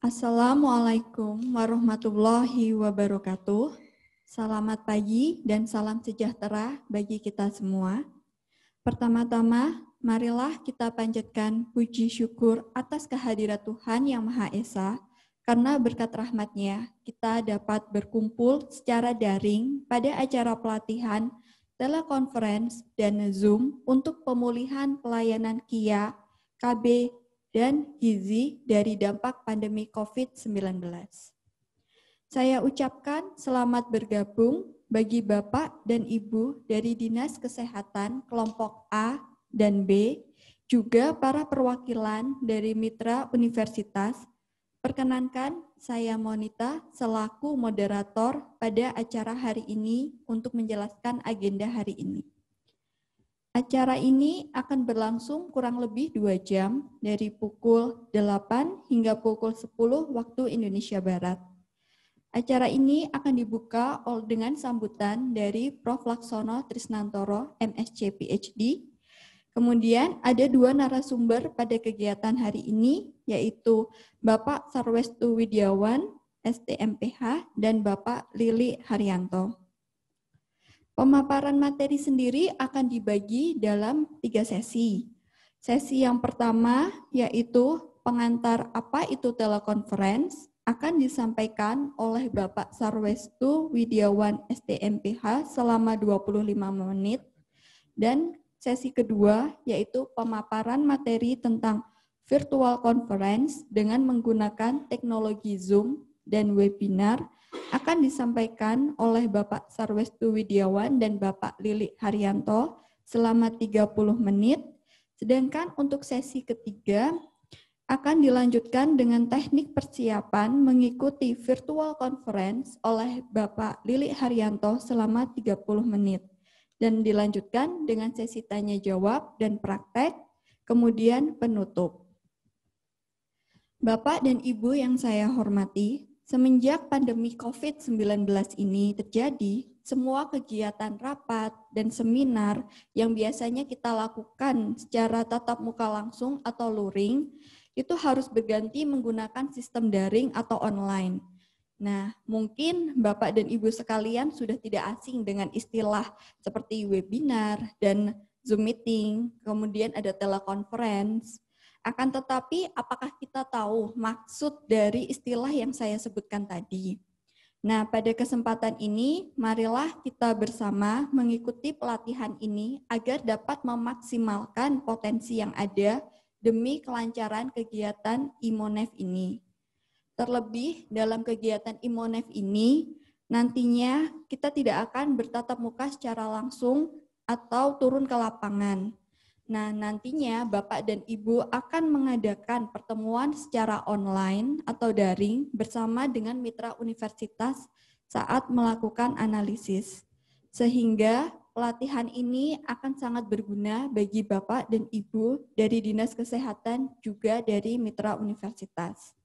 Assalamualaikum warahmatullahi wabarakatuh. Selamat pagi dan salam sejahtera bagi kita semua. Pertama-tama, marilah kita panjatkan puji syukur atas kehadiran Tuhan Yang Maha Esa, karena berkat rahmatnya kita dapat berkumpul secara daring pada acara pelatihan, telekonferensi, dan Zoom untuk pemulihan pelayanan KIA KB dan gizi dari dampak pandemi COVID-19. Saya ucapkan selamat bergabung bagi Bapak dan Ibu dari Dinas Kesehatan kelompok A dan B, juga para perwakilan dari mitra universitas. Perkenankan, saya Monita selaku moderator pada acara hari ini untuk menjelaskan agenda hari ini. Acara ini akan berlangsung kurang lebih dua jam dari pukul 8 hingga pukul 10 waktu Indonesia Barat. Acara ini akan dibuka dengan sambutan dari Prof. Laksono Trisnantoro, MSc PhD. Kemudian ada dua narasumber pada kegiatan hari ini, yaitu Bapak Sarwestu Widiawan, STMPH, dan Bapak Lili Haryanto. Pemaparan materi sendiri akan dibagi dalam tiga sesi. Sesi yang pertama yaitu pengantar apa itu telekonferensi akan disampaikan oleh Bapak Sarwestu Widiawan STMPH selama 25 menit dan sesi kedua yaitu pemaparan materi tentang virtual conference dengan menggunakan teknologi Zoom dan webinar akan disampaikan oleh Bapak Sarwestu Widiawan dan Bapak Lili Haryanto selama 30 menit. Sedangkan untuk sesi ketiga akan dilanjutkan dengan teknik persiapan mengikuti virtual conference oleh Bapak Lili Haryanto selama 30 menit dan dilanjutkan dengan sesi tanya jawab dan praktek, kemudian penutup. Bapak dan Ibu yang saya hormati, Semenjak pandemi COVID-19 ini terjadi, semua kegiatan rapat dan seminar yang biasanya kita lakukan secara tatap muka langsung atau luring, itu harus berganti menggunakan sistem daring atau online. Nah, mungkin Bapak dan Ibu sekalian sudah tidak asing dengan istilah seperti webinar dan Zoom meeting, kemudian ada telekonferensi, akan tetapi, apakah kita tahu maksud dari istilah yang saya sebutkan tadi? Nah, pada kesempatan ini, marilah kita bersama mengikuti pelatihan ini agar dapat memaksimalkan potensi yang ada demi kelancaran kegiatan IMONEF ini. Terlebih, dalam kegiatan IMONEF ini, nantinya kita tidak akan bertatap muka secara langsung atau turun ke lapangan, Nah, nantinya Bapak dan Ibu akan mengadakan pertemuan secara online atau daring bersama dengan mitra universitas saat melakukan analisis. Sehingga pelatihan ini akan sangat berguna bagi Bapak dan Ibu dari Dinas Kesehatan juga dari mitra universitas.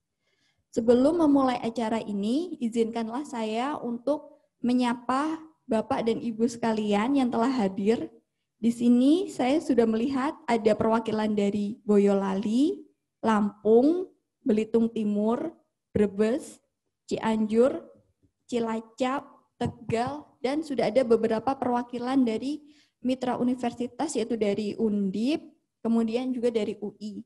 Sebelum memulai acara ini, izinkanlah saya untuk menyapa Bapak dan Ibu sekalian yang telah hadir di sini saya sudah melihat ada perwakilan dari Boyolali, Lampung, Belitung Timur, Brebes, Cianjur, Cilacap, Tegal, dan sudah ada beberapa perwakilan dari mitra universitas yaitu dari Undip, kemudian juga dari UI.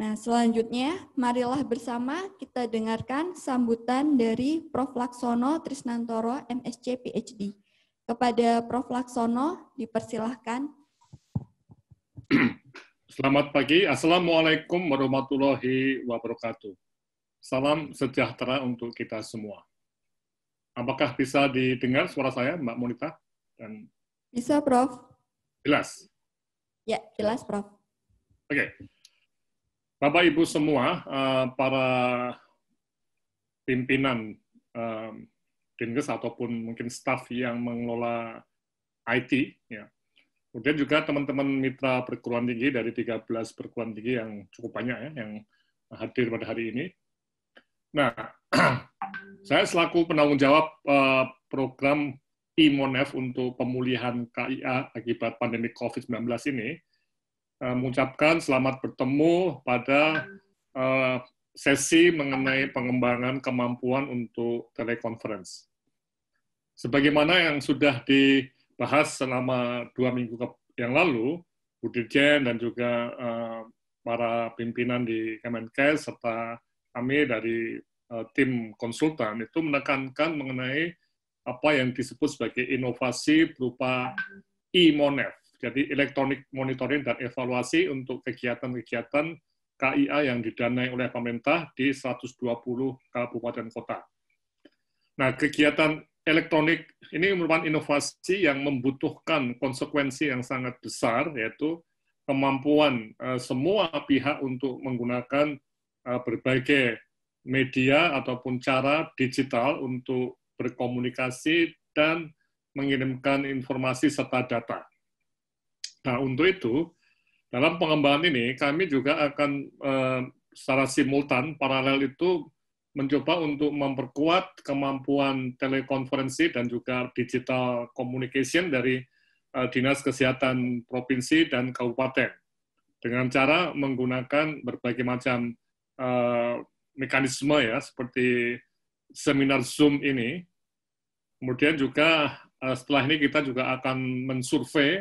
Nah, selanjutnya marilah bersama kita dengarkan sambutan dari Prof. Laksono Trisnantoro, MSc, PhD. Kepada Prof. Laksono, dipersilahkan. Selamat pagi. Assalamualaikum warahmatullahi wabarakatuh. Salam sejahtera untuk kita semua. Apakah bisa didengar suara saya, Mbak Monita? Dan... Bisa, Prof. Jelas? Ya, jelas, Prof. Oke. Okay. Bapak-Ibu semua, eh, para pimpinan eh, Dinkes ataupun mungkin staff yang mengelola IT. Ya. Kemudian juga teman-teman mitra perguruan tinggi dari 13 perguruan tinggi yang cukup banyak ya, yang hadir pada hari ini. Nah, saya selaku penanggung jawab eh, program IMONEF untuk pemulihan KIA akibat pandemi COVID-19 ini, eh, mengucapkan selamat bertemu pada eh, sesi mengenai pengembangan kemampuan untuk telekonferensi sebagaimana yang sudah dibahas selama dua minggu yang lalu, Bu Dirjen dan juga eh, para pimpinan di Kemenkes serta kami dari eh, tim konsultan itu menekankan mengenai apa yang disebut sebagai inovasi berupa e monet jadi elektronik monitoring dan evaluasi untuk kegiatan-kegiatan KIA yang didanai oleh pemerintah di 120 kabupaten kota. Nah, kegiatan elektronik ini merupakan inovasi yang membutuhkan konsekuensi yang sangat besar, yaitu kemampuan eh, semua pihak untuk menggunakan eh, berbagai media ataupun cara digital untuk berkomunikasi dan mengirimkan informasi serta data. Nah, untuk itu, dalam pengembangan ini, kami juga akan eh, secara simultan, paralel itu mencoba untuk memperkuat kemampuan telekonferensi dan juga digital communication dari eh, Dinas Kesehatan Provinsi dan Kabupaten dengan cara menggunakan berbagai macam uh, mekanisme ya seperti seminar Zoom ini. Kemudian juga uh, setelah ini kita juga akan mensurvei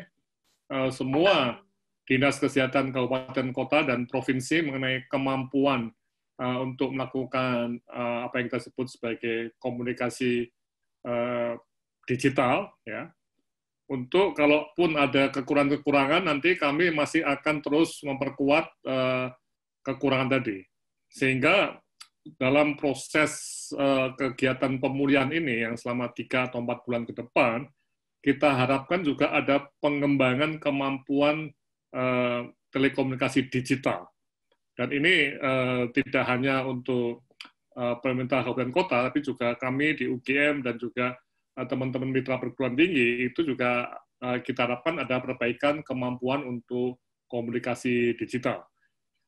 uh, semua Dinas Kesehatan Kabupaten Kota dan Provinsi mengenai kemampuan Eh, untuk melakukan uh, apa yang kita sebut sebagai komunikasi uh, digital ya untuk kalaupun ada kekurangan-kekurangan nanti kami masih akan terus memperkuat uh, kekurangan tadi sehingga dalam proses uh, kegiatan pemulihan ini yang selama tiga atau empat bulan ke depan kita harapkan juga ada pengembangan kemampuan uh, telekomunikasi digital dan ini uh, tidak hanya untuk uh, pemerintah kabupaten kota, tapi juga kami di UGM dan juga eh, teman-teman uh, mitra perguruan tinggi itu juga uh, kita harapkan ada perbaikan kemampuan untuk komunikasi digital.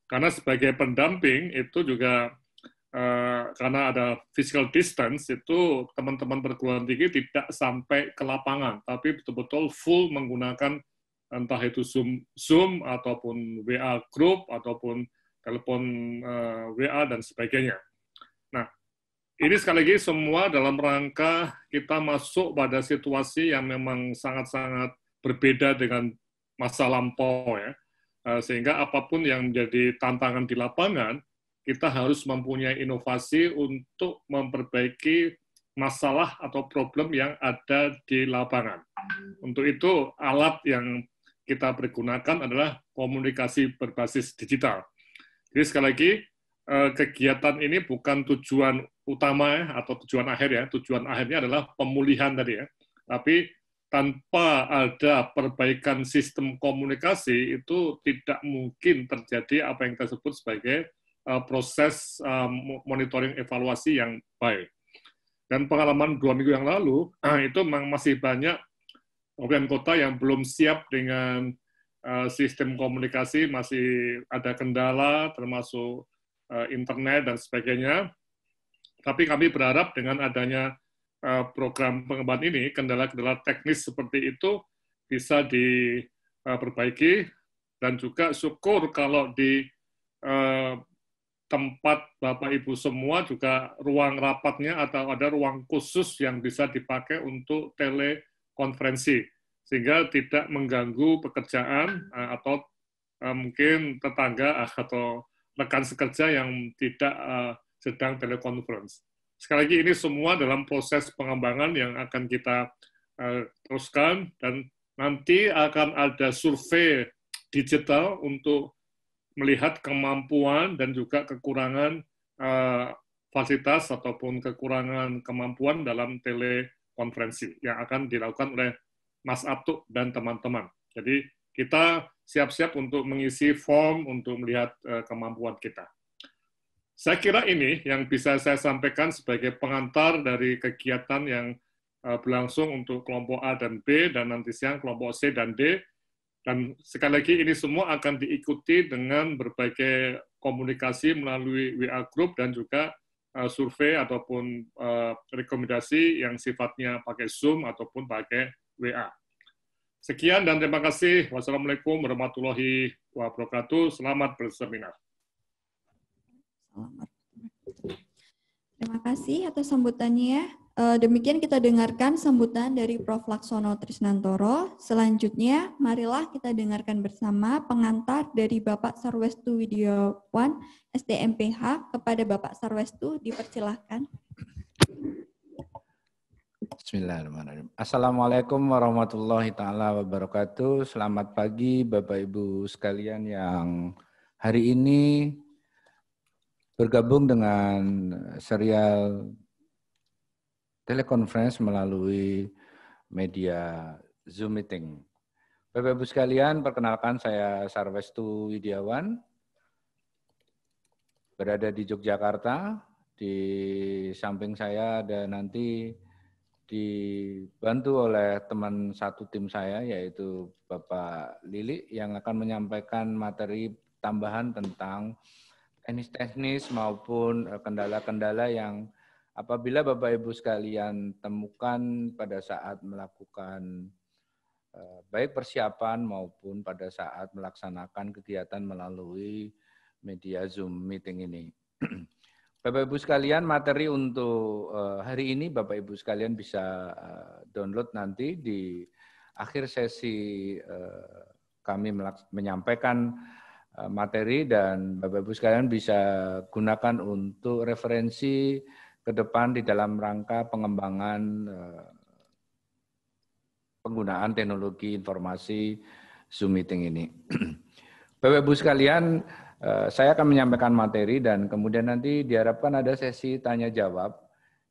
Karena sebagai pendamping itu juga Uh, karena ada physical distance itu teman-teman perguruan tinggi tidak sampai ke lapangan tapi betul-betul full menggunakan entah itu Zoom Zoom ataupun WA group ataupun telepon uh, eh, WA dan sebagainya. Nah, ini sekali lagi semua dalam rangka kita masuk pada situasi yang memang sangat-sangat berbeda dengan masa lampau ya. Uh, sehingga apapun yang menjadi tantangan di lapangan, kita harus mempunyai inovasi untuk memperbaiki masalah atau problem yang ada di lapangan. Untuk itu, alat yang kita pergunakan adalah komunikasi berbasis digital. Jadi sekali lagi, eh, kegiatan ini bukan tujuan utama ya, atau tujuan akhir ya. Tujuan akhirnya adalah pemulihan tadi ya. Tapi tanpa ada perbaikan sistem komunikasi itu tidak mungkin terjadi apa yang tersebut sebagai eh, proses eh, monitoring evaluasi yang baik. Dan pengalaman dua minggu yang lalu itu memang masih banyak organ kota yang belum siap dengan Eh, sistem komunikasi masih ada kendala, termasuk eh, internet dan sebagainya. Tapi kami berharap dengan adanya eh, program pengembangan ini, kendala-kendala teknis seperti itu bisa diperbaiki dan juga syukur kalau di tempat Bapak Ibu semua juga ruang rapatnya atau ada ruang khusus yang bisa dipakai untuk telekonferensi sehingga tidak mengganggu pekerjaan eh, atau eh, mungkin tetangga ah, atau rekan sekerja yang tidak eh, sedang telekonferensi. Sekali lagi ini semua dalam proses pengembangan yang akan kita teruskan dan nanti akan ada survei digital untuk melihat kemampuan dan juga kekurangan fasilitas ataupun kekurangan kemampuan dalam telekonferensi yang akan dilakukan oleh Mas Atuk dan teman-teman. Jadi kita siap-siap untuk mengisi form untuk melihat eh, kemampuan kita. Saya kira ini yang bisa saya sampaikan sebagai pengantar dari kegiatan yang eh, berlangsung untuk kelompok A dan B dan nanti siang kelompok C dan D. Dan sekali lagi ini semua akan diikuti dengan berbagai komunikasi melalui WA group dan juga eh, survei ataupun rekomendasi yang sifatnya pakai Zoom ataupun pakai WA. Sekian dan terima kasih. Wassalamualaikum warahmatullahi wabarakatuh. Selamat berseminar. Terima kasih atas sambutannya. Ya. Eh, demikian kita dengarkan sambutan dari Prof. Laksono Trisnantoro. Selanjutnya, marilah kita dengarkan bersama pengantar dari Bapak Sarwestu Widiawan STMPH, kepada Bapak Sarwestu. Dipersilahkan. Bismillahirrahmanirrahim. Assalamualaikum warahmatullahi taala wabarakatuh. Selamat pagi Bapak Ibu sekalian yang hari ini bergabung dengan serial telekonferensi melalui media Zoom meeting. Bapak Ibu sekalian, perkenalkan saya Sarwestu Widiawan, berada di Yogyakarta. Di samping saya ada nanti dibantu oleh teman satu tim saya yaitu Bapak Lili yang akan menyampaikan materi tambahan tentang teknis-teknis maupun eh, kendala-kendala yang apabila Bapak Ibu sekalian temukan pada saat melakukan eh, baik persiapan maupun pada saat melaksanakan kegiatan melalui media Zoom meeting ini. Bapak Ibu sekalian, materi untuk eh, hari ini Bapak Ibu sekalian bisa eh, download nanti di akhir sesi eh, kami menyampaikan materi dan Bapak Ibu sekalian bisa gunakan untuk referensi ke depan di dalam rangka pengembangan penggunaan teknologi informasi Zoom meeting ini. Bapak Ibu sekalian, Eh, saya akan menyampaikan materi dan kemudian nanti diharapkan ada sesi tanya jawab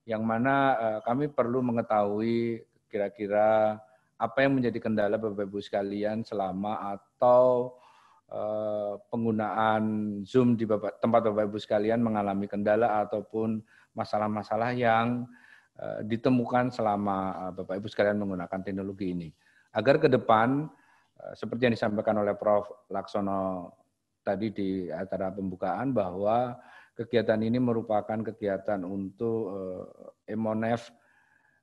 yang mana eh, kami perlu mengetahui kira-kira apa yang menjadi kendala Bapak Ibu sekalian selama atau eh, penggunaan Zoom di tempat Bapak Ibu sekalian mengalami kendala ataupun masalah-masalah yang ditemukan selama Bapak Ibu sekalian menggunakan teknologi ini. Agar ke depan seperti yang disampaikan oleh Prof. Laksono tadi di acara pembukaan bahwa kegiatan ini merupakan kegiatan untuk uh, eh, EMONEF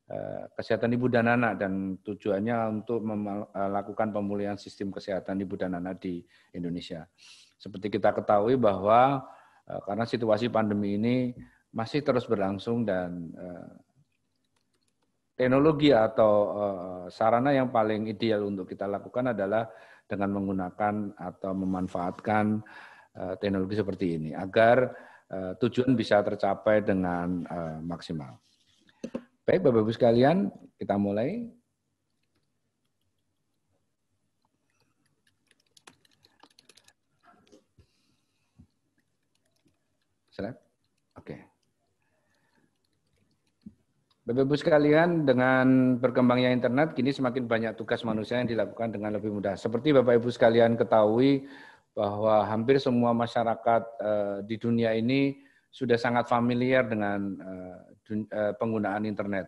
uh, eh, kesehatan ibu dan anak dan tujuannya untuk melakukan eh, pemulihan sistem kesehatan ibu dan anak di Indonesia. Seperti kita ketahui bahwa uh, karena situasi pandemi ini masih terus berlangsung dan teknologi atau sarana yang paling ideal untuk kita lakukan adalah dengan menggunakan atau memanfaatkan eh, teknologi seperti ini agar eh, tujuan bisa tercapai dengan eh, maksimal. Baik Bapak Ibu sekalian, kita mulai. selamat Bapak-Ibu sekalian, dengan berkembangnya internet, kini semakin banyak tugas manusia yang dilakukan dengan lebih mudah. Seperti Bapak-Ibu sekalian ketahui bahwa hampir semua masyarakat uh, di dunia ini sudah sangat familiar dengan uh, uh, penggunaan internet.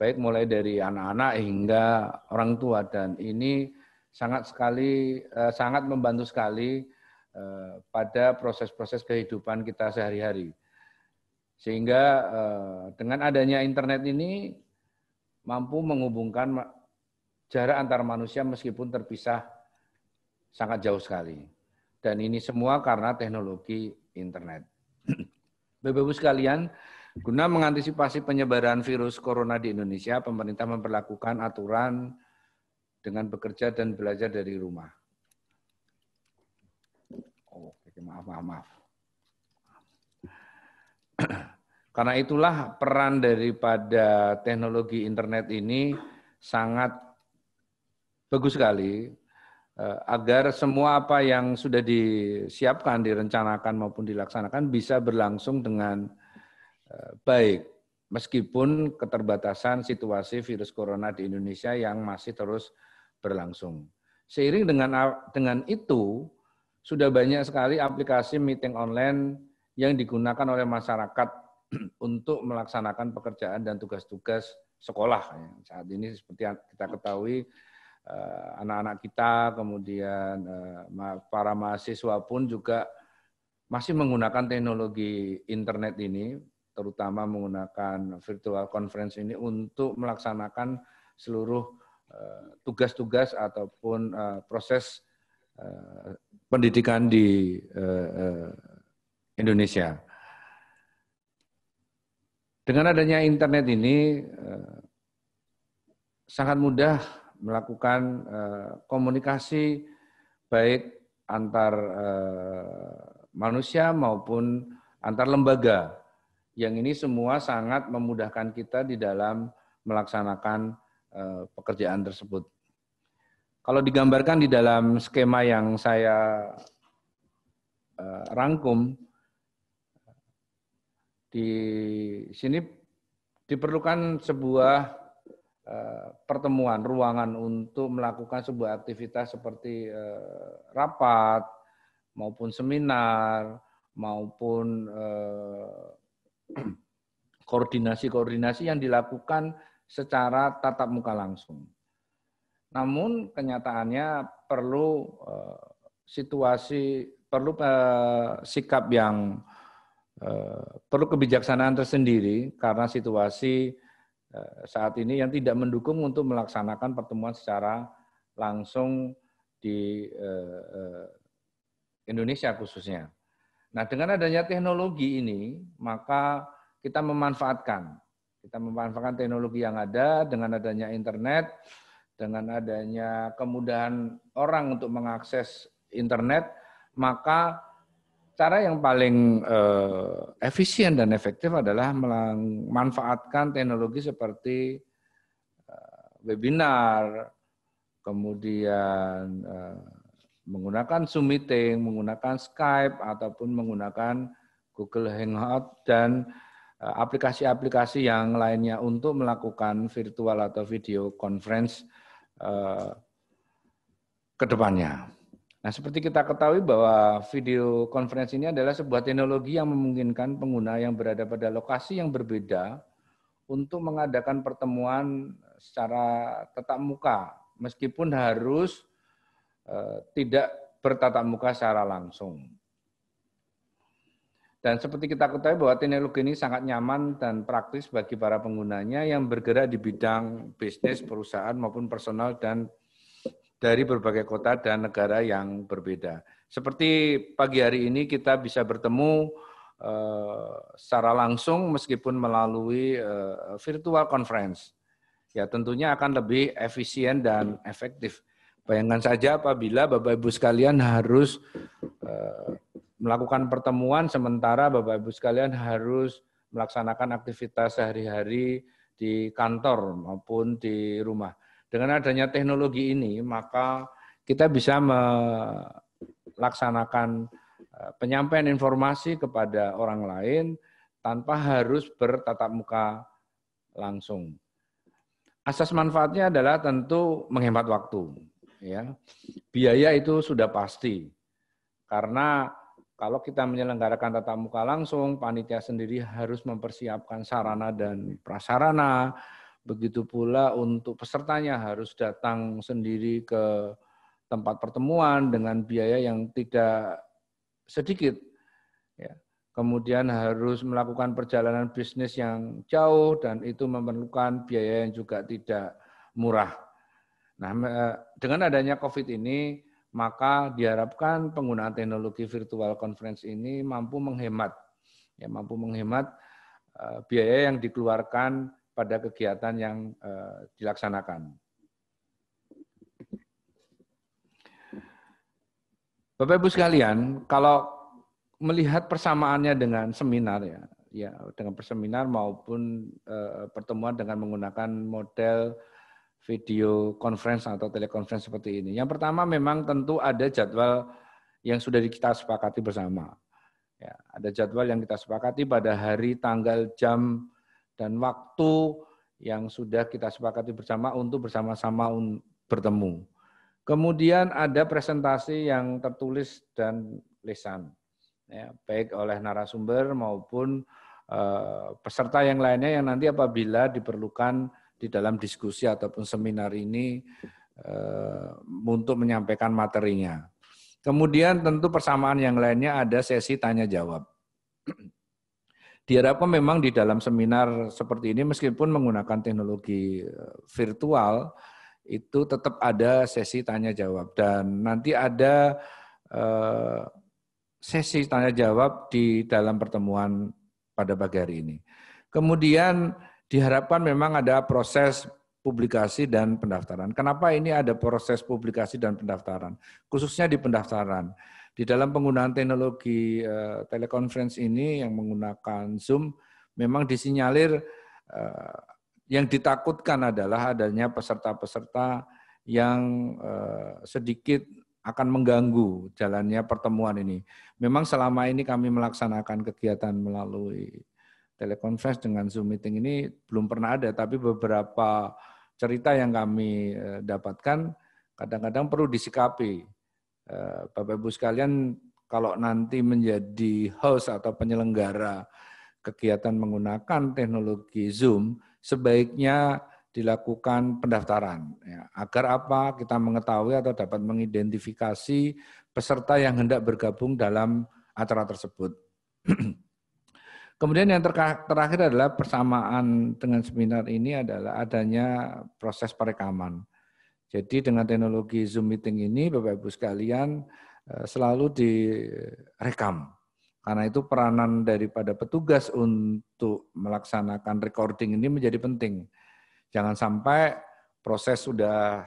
Baik mulai dari anak-anak hingga orang tua. Dan ini sangat sekali, uh, sangat membantu sekali uh, pada proses-proses kehidupan kita sehari-hari sehingga eh, dengan adanya internet ini mampu menghubungkan jarak antar manusia meskipun terpisah sangat jauh sekali. Dan ini semua karena teknologi internet. Bapak-Ibu sekalian, guna mengantisipasi penyebaran virus corona di Indonesia, pemerintah memperlakukan aturan dengan bekerja dan belajar dari rumah. Oh, maaf, maaf, maaf. Karena itulah peran daripada teknologi internet ini sangat bagus sekali eh, agar semua apa yang sudah disiapkan, direncanakan maupun dilaksanakan bisa berlangsung dengan eh, baik meskipun keterbatasan situasi virus corona di Indonesia yang masih terus berlangsung. Seiring dengan dengan itu sudah banyak sekali aplikasi meeting online yang digunakan oleh masyarakat untuk melaksanakan pekerjaan dan tugas-tugas sekolah. Ya, saat ini seperti kita ketahui eh, anak-anak kita kemudian eh, para mahasiswa pun juga masih menggunakan teknologi internet ini terutama menggunakan virtual conference ini untuk melaksanakan seluruh eh, tugas-tugas ataupun proses pendidikan di Indonesia. Dengan adanya internet ini eh, sangat mudah melakukan eh, komunikasi baik antar eh, manusia maupun antar lembaga. Yang ini semua sangat memudahkan kita di dalam melaksanakan pekerjaan tersebut. Kalau digambarkan di dalam skema yang saya rangkum, di sini diperlukan sebuah uh, pertemuan ruangan untuk melakukan sebuah aktivitas seperti uh, rapat maupun seminar maupun eh, koordinasi-koordinasi yang dilakukan secara tatap muka langsung. Namun kenyataannya perlu situasi perlu sikap yang Eh, perlu kebijaksanaan tersendiri karena situasi eh, saat ini yang tidak mendukung untuk melaksanakan pertemuan secara langsung di eh, Indonesia khususnya. Nah, dengan adanya teknologi ini, maka kita memanfaatkan kita memanfaatkan teknologi yang ada dengan adanya internet, dengan adanya kemudahan orang untuk mengakses internet, maka cara yang paling uh, efisien dan efektif adalah memanfaatkan teknologi seperti uh, webinar, kemudian uh, menggunakan Zoom meeting, menggunakan Skype ataupun menggunakan Google Hangout dan aplikasi-aplikasi yang lainnya untuk melakukan virtual atau video conference uh, ke depannya. Nah, seperti kita ketahui bahwa video conference ini adalah sebuah teknologi yang memungkinkan pengguna yang berada pada lokasi yang berbeda untuk mengadakan pertemuan secara tetap muka, meskipun harus eh, tidak bertatap muka secara langsung. Dan seperti kita ketahui bahwa teknologi ini sangat nyaman dan praktis bagi para penggunanya yang bergerak di bidang bisnis, perusahaan maupun personal dan dari berbagai kota dan negara yang berbeda. Seperti pagi hari ini kita bisa bertemu eh, secara langsung meskipun melalui eh, virtual conference. Ya tentunya akan lebih efisien dan efektif. Bayangkan saja apabila Bapak Ibu sekalian harus eh, melakukan pertemuan sementara Bapak Ibu sekalian harus melaksanakan aktivitas sehari-hari di kantor maupun di rumah. Dengan adanya teknologi ini, maka kita bisa melaksanakan e, penyampaian informasi kepada orang lain tanpa harus bertatap muka langsung. Asas manfaatnya adalah tentu menghemat waktu. Ya. Biaya itu sudah pasti. Karena kalau kita menyelenggarakan tatap muka langsung, panitia sendiri harus mempersiapkan sarana dan prasarana, Begitu pula untuk pesertanya harus datang sendiri ke tempat pertemuan dengan biaya yang tidak sedikit. Ya. Kemudian harus melakukan perjalanan bisnis yang jauh dan itu memerlukan biaya yang juga tidak murah. Nah, eh, dengan adanya COVID ini, maka diharapkan penggunaan teknologi virtual conference ini mampu menghemat, ya mampu menghemat eh, biaya yang dikeluarkan pada kegiatan yang eh, dilaksanakan. Bapak Ibu sekalian, kalau melihat persamaannya dengan seminar ya, ya dengan perseminar maupun e, pertemuan dengan menggunakan model video conference atau telekonferensi seperti ini. Yang pertama memang tentu ada jadwal yang sudah kita sepakati bersama. Ya, ada jadwal yang kita sepakati pada hari tanggal jam dan waktu yang sudah kita sepakati bersama untuk bersama-sama bertemu. Kemudian ada presentasi yang tertulis dan lisan, ya, baik oleh narasumber maupun uh, peserta yang lainnya yang nanti apabila diperlukan di dalam diskusi ataupun seminar ini uh, untuk menyampaikan materinya. Kemudian tentu persamaan yang lainnya ada sesi tanya jawab. Diharapkan memang di dalam seminar seperti ini meskipun menggunakan teknologi eh, virtual itu tetap ada sesi tanya jawab dan nanti ada eh, sesi tanya jawab di dalam pertemuan pada pagi hari ini. Kemudian diharapkan memang ada proses publikasi dan pendaftaran. Kenapa ini ada proses publikasi dan pendaftaran? Khususnya di pendaftaran di dalam penggunaan teknologi uh, telekonferensi ini yang menggunakan Zoom, memang disinyalir uh, yang ditakutkan adalah adanya peserta-peserta yang uh, sedikit akan mengganggu jalannya pertemuan ini. Memang selama ini kami melaksanakan kegiatan melalui telekonferensi dengan Zoom meeting ini belum pernah ada, tapi beberapa cerita yang kami dapatkan kadang-kadang perlu disikapi Eh, Bapak Ibu sekalian, kalau nanti menjadi host atau penyelenggara kegiatan menggunakan teknologi Zoom, sebaiknya dilakukan pendaftaran. Ya, agar apa? Kita mengetahui atau dapat mengidentifikasi peserta yang hendak bergabung dalam acara tersebut. Kemudian yang terakhir adalah persamaan dengan seminar ini adalah adanya proses perekaman. Jadi dengan teknologi Zoom meeting ini Bapak Ibu sekalian eh, selalu direkam. Karena itu peranan daripada petugas untuk melaksanakan recording ini menjadi penting. Jangan sampai proses sudah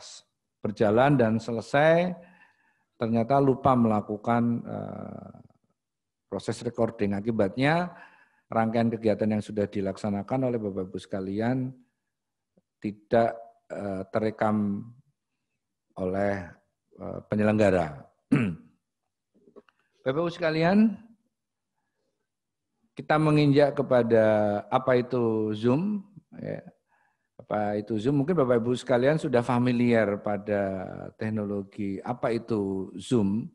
berjalan dan selesai ternyata lupa melakukan eh, proses recording. Akibatnya rangkaian kegiatan yang sudah dilaksanakan oleh Bapak Ibu sekalian tidak eh, terekam oleh eh, penyelenggara. Bapak-Ibu sekalian, kita menginjak kepada apa itu Zoom. Ya. Apa itu Zoom? Mungkin Bapak-Ibu sekalian sudah familiar pada teknologi apa itu Zoom.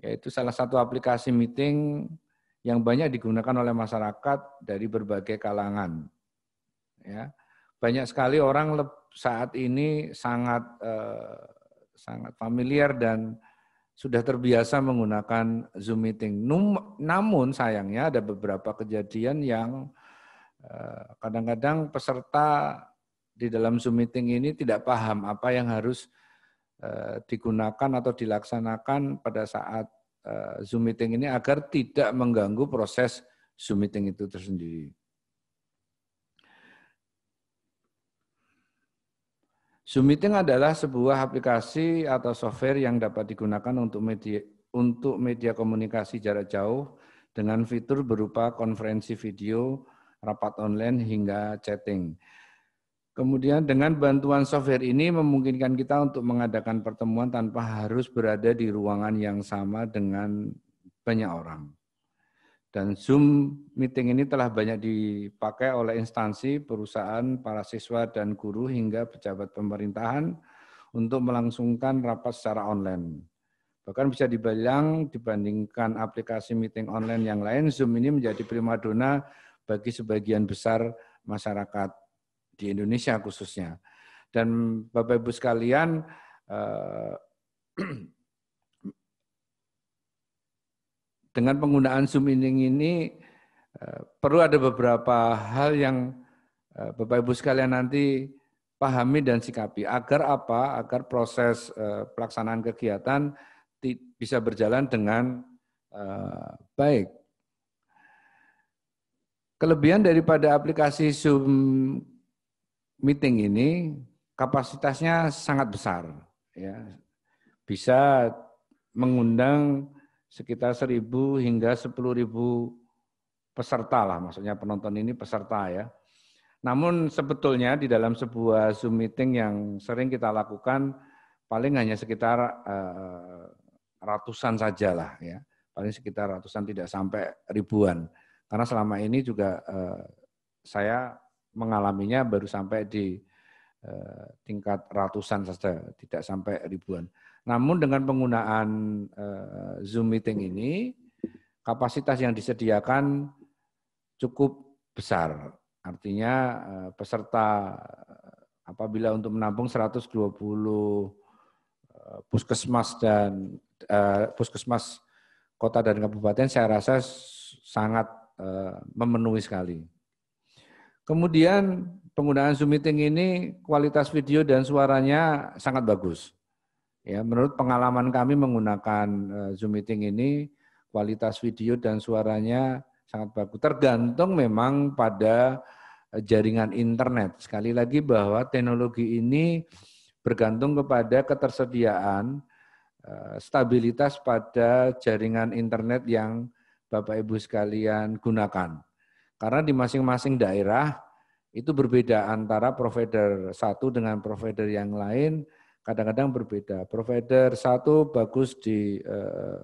Yaitu salah satu aplikasi meeting yang banyak digunakan oleh masyarakat dari berbagai kalangan. Ya. Banyak sekali orang saat ini sangat uh, sangat familiar dan sudah terbiasa menggunakan Zoom meeting. Num, namun sayangnya ada beberapa kejadian yang eh, kadang-kadang uh, peserta di dalam Zoom meeting ini tidak paham apa yang harus uh, digunakan atau dilaksanakan pada saat Zoom meeting ini agar tidak mengganggu proses Zoom meeting itu tersendiri. Zoom Meeting adalah sebuah aplikasi atau software yang dapat digunakan untuk media untuk media komunikasi jarak jauh dengan fitur berupa konferensi video, rapat online hingga chatting. Kemudian dengan bantuan software ini memungkinkan kita untuk mengadakan pertemuan tanpa harus berada di ruangan yang sama dengan banyak orang. Dan Zoom meeting ini telah banyak dipakai oleh instansi, perusahaan, para siswa dan guru hingga pejabat pemerintahan untuk melangsungkan rapat secara online. Bahkan bisa dibilang dibandingkan aplikasi meeting online yang lain, Zoom ini menjadi primadona bagi sebagian besar masyarakat di Indonesia khususnya. Dan Bapak Ibu sekalian, eh, dengan penggunaan Zoom Meeting ini eh, perlu ada beberapa hal yang eh, Bapak Ibu sekalian nanti pahami dan sikapi agar apa? Agar proses eh, pelaksanaan kegiatan bisa berjalan dengan baik. Kelebihan daripada aplikasi Zoom meeting ini kapasitasnya sangat besar ya. Bisa mengundang sekitar seribu hingga sepuluh ribu peserta lah, maksudnya penonton ini peserta ya. Namun sebetulnya di dalam sebuah Zoom meeting yang sering kita lakukan paling hanya sekitar eh, ratusan saja ya. Paling sekitar ratusan tidak sampai ribuan. Karena selama ini juga eh, saya mengalaminya baru sampai di eh, tingkat ratusan saja, tidak sampai ribuan. Namun dengan penggunaan uh, Zoom meeting ini, kapasitas yang disediakan cukup besar. Artinya uh, peserta eh, apabila untuk menampung 120 uh, puskesmas dan uh, puskesmas kota dan kabupaten, saya rasa sangat uh, memenuhi sekali. Kemudian penggunaan Zoom meeting ini kualitas video dan suaranya sangat bagus. Ya, menurut pengalaman kami menggunakan eh, Zoom meeting ini, kualitas video dan suaranya sangat bagus. Tergantung memang pada eh, jaringan internet. Sekali lagi bahwa teknologi ini bergantung kepada ketersediaan eh, stabilitas pada jaringan internet yang Bapak Ibu sekalian gunakan. Karena di masing-masing daerah itu berbeda antara provider satu dengan provider yang lain kadang-kadang berbeda. Provider satu bagus di eh,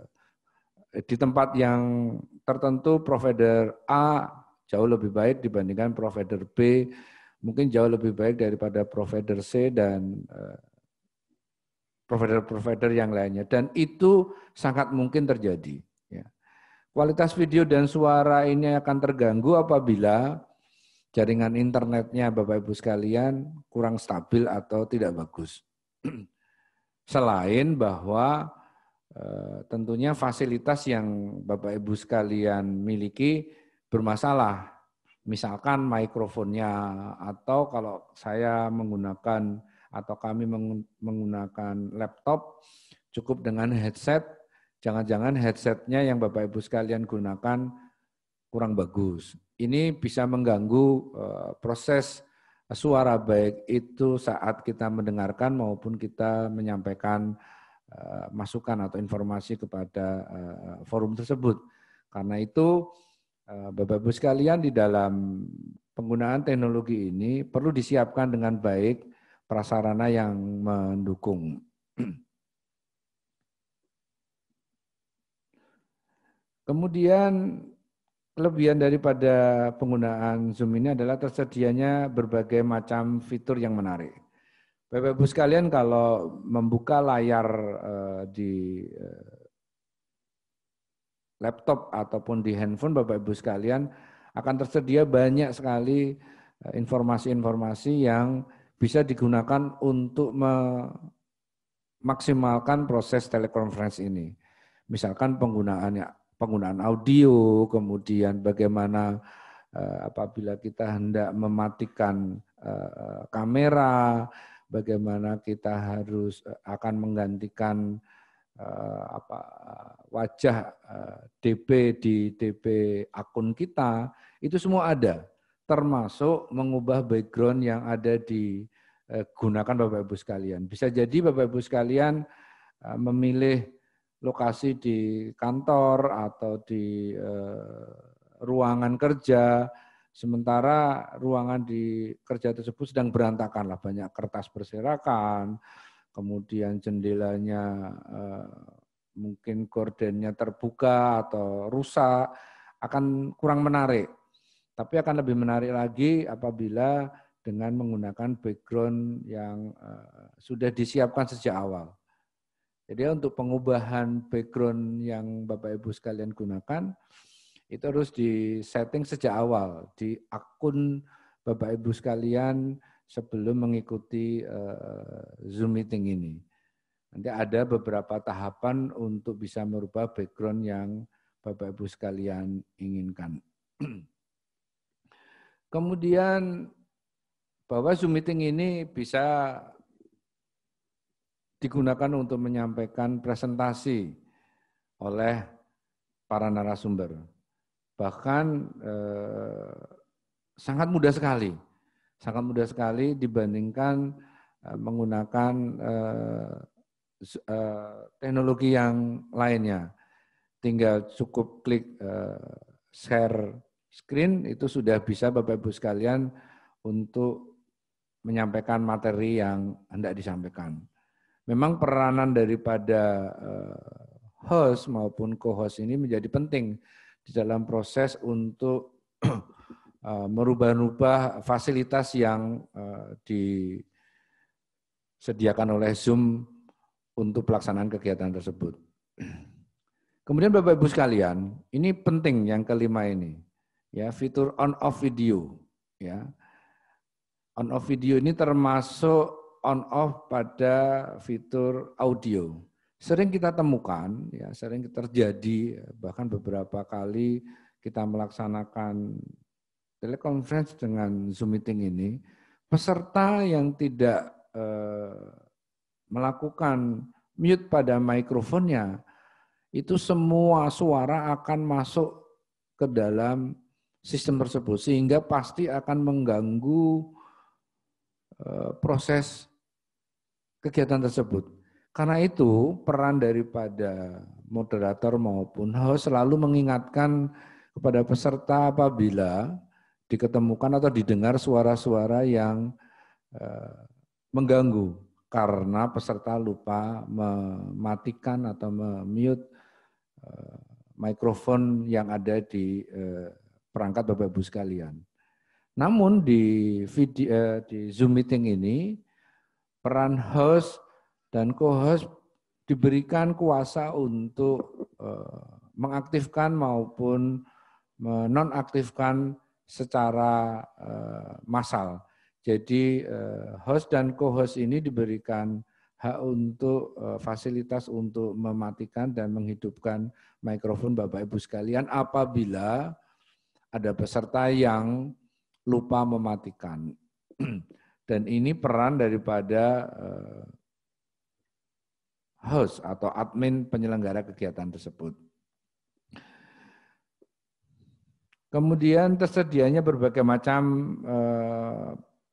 di tempat yang tertentu, provider A jauh lebih baik dibandingkan provider B, mungkin jauh lebih baik daripada provider C dan eh, provider-provider yang lainnya. Dan itu sangat mungkin terjadi. Ya. Kualitas video dan suara ini akan terganggu apabila jaringan internetnya Bapak Ibu sekalian kurang stabil atau tidak bagus. Selain bahwa eh, tentunya fasilitas yang Bapak Ibu sekalian miliki bermasalah. Misalkan mikrofonnya atau kalau saya menggunakan atau kami menggunakan laptop cukup dengan headset. Jangan-jangan headsetnya yang Bapak Ibu sekalian gunakan kurang bagus. Ini bisa mengganggu eh, proses suara baik itu saat kita mendengarkan maupun kita menyampaikan eh, masukan atau informasi kepada eh, forum tersebut. Karena itu eh, Bapak Ibu sekalian di dalam penggunaan teknologi ini perlu disiapkan dengan baik prasarana yang mendukung. Kemudian kelebihan daripada penggunaan Zoom ini adalah tersedianya berbagai macam fitur yang menarik. Bapak Ibu sekalian kalau membuka layar eh, di eh, laptop ataupun di handphone Bapak Ibu sekalian akan tersedia banyak sekali eh, informasi-informasi yang bisa digunakan untuk memaksimalkan proses telekonferensi ini. Misalkan penggunaannya penggunaan audio, kemudian bagaimana eh, apabila kita hendak mematikan eh, eh, kamera, bagaimana kita harus akan menggantikan apa wajah DP di DP akun kita, itu semua ada termasuk mengubah background yang ada digunakan Bapak Ibu sekalian. Bisa jadi Bapak Ibu sekalian memilih lokasi di kantor atau di uh, ruangan kerja, sementara ruangan di kerja tersebut sedang berantakan lah, banyak kertas berserakan, kemudian jendelanya uh, mungkin kordennya terbuka atau rusak, akan kurang menarik. Tapi akan lebih menarik lagi apabila dengan menggunakan background yang uh, sudah disiapkan sejak awal. Jadi untuk pengubahan background yang Bapak Ibu sekalian gunakan itu harus di setting sejak awal di akun Bapak Ibu sekalian sebelum mengikuti uh, Zoom meeting ini. Nanti ada beberapa tahapan untuk bisa merubah background yang Bapak Ibu sekalian inginkan. Kemudian bahwa Zoom meeting ini bisa digunakan untuk menyampaikan presentasi oleh para narasumber. Bahkan eh, sangat mudah sekali, sangat mudah sekali dibandingkan eh, menggunakan eh, eh, teknologi yang lainnya. Tinggal cukup klik eh, share screen itu sudah bisa Bapak Ibu sekalian untuk menyampaikan materi yang hendak disampaikan memang peranan daripada eh, host maupun co-host ini menjadi penting di dalam proses untuk eh, merubah-rubah fasilitas yang eh, disediakan oleh Zoom untuk pelaksanaan kegiatan tersebut. Kemudian Bapak Ibu sekalian, ini penting yang kelima ini. Ya, fitur on off video, ya. On off video ini termasuk on off pada fitur audio. Sering kita temukan, ya sering terjadi bahkan beberapa kali kita melaksanakan telekonferensi dengan Zoom meeting ini, peserta yang tidak eh, melakukan mute pada mikrofonnya itu semua suara akan masuk ke dalam sistem tersebut sehingga pasti akan mengganggu eh, proses kegiatan tersebut. Karena itu peran daripada moderator maupun host selalu mengingatkan kepada peserta apabila diketemukan atau didengar suara-suara yang eh, mengganggu karena peserta lupa mematikan atau memute eh, mikrofon yang ada di eh, perangkat Bapak Ibu sekalian. Namun di video, di Zoom meeting ini peran host dan co-host diberikan kuasa untuk eh, mengaktifkan maupun menonaktifkan secara eh, massal. Jadi eh, host dan co-host ini diberikan hak untuk fasilitas untuk mematikan dan menghidupkan mikrofon Bapak Ibu sekalian apabila ada peserta yang lupa mematikan. Dan ini peran daripada eh, host atau admin penyelenggara kegiatan tersebut. Kemudian tersedianya berbagai macam eh,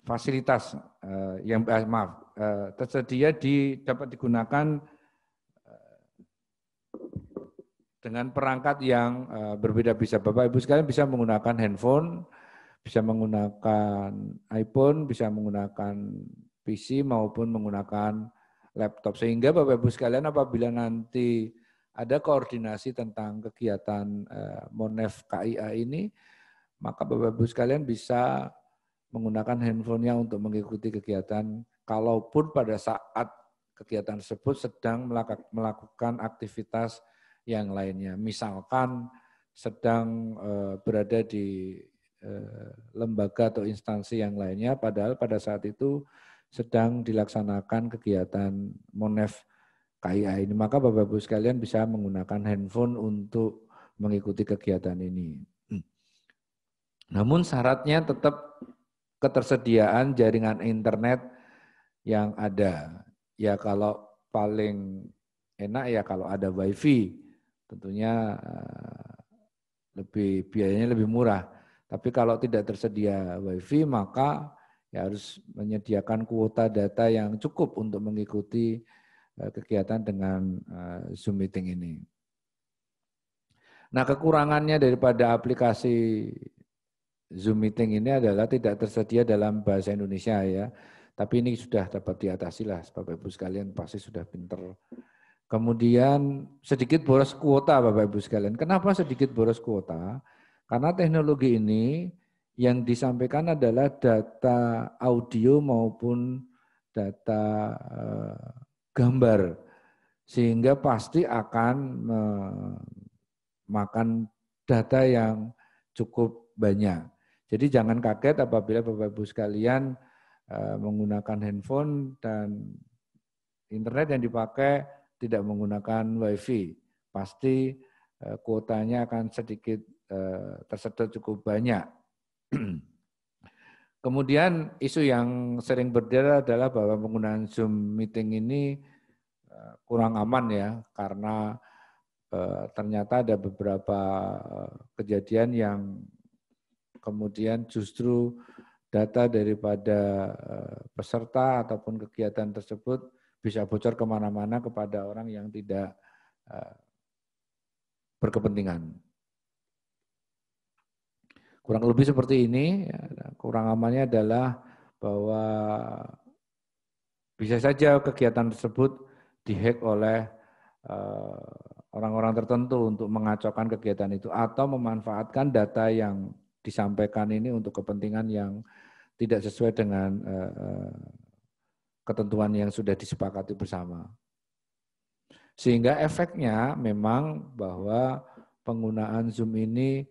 fasilitas eh, yang eh, maaf tersedia di dapat digunakan dengan perangkat yang berbeda bisa Bapak Ibu sekalian bisa menggunakan handphone bisa menggunakan iPhone, bisa menggunakan PC maupun menggunakan laptop. Sehingga Bapak Ibu sekalian apabila nanti ada koordinasi tentang kegiatan eh, Monef KIA ini, maka Bapak Ibu sekalian bisa menggunakan handphonenya untuk mengikuti kegiatan kalaupun pada saat kegiatan tersebut sedang melakukan aktivitas yang lainnya. Misalkan sedang eh, berada di Eh, lembaga atau instansi yang lainnya padahal pada saat itu sedang dilaksanakan kegiatan Monef KIA ini maka Bapak Ibu sekalian bisa menggunakan handphone untuk mengikuti kegiatan ini. Namun syaratnya tetap ketersediaan jaringan internet yang ada. Ya kalau paling enak ya kalau ada wifi tentunya eh, lebih biayanya lebih murah. Tapi kalau tidak tersedia WiFi maka ya harus menyediakan kuota data yang cukup untuk mengikuti eh, kegiatan dengan eh, Zoom meeting ini. Nah, kekurangannya daripada aplikasi Zoom meeting ini adalah tidak tersedia dalam bahasa Indonesia ya. Tapi ini sudah dapat diatasi lah, Bapak Ibu sekalian pasti sudah pinter. Kemudian sedikit boros kuota Bapak Ibu sekalian. Kenapa sedikit boros kuota? Karena teknologi ini yang disampaikan adalah data audio maupun data eh, gambar sehingga pasti akan makan data yang cukup banyak. Jadi jangan kaget apabila Bapak Ibu sekalian eh, menggunakan handphone dan internet yang dipakai tidak menggunakan wifi. Pasti eh, kuotanya akan sedikit Eh, tersedot cukup banyak. Kemudian isu yang sering berdera adalah bahwa penggunaan Zoom meeting ini eh, kurang aman ya karena eh, ternyata ada beberapa kejadian yang kemudian justru data daripada peserta ataupun kegiatan tersebut bisa bocor kemana-mana kepada orang yang tidak berkepentingan. Kurang lebih seperti ini, ya. nah, kurang amannya adalah bahwa bisa saja kegiatan tersebut dihack oleh eh, orang-orang tertentu untuk mengacaukan kegiatan itu atau memanfaatkan data yang disampaikan ini untuk kepentingan yang tidak sesuai dengan eh, eh, ketentuan yang sudah disepakati bersama. Sehingga efeknya memang bahwa penggunaan Zoom ini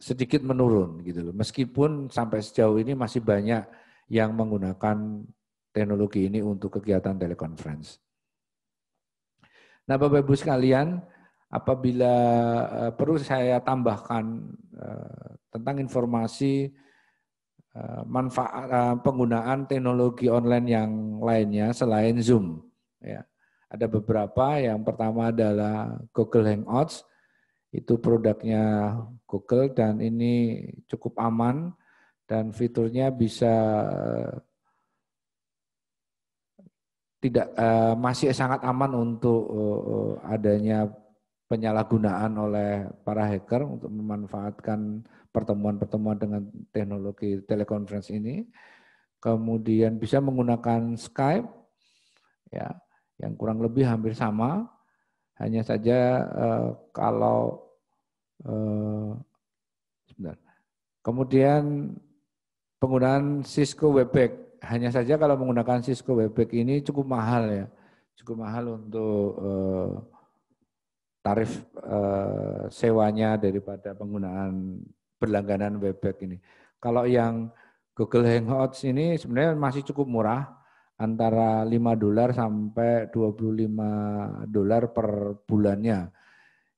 sedikit menurun gitu loh. Meskipun sampai sejauh ini masih banyak yang menggunakan teknologi ini untuk kegiatan telekonferensi. Nah, Bapak Ibu sekalian, apabila eh, perlu saya tambahkan eh, tentang informasi eh, manfaat penggunaan teknologi online yang lainnya selain Zoom ya. Ada beberapa, yang pertama adalah Google Hangouts itu produknya Google dan ini cukup aman dan fiturnya bisa tidak eh, masih sangat aman untuk eh, adanya penyalahgunaan oleh para hacker untuk memanfaatkan pertemuan-pertemuan dengan teknologi telekonferensi ini. Kemudian bisa menggunakan Skype ya yang kurang lebih hampir sama hanya saja eh, kalau Eh, sebentar. Kemudian penggunaan Cisco Webex. Hanya saja kalau menggunakan Cisco Webex ini cukup mahal ya. Cukup mahal untuk eh, tarif eh, sewanya daripada penggunaan berlangganan Webex ini. Kalau yang Google Hangouts ini sebenarnya masih cukup murah antara 5 dolar sampai 25 dolar per bulannya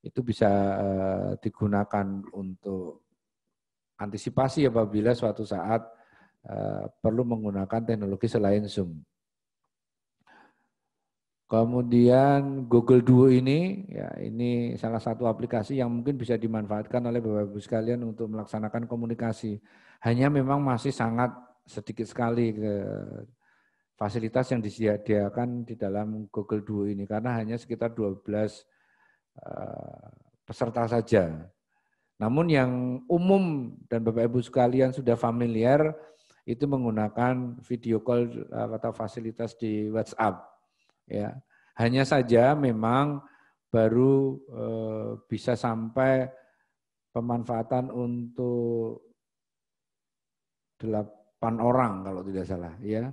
itu bisa eh, digunakan untuk antisipasi apabila suatu saat eh, perlu menggunakan teknologi selain Zoom. Kemudian Google Duo ini, ya ini salah satu aplikasi yang mungkin bisa dimanfaatkan oleh Bapak-Ibu sekalian untuk melaksanakan komunikasi. Hanya memang masih sangat sedikit sekali ke fasilitas yang disediakan di dalam Google Duo ini, karena hanya sekitar 12 Eh, peserta saja. Namun yang umum dan Bapak Ibu sekalian sudah familiar itu menggunakan video call eh, atau fasilitas di WhatsApp. Ya, hanya saja memang baru eh, bisa sampai pemanfaatan untuk delapan orang kalau tidak salah ya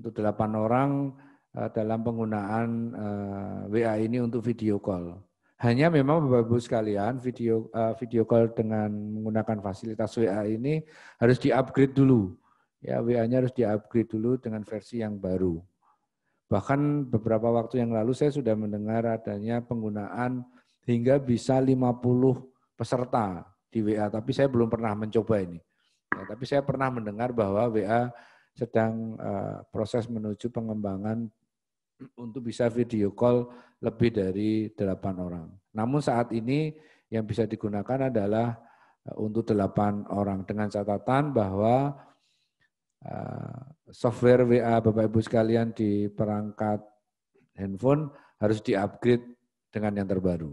untuk delapan orang dalam penggunaan WA ini untuk video call. Hanya memang Bapak-Ibu sekalian, video uh, video call dengan menggunakan fasilitas WA ini harus di-upgrade dulu. Ya, WA-nya harus di-upgrade dulu dengan versi yang baru. Bahkan beberapa waktu yang lalu saya sudah mendengar adanya penggunaan hingga bisa 50 peserta di WA, tapi saya belum pernah mencoba ini. Ya, tapi saya pernah mendengar bahwa WA sedang uh, proses menuju pengembangan untuk bisa video call lebih dari delapan orang. Namun saat ini yang bisa digunakan adalah eh, untuk delapan orang dengan catatan bahwa eh, software WA Bapak Ibu sekalian di perangkat handphone harus diupgrade dengan yang terbaru.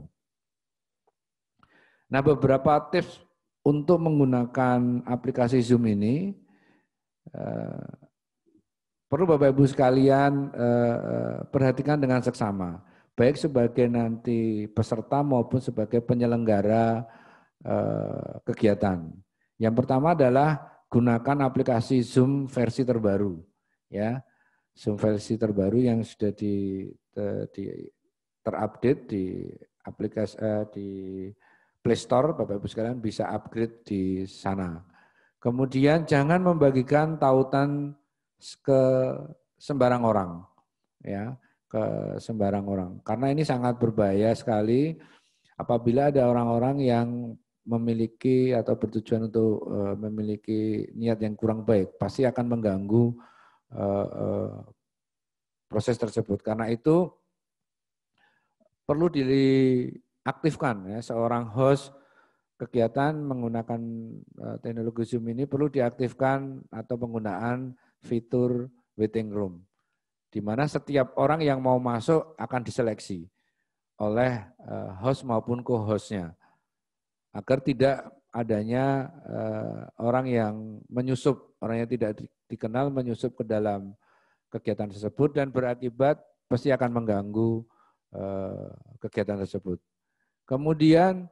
Nah, beberapa tips untuk menggunakan aplikasi Zoom ini eh, Perlu Bapak Ibu sekalian eh, eh, perhatikan dengan seksama, baik sebagai nanti peserta maupun sebagai penyelenggara eh, kegiatan. Yang pertama adalah gunakan aplikasi Zoom versi terbaru, ya. Zoom versi terbaru yang sudah di, di terupdate di aplikasi eh, di Play Store, Bapak Ibu sekalian bisa upgrade di sana. Kemudian jangan membagikan tautan ke sembarang orang ya ke sembarang orang karena ini sangat berbahaya sekali apabila ada orang-orang yang memiliki atau bertujuan untuk eh, memiliki niat yang kurang baik pasti akan mengganggu eh, eh, proses tersebut karena itu perlu diaktifkan ya seorang host kegiatan menggunakan teknologi Zoom ini perlu diaktifkan atau penggunaan fitur waiting room. Di mana setiap orang yang mau masuk akan diseleksi oleh eh, host maupun co-hostnya. Agar tidak adanya eh, orang yang menyusup, orang yang tidak dikenal menyusup ke dalam kegiatan tersebut dan berakibat pasti akan mengganggu eh, kegiatan tersebut. Kemudian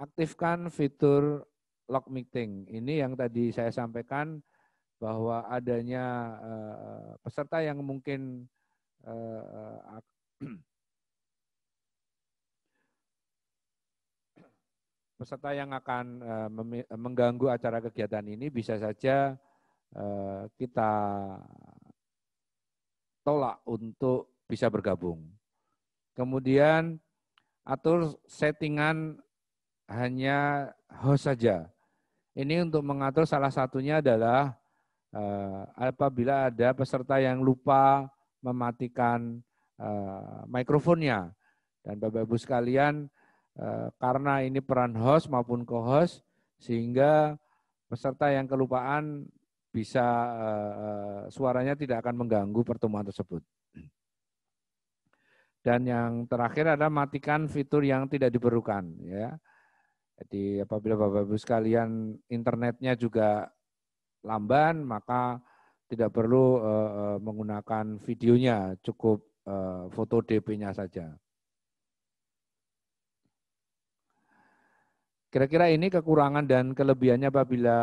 aktifkan fitur Lock meeting. Ini yang tadi saya sampaikan bahwa adanya eh, peserta yang mungkin eh, peserta yang akan eh, mengganggu acara kegiatan ini bisa saja kita tolak untuk bisa bergabung. Kemudian atur settingan hanya host saja. Ini untuk mengatur salah satunya adalah Eh, apabila ada peserta yang lupa mematikan eh, mikrofonnya. Dan Bapak Ibu sekalian, eh, karena ini peran host maupun co-host, sehingga peserta yang kelupaan bisa suaranya tidak akan mengganggu pertemuan tersebut. Dan yang terakhir adalah matikan fitur yang tidak diperlukan. Ya. Jadi apabila Bapak-Ibu sekalian internetnya juga lamban maka tidak perlu uh, menggunakan videonya, cukup uh, foto DP-nya saja. Kira-kira ini kekurangan dan kelebihannya apabila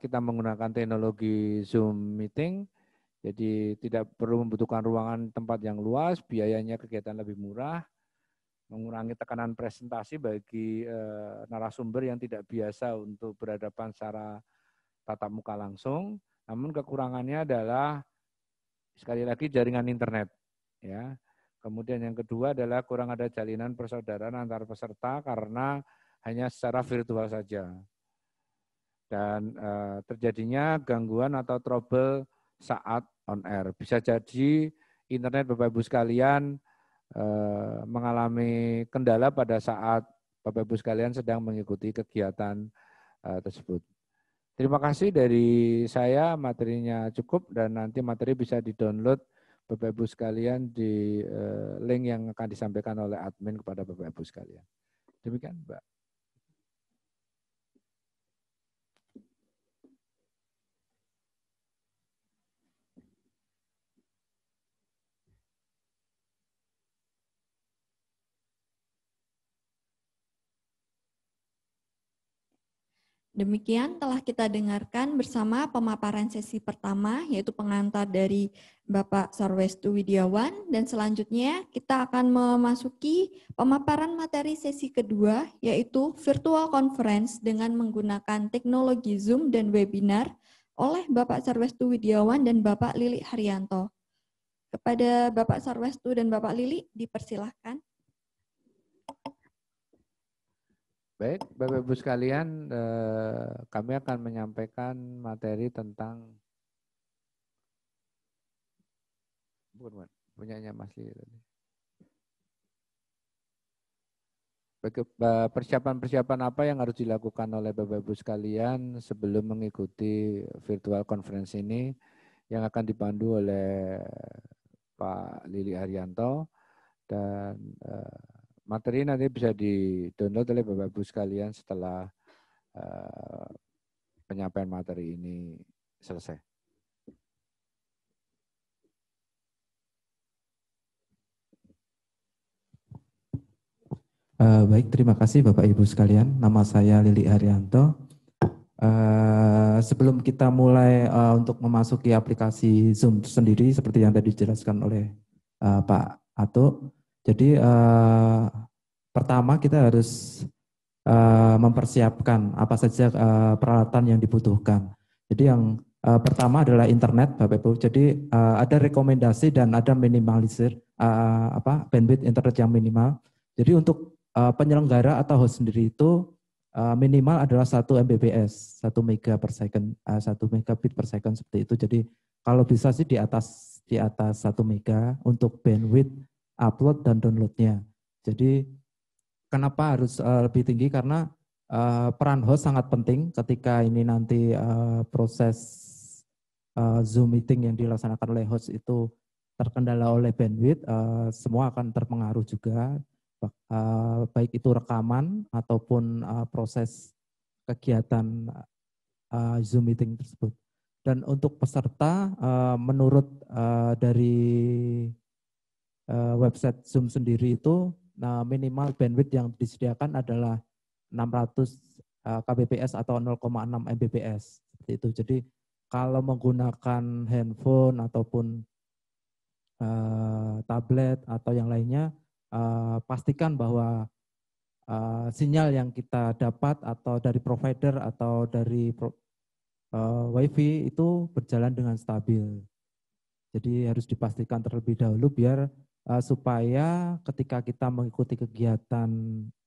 kita menggunakan teknologi Zoom meeting. Jadi tidak perlu membutuhkan ruangan tempat yang luas, biayanya kegiatan lebih murah, mengurangi tekanan presentasi bagi narasumber yang tidak biasa untuk berhadapan secara tatap muka langsung, namun kekurangannya adalah sekali lagi jaringan internet ya. Kemudian yang kedua adalah kurang ada jalinan persaudaraan antar peserta karena hanya secara virtual saja. Dan e, terjadinya gangguan atau trouble saat on air. Bisa jadi internet Bapak Ibu sekalian e, mengalami kendala pada saat Bapak Ibu sekalian sedang mengikuti kegiatan e, tersebut. Terima kasih dari saya, materinya cukup dan nanti materi bisa di-download Bapak Ibu sekalian di eh, link yang akan disampaikan oleh admin kepada Bapak Ibu sekalian. Demikian, Mbak. Demikian telah kita dengarkan bersama pemaparan sesi pertama, yaitu pengantar dari Bapak Sarwestu Widiawan, dan selanjutnya kita akan memasuki pemaparan materi sesi kedua, yaitu virtual conference dengan menggunakan teknologi Zoom dan webinar oleh Bapak Sarwestu Widiawan dan Bapak Lili Haryanto. Kepada Bapak Sarwestu dan Bapak Lili, dipersilahkan. Baik, Bapak Ibu sekalian, eh, kami akan menyampaikan materi tentang bukan, punya punyanya Mas Lili tadi. Eh, persiapan-persiapan apa yang harus dilakukan oleh Bapak Ibu sekalian sebelum mengikuti virtual conference ini yang akan dipandu oleh Pak Lili Arianto dan eh, materi nanti bisa di-download oleh Bapak Ibu sekalian setelah uh, penyampaian materi ini selesai. Uh, baik, terima kasih Bapak Ibu sekalian. Nama saya Lili Haryanto. Uh, sebelum kita mulai uh, untuk memasuki aplikasi Zoom sendiri, seperti yang tadi dijelaskan oleh uh, Pak Atuk. Jadi uh, pertama kita harus uh, mempersiapkan apa saja uh, peralatan yang dibutuhkan. Jadi yang uh, pertama adalah internet, Bapak Ibu. Jadi uh, ada rekomendasi dan ada minimalisir uh, apa bandwidth internet yang minimal. Jadi untuk uh, penyelenggara atau host sendiri itu uh, minimal adalah satu Mbps, satu mega per second, uh, megabit per second seperti itu. Jadi kalau bisa sih di atas di atas 1 mega untuk bandwidth upload dan downloadnya. Jadi kenapa harus uh, lebih tinggi? Karena uh, peran host sangat penting ketika ini nanti uh, proses uh, Zoom meeting yang dilaksanakan oleh host itu terkendala oleh bandwidth, uh, semua akan terpengaruh juga, uh, baik itu rekaman ataupun uh, proses kegiatan uh, Zoom meeting tersebut. Dan untuk peserta, uh, menurut uh, dari Eh, website Zoom sendiri itu nah, minimal bandwidth yang disediakan adalah 600 eh, kbps atau 0,6 mbps seperti itu. Jadi kalau menggunakan handphone ataupun uh, tablet atau yang lainnya uh, pastikan bahwa uh, sinyal yang kita dapat atau dari provider atau dari pro, uh, WiFi itu berjalan dengan stabil. Jadi harus dipastikan terlebih dahulu biar Eh, supaya ketika kita mengikuti kegiatan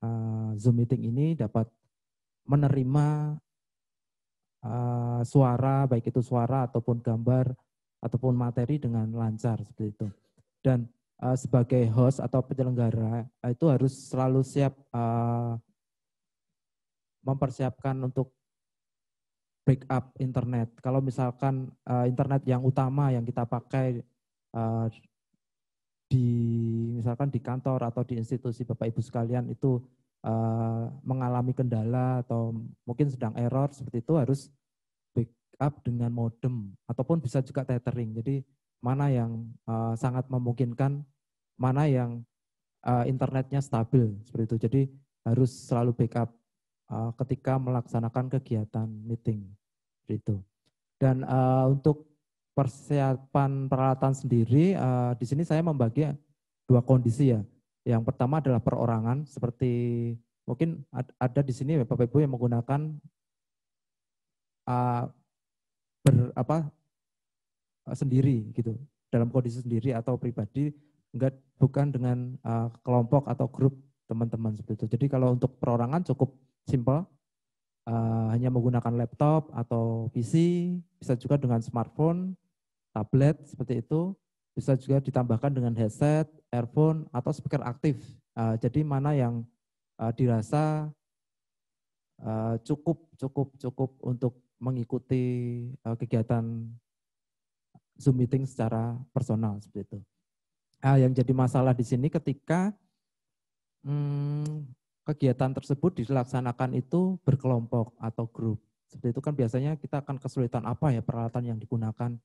uh, Zoom meeting ini dapat menerima uh, suara baik itu suara ataupun gambar ataupun materi dengan lancar seperti itu. Dan uh, sebagai host atau penyelenggara uh, itu harus selalu siap uh, mempersiapkan untuk backup internet. Kalau misalkan uh, internet yang utama yang kita pakai uh, di misalkan di kantor atau di institusi Bapak Ibu sekalian itu uh, mengalami kendala atau mungkin sedang error seperti itu harus backup dengan modem ataupun bisa juga tethering. Jadi mana yang uh, sangat memungkinkan, mana yang uh, internetnya stabil seperti itu. Jadi harus selalu backup uh, ketika melaksanakan kegiatan meeting seperti itu. Dan uh, untuk persiapan peralatan sendiri uh, di sini saya membagi dua kondisi ya. Yang pertama adalah perorangan seperti mungkin ada di sini Bapak Ibu yang menggunakan uh, ber apa eh, sendiri gitu dalam kondisi sendiri atau pribadi enggak bukan dengan uh, kelompok atau grup teman-teman seperti itu. Jadi kalau untuk perorangan cukup simple uh, hanya menggunakan laptop atau PC, bisa juga dengan smartphone tablet seperti itu, bisa juga ditambahkan dengan headset, earphone, atau speaker aktif. Uh, jadi mana yang uh, dirasa uh, cukup, cukup, cukup untuk mengikuti uh, kegiatan Zoom meeting secara personal seperti itu. Uh, yang jadi masalah di sini ketika hmm, kegiatan tersebut dilaksanakan itu berkelompok atau grup. Seperti itu kan biasanya kita akan kesulitan apa ya peralatan yang digunakan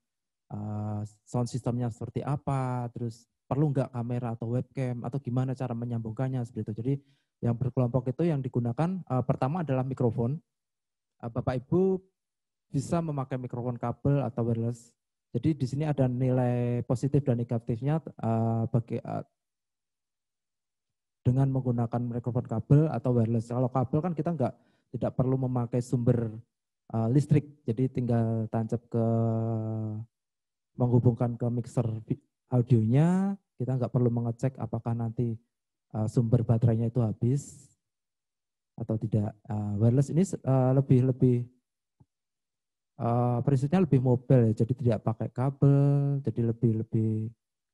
Eh, sound sistemnya seperti apa, terus perlu nggak kamera atau webcam atau gimana cara menyambungkannya seperti itu. Jadi yang berkelompok itu yang digunakan uh, pertama adalah mikrofon. Uh, Bapak Ibu bisa memakai mikrofon kabel atau wireless. Jadi di sini ada nilai positif dan negatifnya uh, bagi uh, dengan menggunakan mikrofon kabel atau wireless. Kalau kabel kan kita nggak tidak perlu memakai sumber uh, listrik, jadi tinggal tancap ke menghubungkan ke mixer audionya, kita nggak perlu mengecek apakah nanti uh, sumber baterainya itu habis atau tidak. Uh, wireless ini uh, lebih lebih uh, prinsipnya lebih mobile ya, jadi tidak pakai kabel, jadi lebih lebih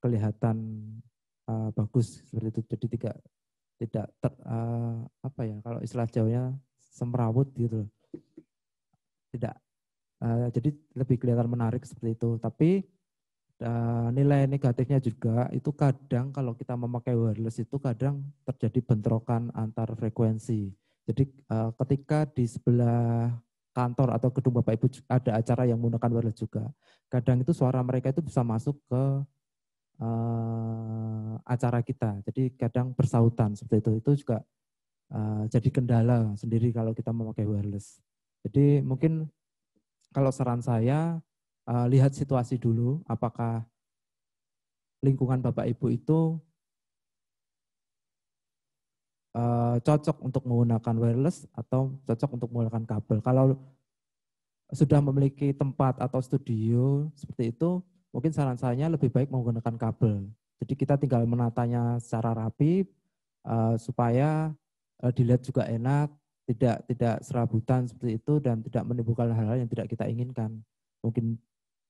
kelihatan uh, bagus seperti itu. Jadi tidak tidak ter, uh, apa ya kalau istilah jauhnya semrawut gitu Tidak uh, jadi lebih kelihatan menarik seperti itu. Tapi nilai negatifnya juga itu kadang kalau kita memakai wireless itu kadang terjadi bentrokan antar frekuensi. Jadi eh, ketika di sebelah kantor atau gedung Bapak Ibu ada acara yang menggunakan wireless juga, kadang itu suara mereka itu bisa masuk ke eh, acara kita. Jadi kadang bersautan seperti itu. Itu juga eh, jadi kendala sendiri kalau kita memakai wireless. Jadi mungkin kalau saran saya uh, lihat situasi dulu apakah lingkungan Bapak Ibu itu uh, cocok untuk menggunakan wireless atau cocok untuk menggunakan kabel. Kalau sudah memiliki tempat atau studio seperti itu, mungkin saran saya lebih baik menggunakan kabel. Jadi kita tinggal menatanya secara rapi uh, supaya uh, dilihat juga enak, tidak tidak serabutan seperti itu dan tidak menimbulkan hal-hal yang tidak kita inginkan. Mungkin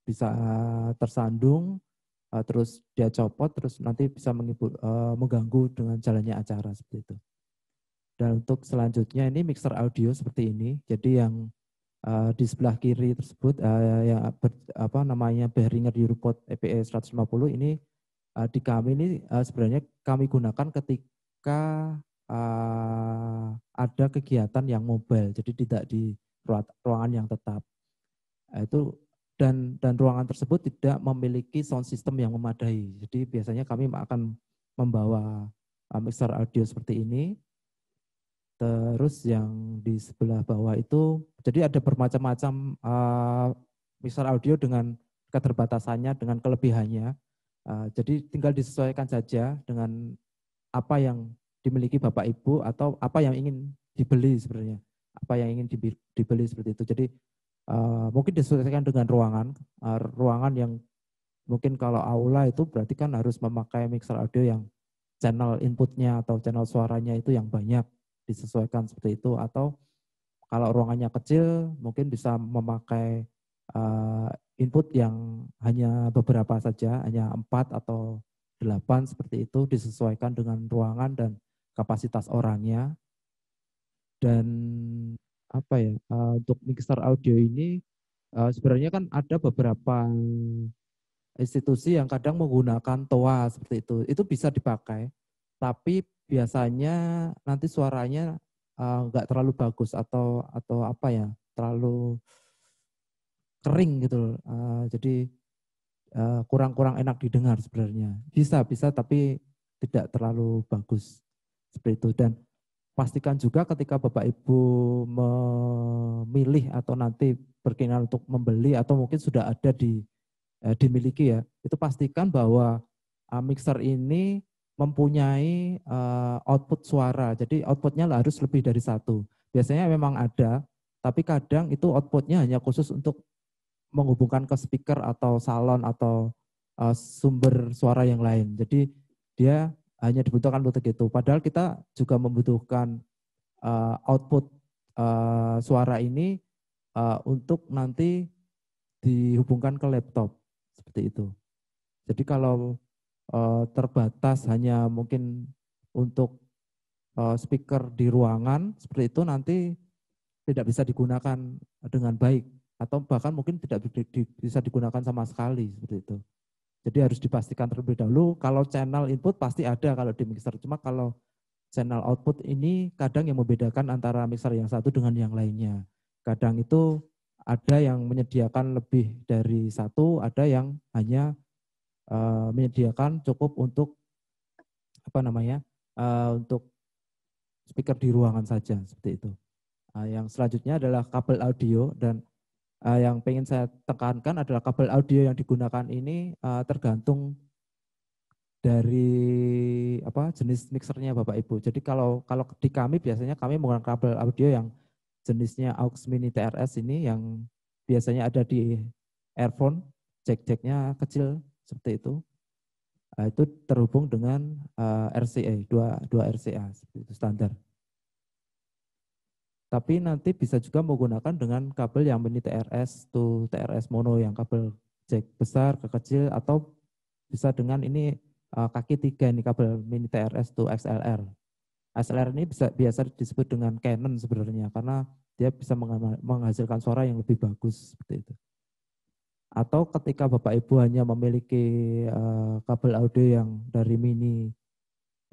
bisa eh, tersandung eh, terus dia copot terus nanti bisa mengibu, eh, mengganggu dengan jalannya acara seperti itu. Dan untuk selanjutnya ini mixer audio seperti ini. Jadi yang di sebelah kiri tersebut yang apa namanya Behringer Europod EPE 150 ini di kami ini sebenarnya kami gunakan ketika ada kegiatan yang mobile. Jadi tidak di ruangan yang tetap. Nah, itu dan dan ruangan tersebut tidak memiliki sound system yang memadai. Jadi biasanya kami akan membawa uh, mixer audio seperti ini. Terus yang di sebelah bawah itu, jadi ada bermacam-macam uh, mixer audio dengan keterbatasannya, dengan kelebihannya. Uh, jadi tinggal disesuaikan saja dengan apa yang dimiliki Bapak Ibu atau apa yang ingin dibeli sebenarnya. Apa yang ingin dibeli seperti itu. Jadi uh, mungkin disesuaikan dengan ruangan. Uh, ruangan yang mungkin kalau aula itu berarti kan harus memakai mixer audio yang channel inputnya atau channel suaranya itu yang banyak disesuaikan seperti itu atau kalau ruangannya kecil mungkin bisa memakai uh, input yang hanya beberapa saja hanya empat atau delapan seperti itu disesuaikan dengan ruangan dan kapasitas orangnya dan apa ya uh, untuk mixer audio ini uh, sebenarnya kan ada beberapa institusi yang kadang menggunakan toa seperti itu itu bisa dipakai tapi biasanya nanti suaranya eh, nggak uh, terlalu bagus atau atau apa ya terlalu kering gitu loh. Uh, jadi kurang kurang-kurang enak didengar sebenarnya bisa bisa tapi tidak terlalu bagus seperti itu dan pastikan juga ketika Bapak Ibu memilih atau nanti berkenan untuk membeli atau mungkin sudah ada di eh, dimiliki ya, itu pastikan bahwa eh, mixer ini mempunyai eh, output suara. Jadi outputnya harus lebih dari satu. Biasanya memang ada, tapi kadang itu outputnya hanya khusus untuk menghubungkan ke speaker atau salon atau eh, sumber suara yang lain. Jadi dia hanya dibutuhkan untuk itu. Padahal kita juga membutuhkan uh, output uh, suara ini uh, untuk nanti dihubungkan ke laptop seperti itu. Jadi kalau uh, terbatas hanya mungkin untuk uh, speaker di ruangan seperti itu nanti tidak bisa digunakan dengan baik atau bahkan mungkin tidak bisa digunakan sama sekali seperti itu. Jadi harus dipastikan terlebih dahulu kalau channel input pasti ada kalau di mixer. Cuma kalau channel output ini kadang yang membedakan antara mixer yang satu dengan yang lainnya. Kadang itu ada yang menyediakan lebih dari satu, ada yang hanya uh, menyediakan cukup untuk apa namanya uh, untuk speaker di ruangan saja seperti itu. Uh, yang selanjutnya adalah kabel audio dan uh, yang pengen saya tekankan adalah kabel audio yang digunakan ini uh, tergantung dari apa jenis mixernya Bapak Ibu. Jadi kalau kalau di kami biasanya kami menggunakan kabel audio yang jenisnya aux mini TRS ini yang biasanya ada di earphone, jack-jacknya kecil seperti itu. Uh, itu terhubung dengan uh, RCA, dua, dua RCA, seperti itu standar. Tapi nanti bisa juga menggunakan dengan kabel yang mini TRS to TRS mono yang kabel jack besar ke kecil atau bisa dengan ini uh, kaki tiga ini kabel mini TRS to XLR. XLR ini bisa biasa disebut dengan Canon sebenarnya karena dia bisa menghasilkan suara yang lebih bagus seperti itu. Atau ketika Bapak Ibu hanya memiliki uh, kabel audio yang dari mini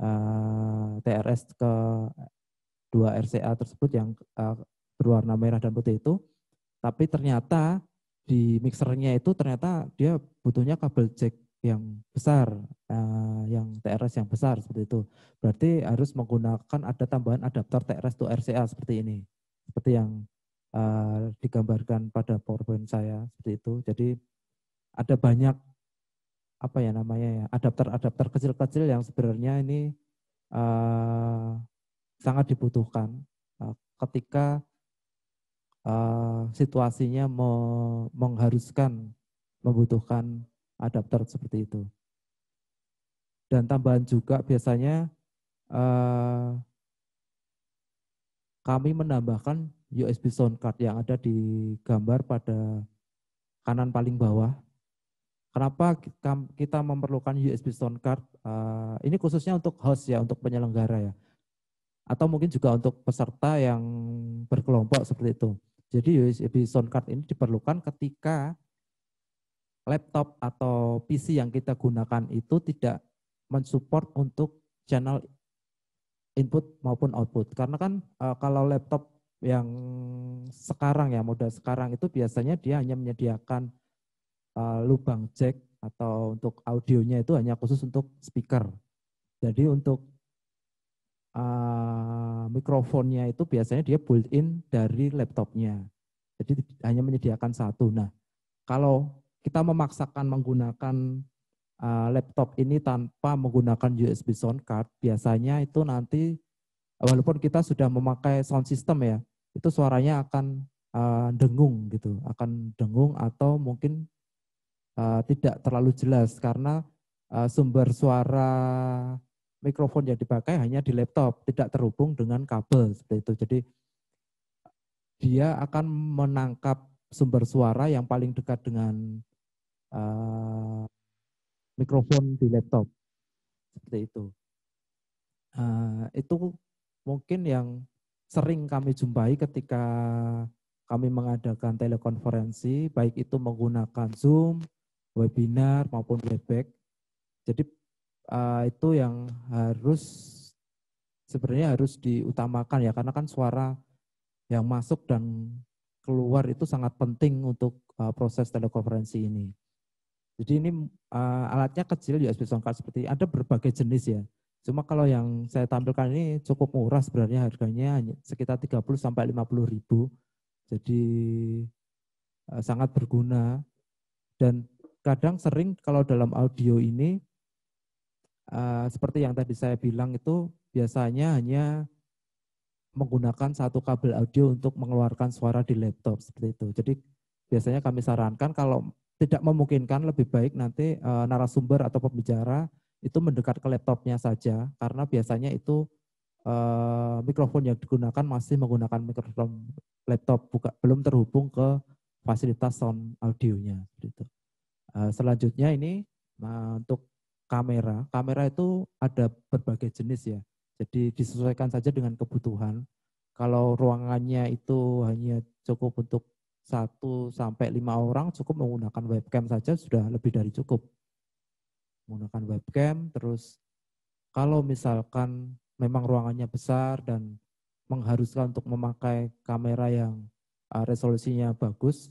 uh, eh, TRS ke dua RCA tersebut yang uh, berwarna merah dan putih itu, tapi ternyata di mixernya itu ternyata dia butuhnya kabel jack yang besar, uh, yang TRS yang besar seperti itu. Berarti harus menggunakan ada tambahan adaptor TRS to RCA seperti ini, seperti yang uh, digambarkan pada PowerPoint saya seperti itu. Jadi ada banyak apa ya namanya ya adapter adaptor kecil-kecil yang sebenarnya ini uh, sangat dibutuhkan nah, ketika eh, situasinya mengharuskan membutuhkan adapter seperti itu. Dan tambahan juga biasanya eh, kami menambahkan USB sound card yang ada di gambar pada kanan paling bawah. Kenapa kita memerlukan USB sound card? Eh, ini khususnya untuk host ya, untuk penyelenggara ya atau mungkin juga untuk peserta yang berkelompok seperti itu. Jadi USB sound card ini diperlukan ketika laptop atau PC yang kita gunakan itu tidak mensupport untuk channel input maupun output. Karena kan e, kalau laptop yang sekarang ya model sekarang itu biasanya dia hanya menyediakan e, lubang jack atau untuk audionya itu hanya khusus untuk speaker. Jadi untuk uh, mikrofonnya itu biasanya dia built-in dari laptopnya. Jadi hanya menyediakan satu. Nah, kalau kita memaksakan menggunakan uh, laptop ini tanpa menggunakan USB sound card, biasanya itu nanti eh, walaupun kita sudah memakai sound system ya, itu suaranya akan uh, dengung gitu, akan dengung atau mungkin uh, tidak terlalu jelas karena uh, sumber suara mikrofon yang dipakai hanya di laptop, tidak terhubung dengan kabel seperti itu. Jadi dia akan menangkap sumber suara yang paling dekat dengan uh, mikrofon di laptop seperti itu. Uh, itu mungkin yang sering kami jumpai ketika kami mengadakan telekonferensi, baik itu menggunakan Zoom, webinar maupun Webex. Jadi uh, itu yang harus sebenarnya harus diutamakan ya karena kan suara yang masuk dan keluar itu sangat penting untuk uh, proses telekonferensi ini. Jadi ini uh, alatnya kecil USB sound card seperti ada berbagai jenis ya. Cuma kalau yang saya tampilkan ini cukup murah sebenarnya harganya hanya sekitar 30 sampai 50 ribu. Jadi uh, sangat berguna dan kadang sering kalau dalam audio ini uh, seperti yang tadi saya bilang itu biasanya hanya menggunakan satu kabel audio untuk mengeluarkan suara di laptop seperti itu. Jadi biasanya kami sarankan kalau tidak memungkinkan lebih baik nanti uh, narasumber atau pembicara itu mendekat ke laptopnya saja karena biasanya itu uh, mikrofon yang digunakan masih menggunakan mikrofon laptop buka, belum terhubung ke fasilitas sound audionya gitu. Uh, selanjutnya ini nah, untuk kamera. Kamera itu ada berbagai jenis ya. Jadi disesuaikan saja dengan kebutuhan. Kalau ruangannya itu hanya cukup untuk satu sampai lima orang cukup menggunakan webcam saja sudah lebih dari cukup. Menggunakan webcam terus kalau misalkan memang ruangannya besar dan mengharuskan untuk memakai kamera yang eh, resolusinya bagus,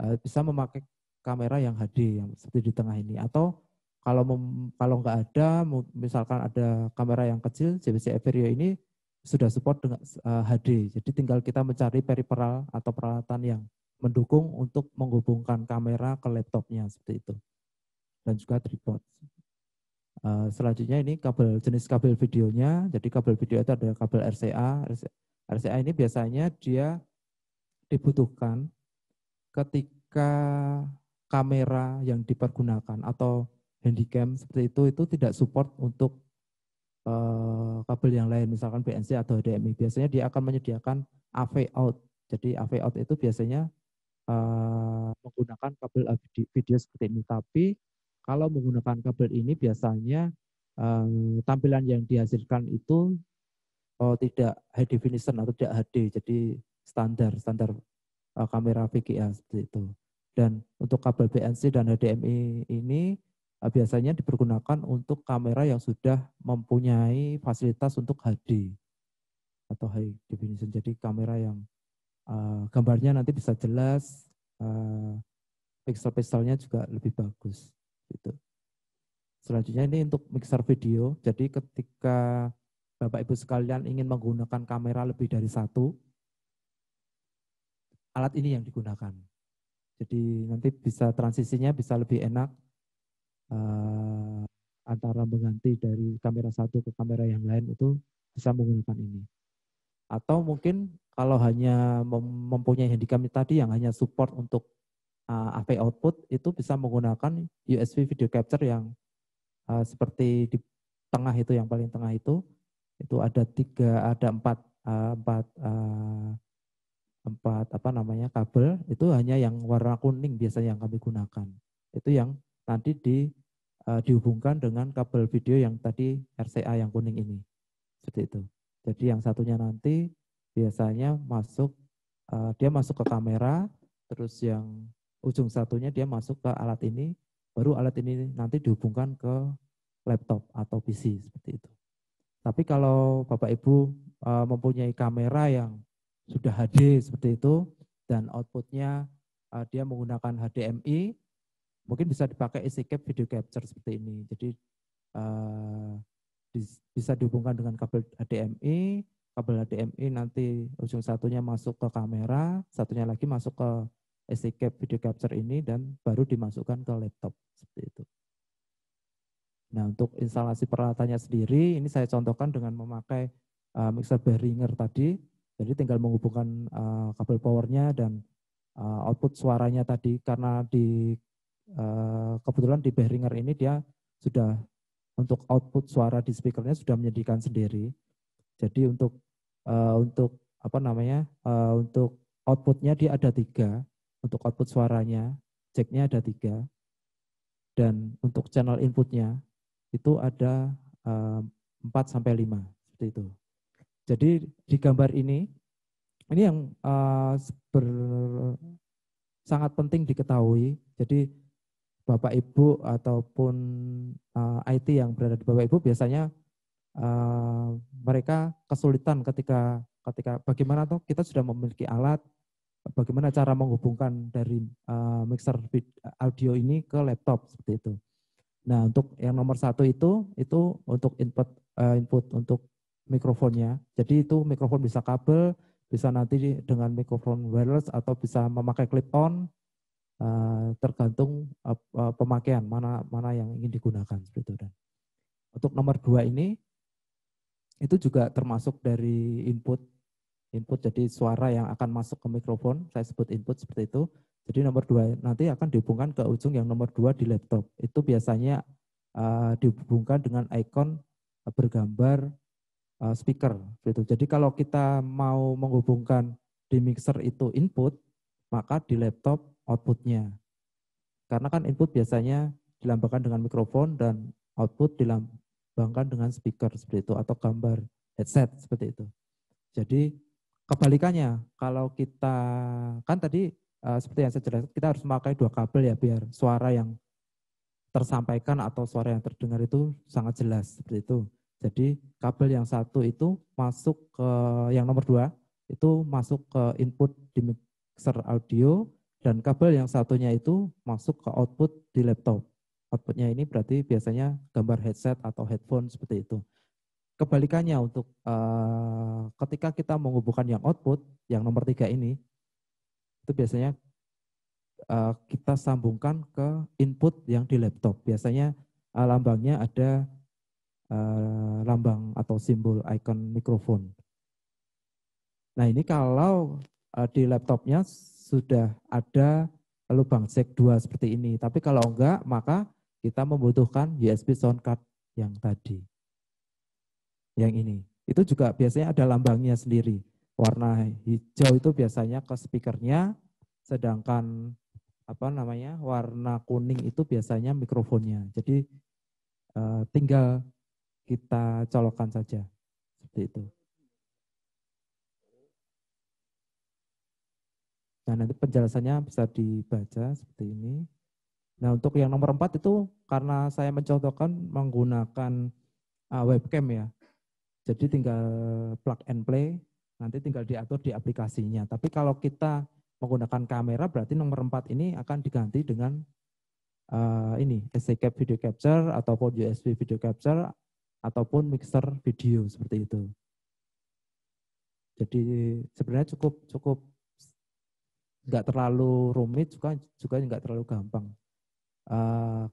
eh, bisa memakai kamera yang HD yang seperti di tengah ini atau kalau mem, kalau nggak ada, misalkan ada kamera yang kecil, JVC Everio ini sudah support dengan uh, eh, HD. Jadi tinggal kita mencari peripheral atau peralatan yang mendukung untuk menghubungkan kamera ke laptopnya seperti itu. Dan juga tripod. Uh, selanjutnya ini kabel jenis kabel videonya. Jadi kabel video itu ada kabel RCA. RCA ini biasanya dia dibutuhkan ketika kamera yang dipergunakan atau handycam seperti itu itu tidak support untuk uh, kabel yang lain misalkan BNC atau HDMI biasanya dia akan menyediakan AV out jadi AV out itu biasanya uh, menggunakan kabel video seperti ini tapi kalau menggunakan kabel ini biasanya uh, tampilan yang dihasilkan itu uh, tidak high definition atau tidak HD jadi standar standar uh, kamera VGA seperti itu dan untuk kabel BNC dan HDMI ini Eh, biasanya dipergunakan untuk kamera yang sudah mempunyai fasilitas untuk HD atau high definition. Jadi kamera yang uh, gambarnya nanti bisa jelas, uh, pixel-pixelnya juga lebih bagus. Gitu. Selanjutnya ini untuk mixer video. Jadi ketika Bapak Ibu sekalian ingin menggunakan kamera lebih dari satu, alat ini yang digunakan. Jadi nanti bisa transisinya bisa lebih enak uh, antara mengganti dari kamera satu ke kamera yang lain itu bisa menggunakan ini. Atau mungkin kalau hanya mempunyai handycam tadi yang hanya support untuk uh, eh, AV output itu bisa menggunakan USB video capture yang uh, seperti di tengah itu yang paling tengah itu itu ada tiga ada empat uh, empat uh, empat apa namanya kabel itu hanya yang warna kuning biasanya yang kami gunakan itu yang nanti di Eh, dihubungkan dengan kabel video yang tadi RCA yang kuning ini. Seperti itu. Jadi yang satunya nanti biasanya masuk, eh, dia masuk ke kamera, terus yang ujung satunya dia masuk ke alat ini, baru alat ini nanti dihubungkan ke laptop atau PC seperti itu. Tapi kalau Bapak Ibu eh, mempunyai kamera yang sudah HD seperti itu dan outputnya dia menggunakan HDMI, mungkin bisa dipakai EasyCap video capture seperti ini. Jadi uh, bisa dihubungkan dengan kabel HDMI, kabel HDMI nanti ujung satunya masuk ke kamera, satunya lagi masuk ke EasyCap video capture ini dan baru dimasukkan ke laptop seperti itu. Nah untuk instalasi peralatannya sendiri ini saya contohkan dengan memakai uh, mixer Behringer tadi. Jadi tinggal menghubungkan uh, kabel powernya dan uh, output suaranya tadi karena di Eh, kebetulan di Behringer ini dia sudah untuk output suara di speakernya sudah menyediakan sendiri. Jadi untuk uh, untuk apa namanya uh, untuk outputnya dia ada tiga, untuk output suaranya jacknya ada tiga, dan untuk channel inputnya itu ada empat uh, sampai lima seperti itu. Jadi di gambar ini ini yang uh, ber, sangat penting diketahui. Jadi Bapak Ibu ataupun uh, eh, IT yang berada di Bapak Ibu biasanya uh, mereka kesulitan ketika ketika bagaimana toh kita sudah memiliki alat bagaimana cara menghubungkan dari uh, mixer audio ini ke laptop seperti itu. Nah untuk yang nomor satu itu itu untuk input uh, input untuk mikrofonnya. Jadi itu mikrofon bisa kabel, bisa nanti dengan mikrofon wireless atau bisa memakai clip on Eh, tergantung eh, pemakaian mana mana yang ingin digunakan seperti itu dan untuk nomor dua ini itu juga termasuk dari input input jadi suara yang akan masuk ke mikrofon saya sebut input seperti itu jadi nomor dua nanti akan dihubungkan ke ujung yang nomor dua di laptop itu biasanya uh, dihubungkan dengan ikon bergambar uh, speaker gitu. Jadi kalau kita mau menghubungkan di mixer itu input, maka di laptop outputnya. Karena kan input biasanya dilambangkan dengan mikrofon dan output dilambangkan dengan speaker seperti itu atau gambar headset seperti itu. Jadi kebalikannya kalau kita kan tadi uh, seperti yang saya jelaskan kita harus memakai dua kabel ya biar suara yang tersampaikan atau suara yang terdengar itu sangat jelas seperti itu. Jadi kabel yang satu itu masuk ke yang nomor dua itu masuk ke input di mixer audio dan kabel yang satunya itu masuk ke output di laptop. Outputnya ini berarti biasanya gambar headset atau headphone seperti itu. Kebalikannya untuk uh, ketika kita menghubungkan yang output, yang nomor tiga ini, itu biasanya uh, kita sambungkan ke input yang di laptop. Biasanya uh, lambangnya ada uh, lambang atau simbol icon mikrofon. Nah ini kalau Eh, di laptopnya sudah ada lubang jack 2 seperti ini. Tapi kalau enggak, maka kita membutuhkan USB sound card yang tadi. Yang ini. Itu juga biasanya ada lambangnya sendiri. Warna hijau itu biasanya ke speakernya, sedangkan apa namanya warna kuning itu biasanya mikrofonnya. Jadi eh, tinggal kita colokkan saja. Seperti itu. Nah, nanti penjelasannya bisa dibaca seperti ini. Nah, untuk yang nomor empat itu karena saya mencontohkan menggunakan uh, webcam ya. Jadi tinggal plug and play, nanti tinggal diatur di aplikasinya. Tapi kalau kita menggunakan kamera berarti nomor empat ini akan diganti dengan uh, ini SCAP video capture ataupun USB video capture ataupun mixer video seperti itu. Jadi sebenarnya cukup cukup nggak terlalu rumit juga juga nggak terlalu gampang. Uh,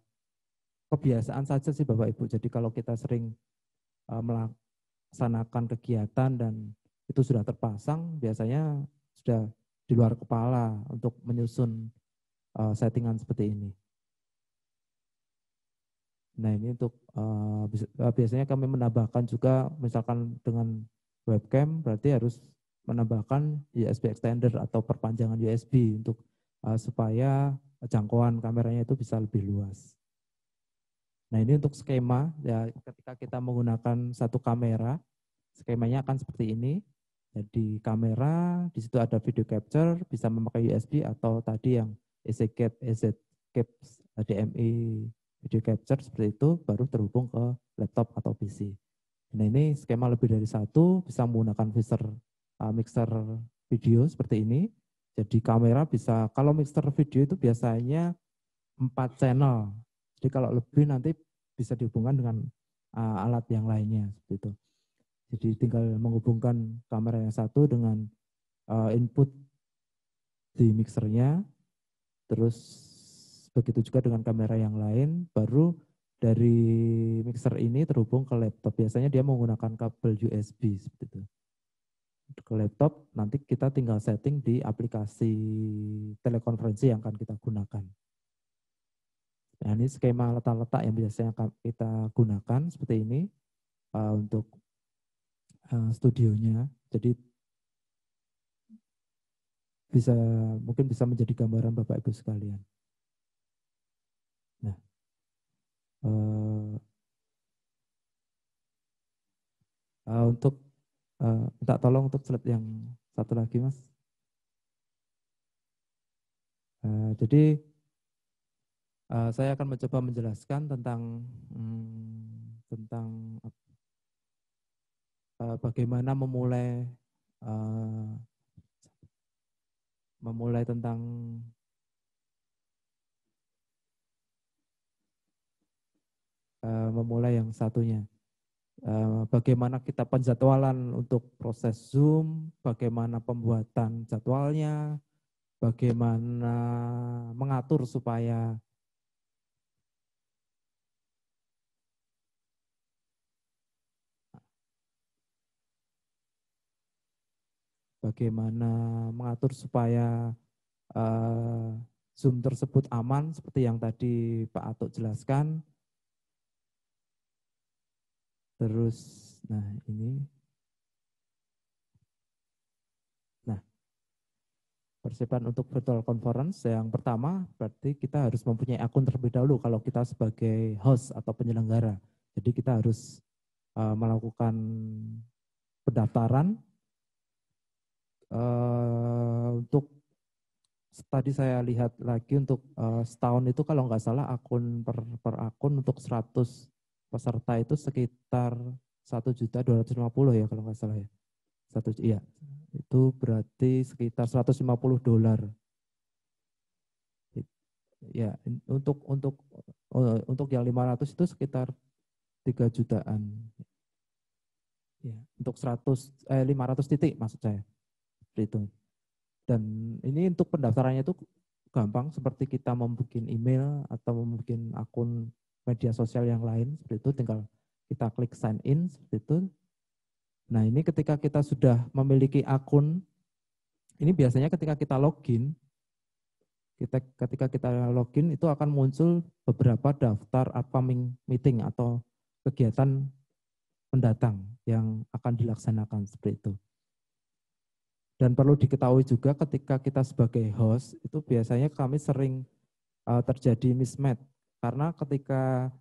kebiasaan saja sih Bapak Ibu. Jadi kalau kita sering uh, melaksanakan kegiatan dan itu sudah terpasang, biasanya sudah di luar kepala untuk menyusun uh, settingan seperti ini. Nah ini untuk uh, biasanya kami menambahkan juga misalkan dengan webcam berarti harus menambahkan USB extender atau perpanjangan USB untuk uh, supaya jangkauan kameranya itu bisa lebih luas. Nah ini untuk skema ya ketika kita menggunakan satu kamera skemanya akan seperti ini. Jadi kamera di situ ada video capture bisa memakai USB atau tadi yang ECCAP, EZCAP, HDMI e, video capture seperti itu baru terhubung ke laptop atau PC. Nah ini skema lebih dari satu bisa menggunakan visor uh, mixer video seperti ini. Jadi kamera bisa, kalau mixer video itu biasanya empat channel. Jadi kalau lebih nanti bisa dihubungkan dengan uh, alat yang lainnya seperti itu. Jadi tinggal menghubungkan kamera yang satu dengan uh, input di mixernya, terus begitu juga dengan kamera yang lain, baru dari mixer ini terhubung ke laptop. Biasanya dia menggunakan kabel USB seperti itu ke laptop, nanti kita tinggal setting di aplikasi telekonferensi yang akan kita gunakan. Nah, ini skema letak-letak yang biasanya kita gunakan seperti ini uh, untuk uh, studionya. Jadi bisa mungkin bisa menjadi gambaran Bapak Ibu sekalian. Nah, uh, uh, untuk uh, minta tolong untuk slide yang satu lagi mas uh, jadi uh, saya akan mencoba menjelaskan tentang hmm, tentang uh, bagaimana memulai uh, memulai tentang uh, memulai yang satunya. Eh, bagaimana kita penjadwalan untuk proses Zoom, bagaimana pembuatan jadwalnya, bagaimana mengatur supaya bagaimana mengatur supaya uh, Zoom tersebut aman seperti yang tadi Pak Atuk jelaskan. Terus, nah ini. Nah, persiapan untuk virtual conference yang pertama berarti kita harus mempunyai akun terlebih dahulu kalau kita sebagai host atau penyelenggara. Jadi kita harus uh, melakukan pendaftaran uh, untuk tadi saya lihat lagi untuk uh, setahun itu kalau nggak salah akun per, per akun untuk 100 peserta itu sekitar juta puluh ya kalau nggak salah ya. Satu iya. Itu berarti sekitar 150 dolar. Ya, untuk untuk eh, untuk yang 500 itu sekitar 3 jutaan. Ya, untuk 100 eh 500 titik maksud saya. Itu. Dan ini untuk pendaftarannya itu gampang seperti kita membuat email atau membuat akun media sosial yang lain seperti itu tinggal kita klik sign in seperti itu. Nah, ini ketika kita sudah memiliki akun ini biasanya ketika kita login kita ketika kita login itu akan muncul beberapa daftar upcoming meeting atau kegiatan mendatang yang akan dilaksanakan seperti itu. Dan perlu diketahui juga ketika kita sebagai host itu biasanya kami sering eh, terjadi mismatch karena ketika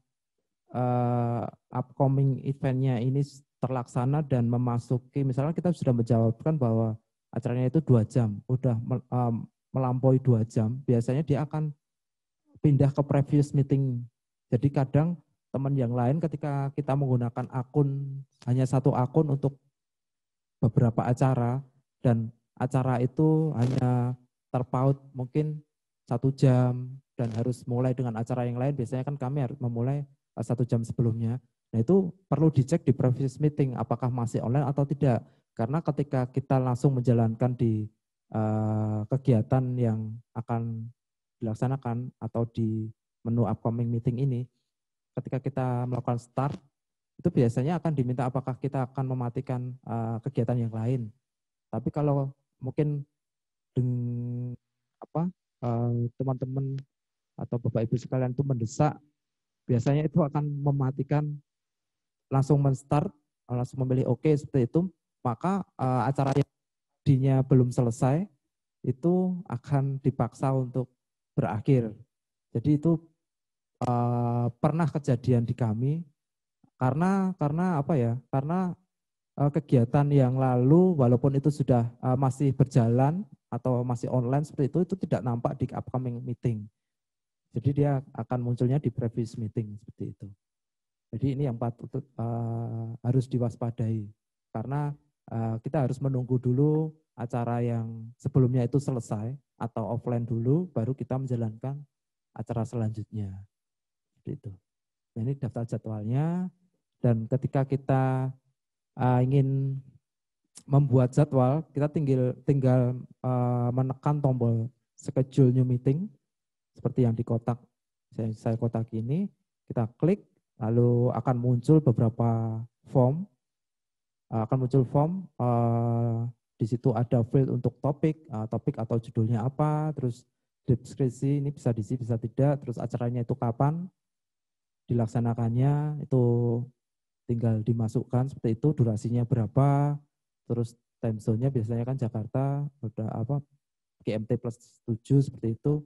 uh, upcoming eventnya ini terlaksana dan memasuki, misalnya kita sudah menjawabkan bahwa acaranya itu dua jam, udah melampaui dua jam, biasanya dia akan pindah ke previous meeting. Jadi kadang teman yang lain ketika kita menggunakan akun hanya satu akun untuk beberapa acara dan acara itu hanya terpaut mungkin satu jam dan harus mulai dengan acara yang lain, biasanya kan kami harus memulai eh, satu jam sebelumnya. Nah itu perlu dicek di previous meeting apakah masih online atau tidak. Karena ketika kita langsung menjalankan di uh, kegiatan yang akan dilaksanakan atau di menu upcoming meeting ini, ketika kita melakukan start, itu biasanya akan diminta apakah kita akan mematikan uh, kegiatan yang lain. Tapi kalau mungkin dengan apa teman -teman atau Bapak Ibu sekalian itu mendesak, biasanya itu akan mematikan langsung menstart, langsung memilih oke okay, seperti itu, maka uh, acara yang tadinya belum selesai itu akan dipaksa untuk berakhir. Jadi itu uh, pernah kejadian di kami karena karena apa ya? Karena uh, kegiatan yang lalu walaupun itu sudah uh, masih berjalan atau masih online seperti itu itu tidak nampak di upcoming meeting. Jadi dia akan munculnya di previous meeting seperti itu. Jadi ini yang patut uh, harus diwaspadai karena uh, kita harus menunggu dulu acara yang sebelumnya itu selesai atau offline dulu baru kita menjalankan acara selanjutnya. Seperti itu. Nah, ini daftar jadwalnya dan ketika kita uh, ingin membuat jadwal, kita tinggal tinggal uh, menekan tombol schedule new meeting seperti yang di kotak saya, saya kotak ini, kita klik lalu akan muncul beberapa form, eh, akan muncul form eh, di situ ada field untuk topik, eh, topik atau judulnya apa, terus deskripsi ini bisa diisi bisa tidak, terus acaranya itu kapan dilaksanakannya itu tinggal dimasukkan seperti itu durasinya berapa, terus time zone-nya biasanya kan Jakarta udah apa GMT plus 7 seperti itu.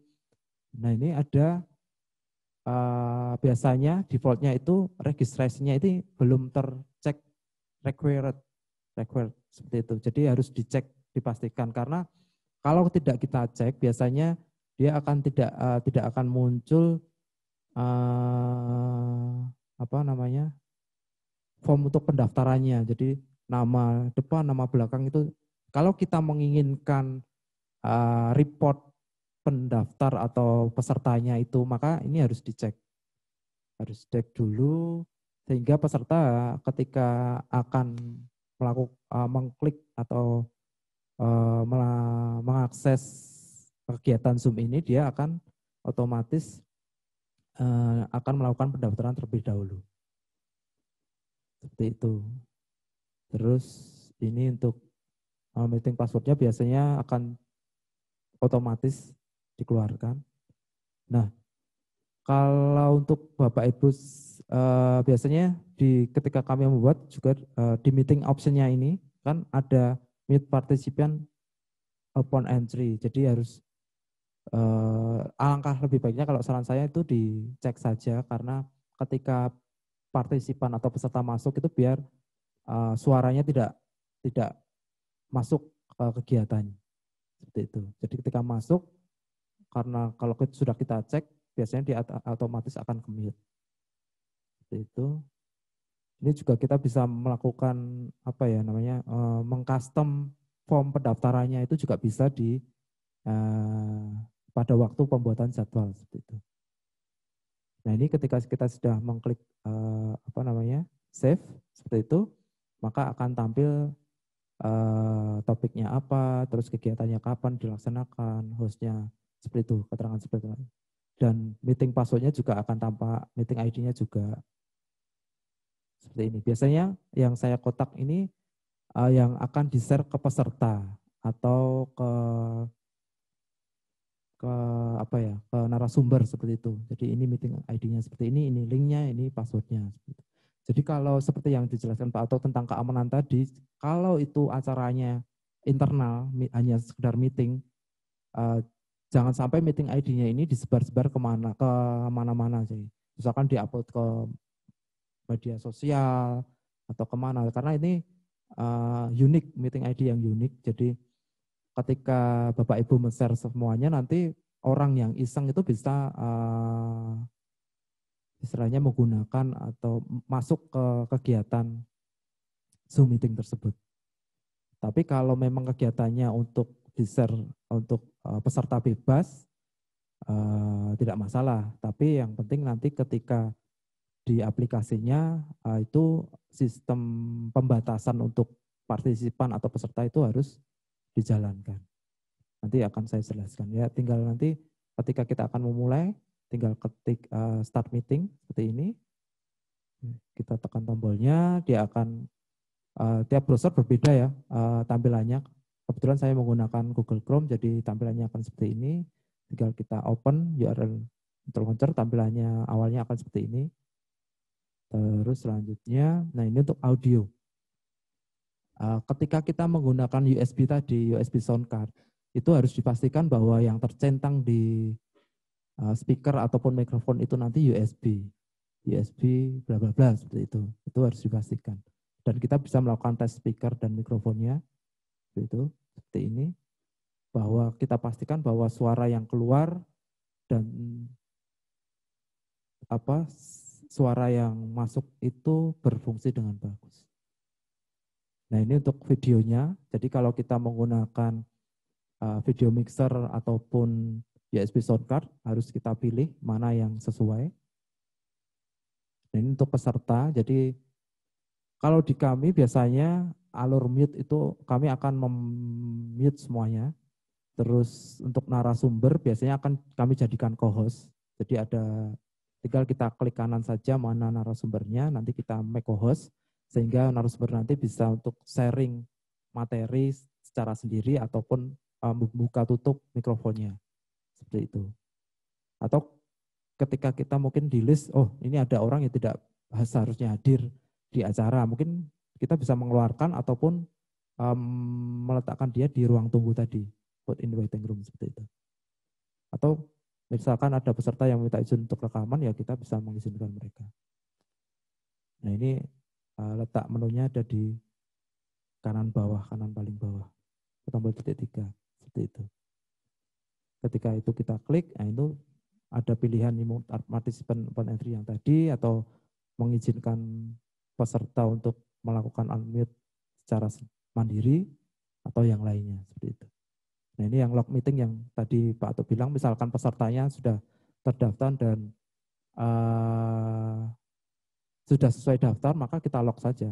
Nah ini ada uh, biasanya defaultnya itu registrasinya itu belum tercek required, required seperti itu. Jadi harus dicek, dipastikan karena kalau tidak kita cek biasanya dia akan tidak uh, tidak akan muncul uh, apa namanya form untuk pendaftarannya. Jadi nama depan, nama belakang itu kalau kita menginginkan uh, report pendaftar atau pesertanya itu, maka ini harus dicek. Harus cek dulu sehingga peserta ketika akan melakukan e, mengklik atau e, mengakses kegiatan Zoom ini dia akan otomatis e, akan melakukan pendaftaran terlebih dahulu. Seperti itu. Terus ini untuk meeting passwordnya biasanya akan otomatis dikeluarkan. Nah, kalau untuk Bapak Ibu uh, biasanya di ketika kami membuat juga uh, di meeting optionnya ini kan ada meet participant upon entry. Jadi harus uh, alangkah lebih baiknya kalau saran saya itu dicek saja karena ketika partisipan atau peserta masuk itu biar uh, suaranya tidak tidak masuk ke kegiatan seperti itu. Jadi ketika masuk karena kalau sudah kita cek biasanya dia otomatis akan kemit, Seperti itu. Ini juga kita bisa melakukan apa ya namanya e, mengcustom form pendaftarannya itu juga bisa di e, pada waktu pembuatan jadwal seperti itu. Nah ini ketika kita sudah mengklik e, apa namanya save seperti itu, maka akan tampil topiknya apa, terus kegiatannya kapan dilaksanakan, hostnya seperti itu, keterangan seperti itu. Dan meeting passwordnya juga akan tampak, meeting ID-nya juga seperti ini. Biasanya yang saya kotak ini uh, yang akan di-share ke peserta atau ke ke apa ya ke narasumber seperti itu. Jadi ini meeting ID-nya seperti ini, ini linknya, ini passwordnya. Jadi kalau seperti yang dijelaskan Pak atau tentang keamanan tadi, kalau itu acaranya internal hanya sekedar meeting, uh, jangan sampai meeting ID-nya ini disebar-sebar kemana ke mana-mana jadi misalkan diupload ke media sosial atau kemana karena ini uh, unik meeting ID yang unik jadi ketika bapak ibu men-share semuanya nanti orang yang iseng itu bisa uh, istilahnya menggunakan atau masuk ke kegiatan Zoom meeting tersebut. Tapi kalau memang kegiatannya untuk dessert untuk uh, peserta bebas uh, tidak masalah. Tapi yang penting nanti ketika di aplikasinya uh, itu sistem pembatasan untuk partisipan atau peserta itu harus dijalankan. Nanti akan saya jelaskan ya. Tinggal nanti ketika kita akan memulai, tinggal ketik uh, start meeting seperti ini. Kita tekan tombolnya, dia akan uh, tiap browser berbeda ya uh, tampilannya Kebetulan saya menggunakan Google Chrome, jadi tampilannya akan seperti ini. Tinggal kita open URL launcher, tampilannya awalnya akan seperti ini. Terus selanjutnya, nah ini untuk audio. Ah, ketika kita menggunakan USB tadi, USB sound card, itu harus dipastikan bahwa yang tercentang di ah, speaker ataupun mikrofon itu nanti USB. USB bla bla bla seperti itu. Itu harus dipastikan. Dan kita bisa melakukan tes speaker dan mikrofonnya. itu seperti ini bahwa kita pastikan bahwa suara yang keluar dan apa suara yang masuk itu berfungsi dengan bagus. Nah ini untuk videonya. Jadi kalau kita menggunakan uh, video mixer ataupun USB sound card harus kita pilih mana yang sesuai. Nah, ini untuk peserta. Jadi kalau di kami biasanya alur mute itu kami akan mute semuanya. Terus untuk narasumber biasanya akan kami jadikan co-host. Jadi ada tinggal kita klik kanan saja mana narasumbernya, nanti kita make co-host sehingga narasumber nanti bisa untuk sharing materi secara sendiri ataupun eh, membuka tutup mikrofonnya. Seperti itu. Atau ketika kita mungkin di list, oh ini ada orang yang tidak seharusnya hadir, di acara. Mungkin kita bisa mengeluarkan ataupun um, meletakkan dia di ruang tunggu tadi, put in waiting room seperti itu. Atau misalkan ada peserta yang minta izin untuk rekaman, ya kita bisa mengizinkan mereka. Nah ini uh, letak menunya ada di kanan bawah, kanan paling bawah, tombol titik tiga, seperti itu. Ketika itu kita klik, nah itu ada pilihan participant open entry yang tadi atau mengizinkan peserta untuk melakukan unmute secara mandiri atau yang lainnya seperti itu. Nah ini yang log meeting yang tadi Pak Atu bilang, misalkan pesertanya sudah terdaftar dan uh, sudah sesuai daftar, maka kita log saja.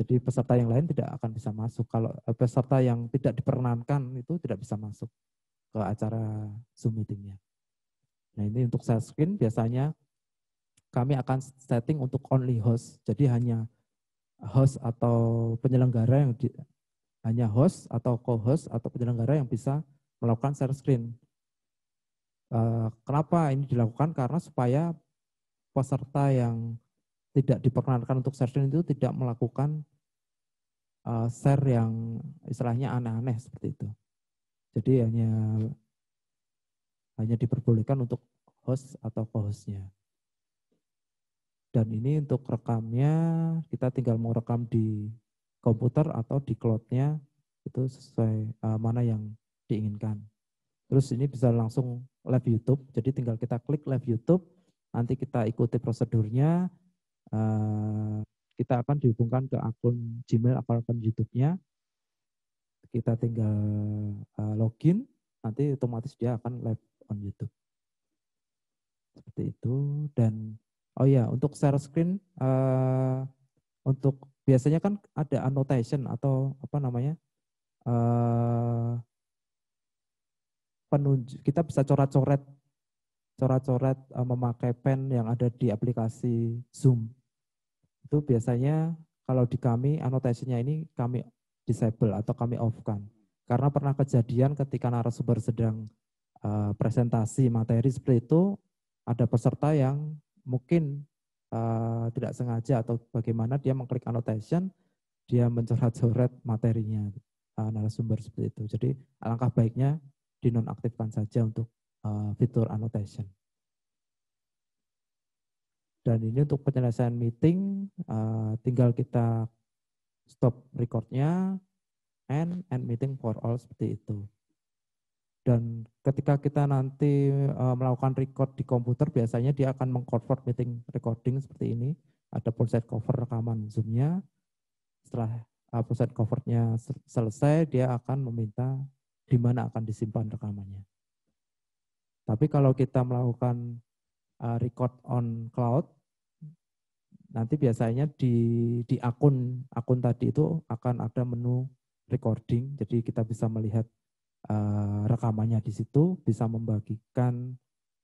Jadi peserta yang lain tidak akan bisa masuk. Kalau eh, peserta yang tidak diperkenankan itu tidak bisa masuk ke acara Zoom meetingnya. Nah ini untuk saya screen biasanya kami akan setting untuk only host. Jadi hanya host atau penyelenggara yang di, hanya host atau co-host atau penyelenggara yang bisa melakukan share screen. Uh, kenapa ini dilakukan? Karena supaya peserta yang tidak diperkenankan untuk share screen itu tidak melakukan uh, share yang istilahnya aneh-aneh seperti itu. Jadi hanya hanya diperbolehkan untuk host atau co-hostnya. Dan ini untuk rekamnya kita tinggal mau rekam di komputer atau di cloudnya itu sesuai uh, mana yang diinginkan. Terus ini bisa langsung live YouTube. Jadi tinggal kita klik live YouTube, nanti kita ikuti prosedurnya. Uh, kita akan dihubungkan ke akun Gmail atau akun YouTube-nya. Kita tinggal uh, login, nanti otomatis dia akan live on YouTube. Seperti itu dan Oh iya, untuk share screen uh, untuk biasanya kan ada annotation atau apa namanya? Uh, eh, penunjuk kita bisa coret-coret coret-coret uh, memakai pen yang ada di aplikasi Zoom. Itu biasanya kalau di kami annotation-nya ini kami disable atau kami off-kan. Karena pernah kejadian ketika narasumber sedang uh, presentasi materi seperti itu, ada peserta yang mungkin uh, tidak sengaja atau bagaimana dia mengklik annotation, dia mencoret-coret materinya uh, narasumber seperti itu. Jadi alangkah baiknya dinonaktifkan saja untuk uh, fitur annotation. Dan ini untuk penyelesaian meeting, uh, tinggal kita stop recordnya, and end meeting for all seperti itu. Dan ketika kita nanti uh, melakukan record di komputer, biasanya dia akan mengkonvert meeting recording seperti ini. Ada proses cover rekaman zoomnya. Setelah uh, eh, preset covernya selesai, dia akan meminta di mana akan disimpan rekamannya. Tapi kalau kita melakukan uh, record on cloud, nanti biasanya di di akun akun tadi itu akan ada menu recording, jadi kita bisa melihat Eh, rekamannya di situ bisa membagikan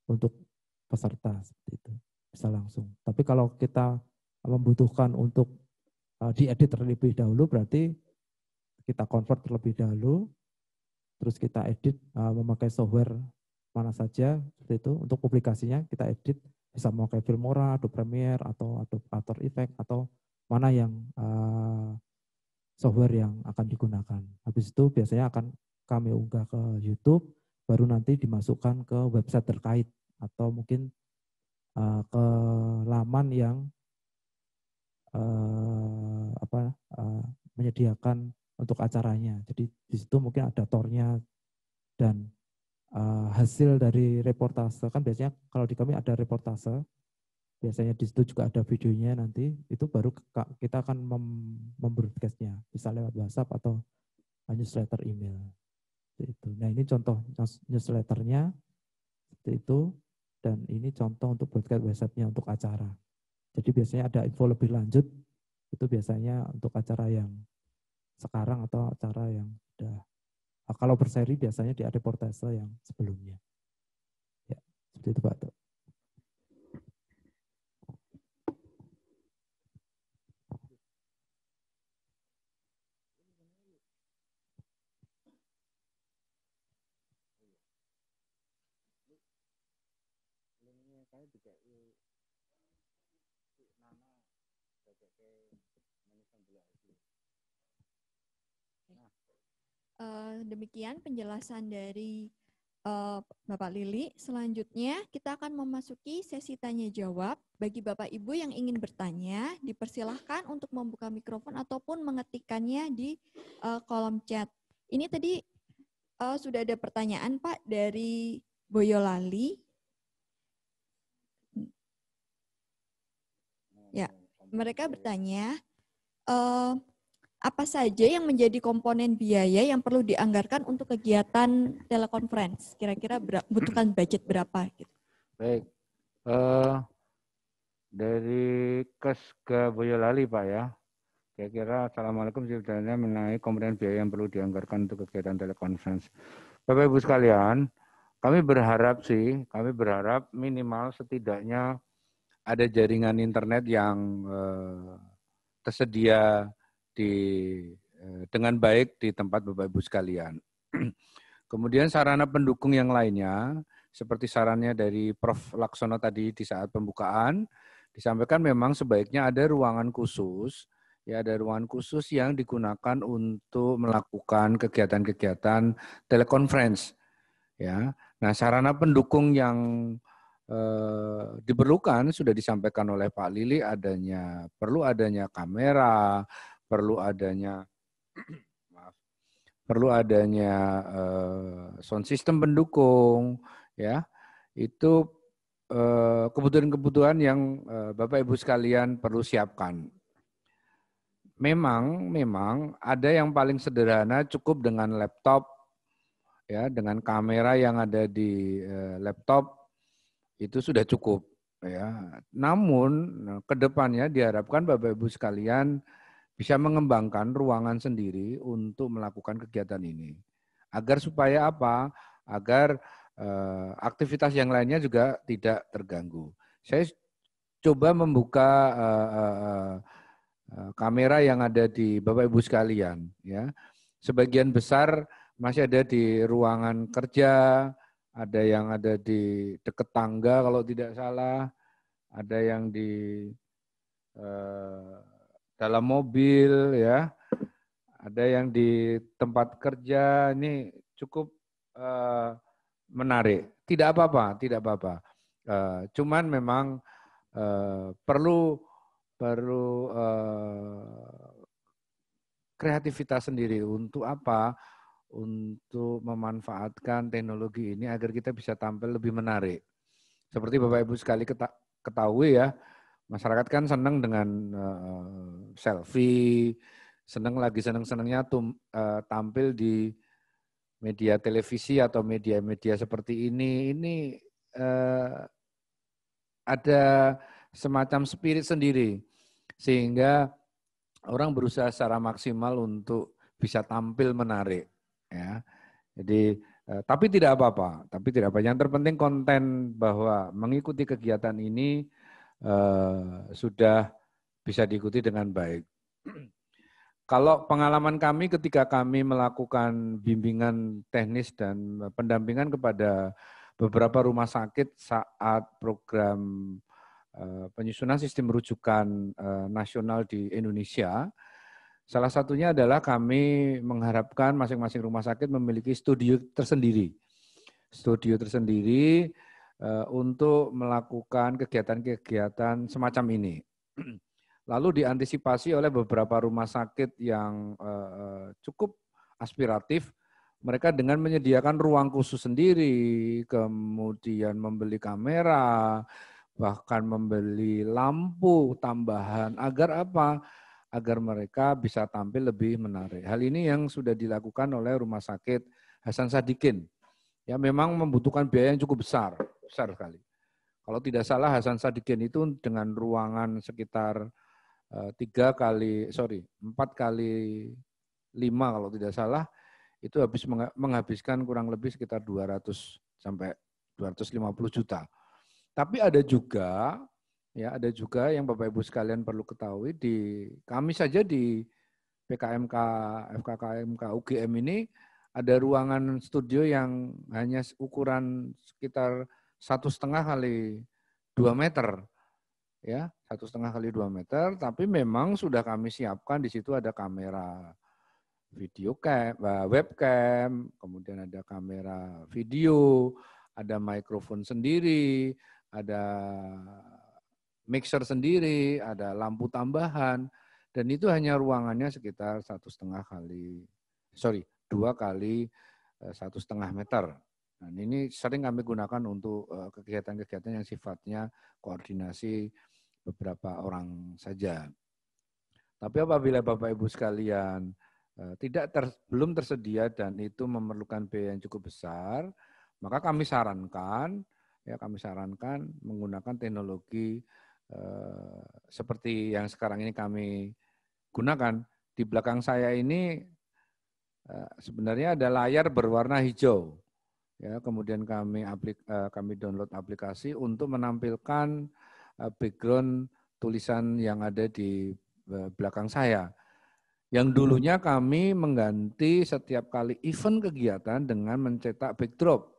untuk peserta seperti itu bisa langsung. Tapi kalau kita membutuhkan untuk eh, diedit terlebih dahulu berarti kita convert terlebih dahulu terus kita edit eh, memakai software mana saja seperti itu untuk publikasinya kita edit bisa memakai Filmora, Adobe Premiere atau Adobe After Effect atau mana yang software yang akan digunakan. Habis itu biasanya akan kami unggah ke YouTube, baru nanti dimasukkan ke website terkait atau mungkin uh, ke laman yang uh, apa uh, menyediakan untuk acaranya. Jadi di situ mungkin ada tornya dan uh, hasil dari reportase kan biasanya kalau di kami ada reportase biasanya di situ juga ada videonya nanti itu baru kita akan mem membroadcastnya bisa lewat WhatsApp atau newsletter email itu. Nah ini contoh newsletternya seperti itu dan ini contoh untuk broadcast websitenya untuk acara. Jadi biasanya ada info lebih lanjut itu biasanya untuk acara yang sekarang atau acara yang sudah kalau berseri biasanya di reportase yang sebelumnya. Ya, seperti itu Pak. uh, demikian penjelasan dari uh, Bapak Lili. Selanjutnya kita akan memasuki sesi tanya jawab. Bagi Bapak Ibu yang ingin bertanya, dipersilahkan untuk membuka mikrofon ataupun mengetikkannya di uh, kolom chat. Ini tadi uh, sudah ada pertanyaan Pak dari Boyolali. Ya, mereka bertanya. Uh, apa saja yang menjadi komponen biaya yang perlu dianggarkan untuk kegiatan telekonferensi? Kira-kira butuhkan budget berapa? Gitu? Baik. Uh, dari ke Boyolali Pak ya. Kira-kira Assalamualaikum ceritanya mengenai komponen biaya yang perlu dianggarkan untuk kegiatan telekonferensi. Bapak-Ibu sekalian, kami berharap sih, kami berharap minimal setidaknya ada jaringan internet yang uh, tersedia di eh, dengan baik di tempat Bapak Ibu sekalian. Kemudian sarana pendukung yang lainnya seperti sarannya dari Prof Laksono tadi di saat pembukaan disampaikan memang sebaiknya ada ruangan khusus ya ada ruangan khusus yang digunakan untuk melakukan kegiatan-kegiatan telekonferensi ya. Nah, sarana pendukung yang eh, diperlukan sudah disampaikan oleh Pak Lili adanya perlu adanya kamera, perlu adanya maaf, perlu adanya uh, sound system pendukung, ya itu eh, kebutuhan-kebutuhan yang uh, Bapak Ibu sekalian perlu siapkan. Memang, memang ada yang paling sederhana cukup dengan laptop, ya dengan kamera yang ada di uh, laptop itu sudah cukup, ya. Namun kedepannya diharapkan Bapak Ibu sekalian bisa mengembangkan ruangan sendiri untuk melakukan kegiatan ini. Agar hmm. supaya apa? Agar eh, aktivitas yang lainnya juga tidak terganggu. Saya coba membuka eh eh, eh, eh, kamera yang ada di Bapak Ibu sekalian ya. Sebagian besar masih ada di ruangan kerja, ada yang ada di dekat tangga kalau tidak salah, ada yang di eh, dalam mobil ya ada yang di tempat kerja ini cukup uh, menarik tidak apa-apa tidak apa-apa uh, cuman memang uh, perlu perlu uh, kreativitas sendiri untuk apa untuk memanfaatkan teknologi ini agar kita bisa tampil lebih menarik seperti bapak ibu sekali ketahui ya masyarakat kan seneng dengan uh, selfie, seneng lagi seneng-senengnya uh, tampil di media televisi atau media-media seperti ini. Ini uh, ada semacam spirit sendiri sehingga orang berusaha secara maksimal untuk bisa tampil menarik ya. Jadi eh, tapi tidak apa-apa, tapi tidak apa. Yang terpenting konten bahwa mengikuti kegiatan ini Eh, sudah bisa diikuti dengan baik. Kalau pengalaman kami ketika kami melakukan bimbingan teknis dan pendampingan kepada beberapa rumah sakit saat program eh, penyusunan sistem rujukan eh, nasional di Indonesia, salah satunya adalah kami mengharapkan masing-masing rumah sakit memiliki studio tersendiri. Studio tersendiri Eh, untuk melakukan kegiatan-kegiatan semacam ini. Lalu diantisipasi oleh beberapa rumah sakit yang eh, eh, cukup aspiratif, mereka dengan menyediakan ruang khusus sendiri, kemudian membeli kamera, bahkan membeli lampu tambahan agar apa? Agar mereka bisa tampil lebih menarik. Hal ini yang sudah dilakukan oleh Rumah Sakit Hasan Sadikin. Ya memang membutuhkan biaya yang cukup besar besar sekali. Kalau tidak salah Hasan Sadikin itu dengan ruangan sekitar eh, tiga kali sorry empat kali lima kalau tidak salah itu habis menghabiskan kurang lebih sekitar 200 sampai 250 juta. Tapi ada juga ya ada juga yang Bapak Ibu sekalian perlu ketahui di kami saja di PKMK FKKMK UGM ini ada ruangan studio yang hanya ukuran sekitar satu setengah kali dua meter, ya satu setengah kali dua meter. Tapi memang sudah kami siapkan di situ ada kamera video cam, webcam, kemudian ada kamera video, ada mikrofon sendiri, ada mixer sendiri, ada lampu tambahan, dan itu hanya ruangannya sekitar satu setengah kali, sorry, dua kali eh, satu setengah meter. Nah, ini sering kami gunakan untuk eh, kegiatan-kegiatan yang sifatnya koordinasi beberapa orang saja. Tapi apabila Bapak Ibu sekalian eh, tidak ter, belum tersedia dan itu memerlukan biaya yang cukup besar, maka kami sarankan ya kami sarankan menggunakan teknologi eh, seperti yang sekarang ini kami gunakan. Di belakang saya ini eh, sebenarnya ada layar berwarna hijau ya kemudian kami aplik, eh, kami download aplikasi untuk menampilkan eh, background tulisan yang ada di eh, belakang saya yang hmm. dulunya kami mengganti setiap kali event kegiatan dengan mencetak backdrop.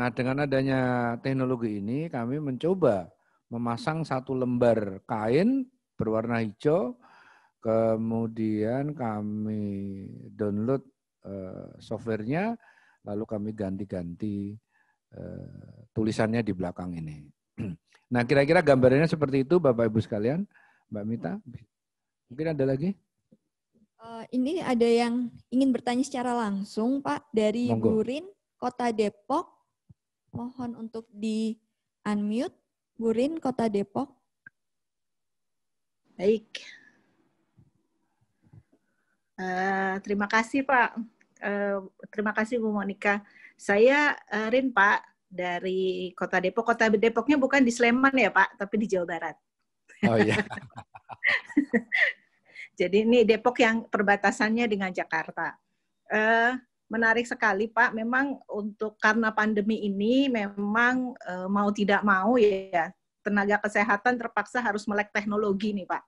Nah, dengan adanya teknologi ini kami mencoba memasang satu lembar kain berwarna hijau, kemudian kami download softwarenya, lalu kami ganti-ganti eh, tulisannya di belakang ini. Nah, kira-kira gambarnya seperti itu, Bapak Ibu sekalian, Mbak Mita. Mungkin ada lagi? Uh, ini ada yang ingin bertanya secara langsung, Pak, dari Monggo. Burin, Kota Depok. Mohon untuk di unmute, Burin, Kota Depok. Baik. Uh, terima kasih, Pak. Uh, terima kasih Bu Monika. Saya uh, Rin Pak dari Kota Depok. Kota Depoknya bukan di Sleman ya Pak, tapi di Jawa Barat. Oh iya. Jadi ini Depok yang perbatasannya dengan Jakarta. Uh, menarik sekali Pak. Memang untuk karena pandemi ini memang uh, mau tidak mau ya tenaga kesehatan terpaksa harus melek teknologi nih Pak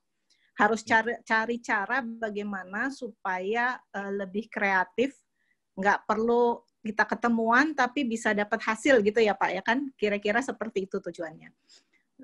harus cari cari cara bagaimana supaya uh, lebih kreatif nggak perlu kita ketemuan tapi bisa dapat hasil gitu ya pak ya kan kira-kira seperti itu tujuannya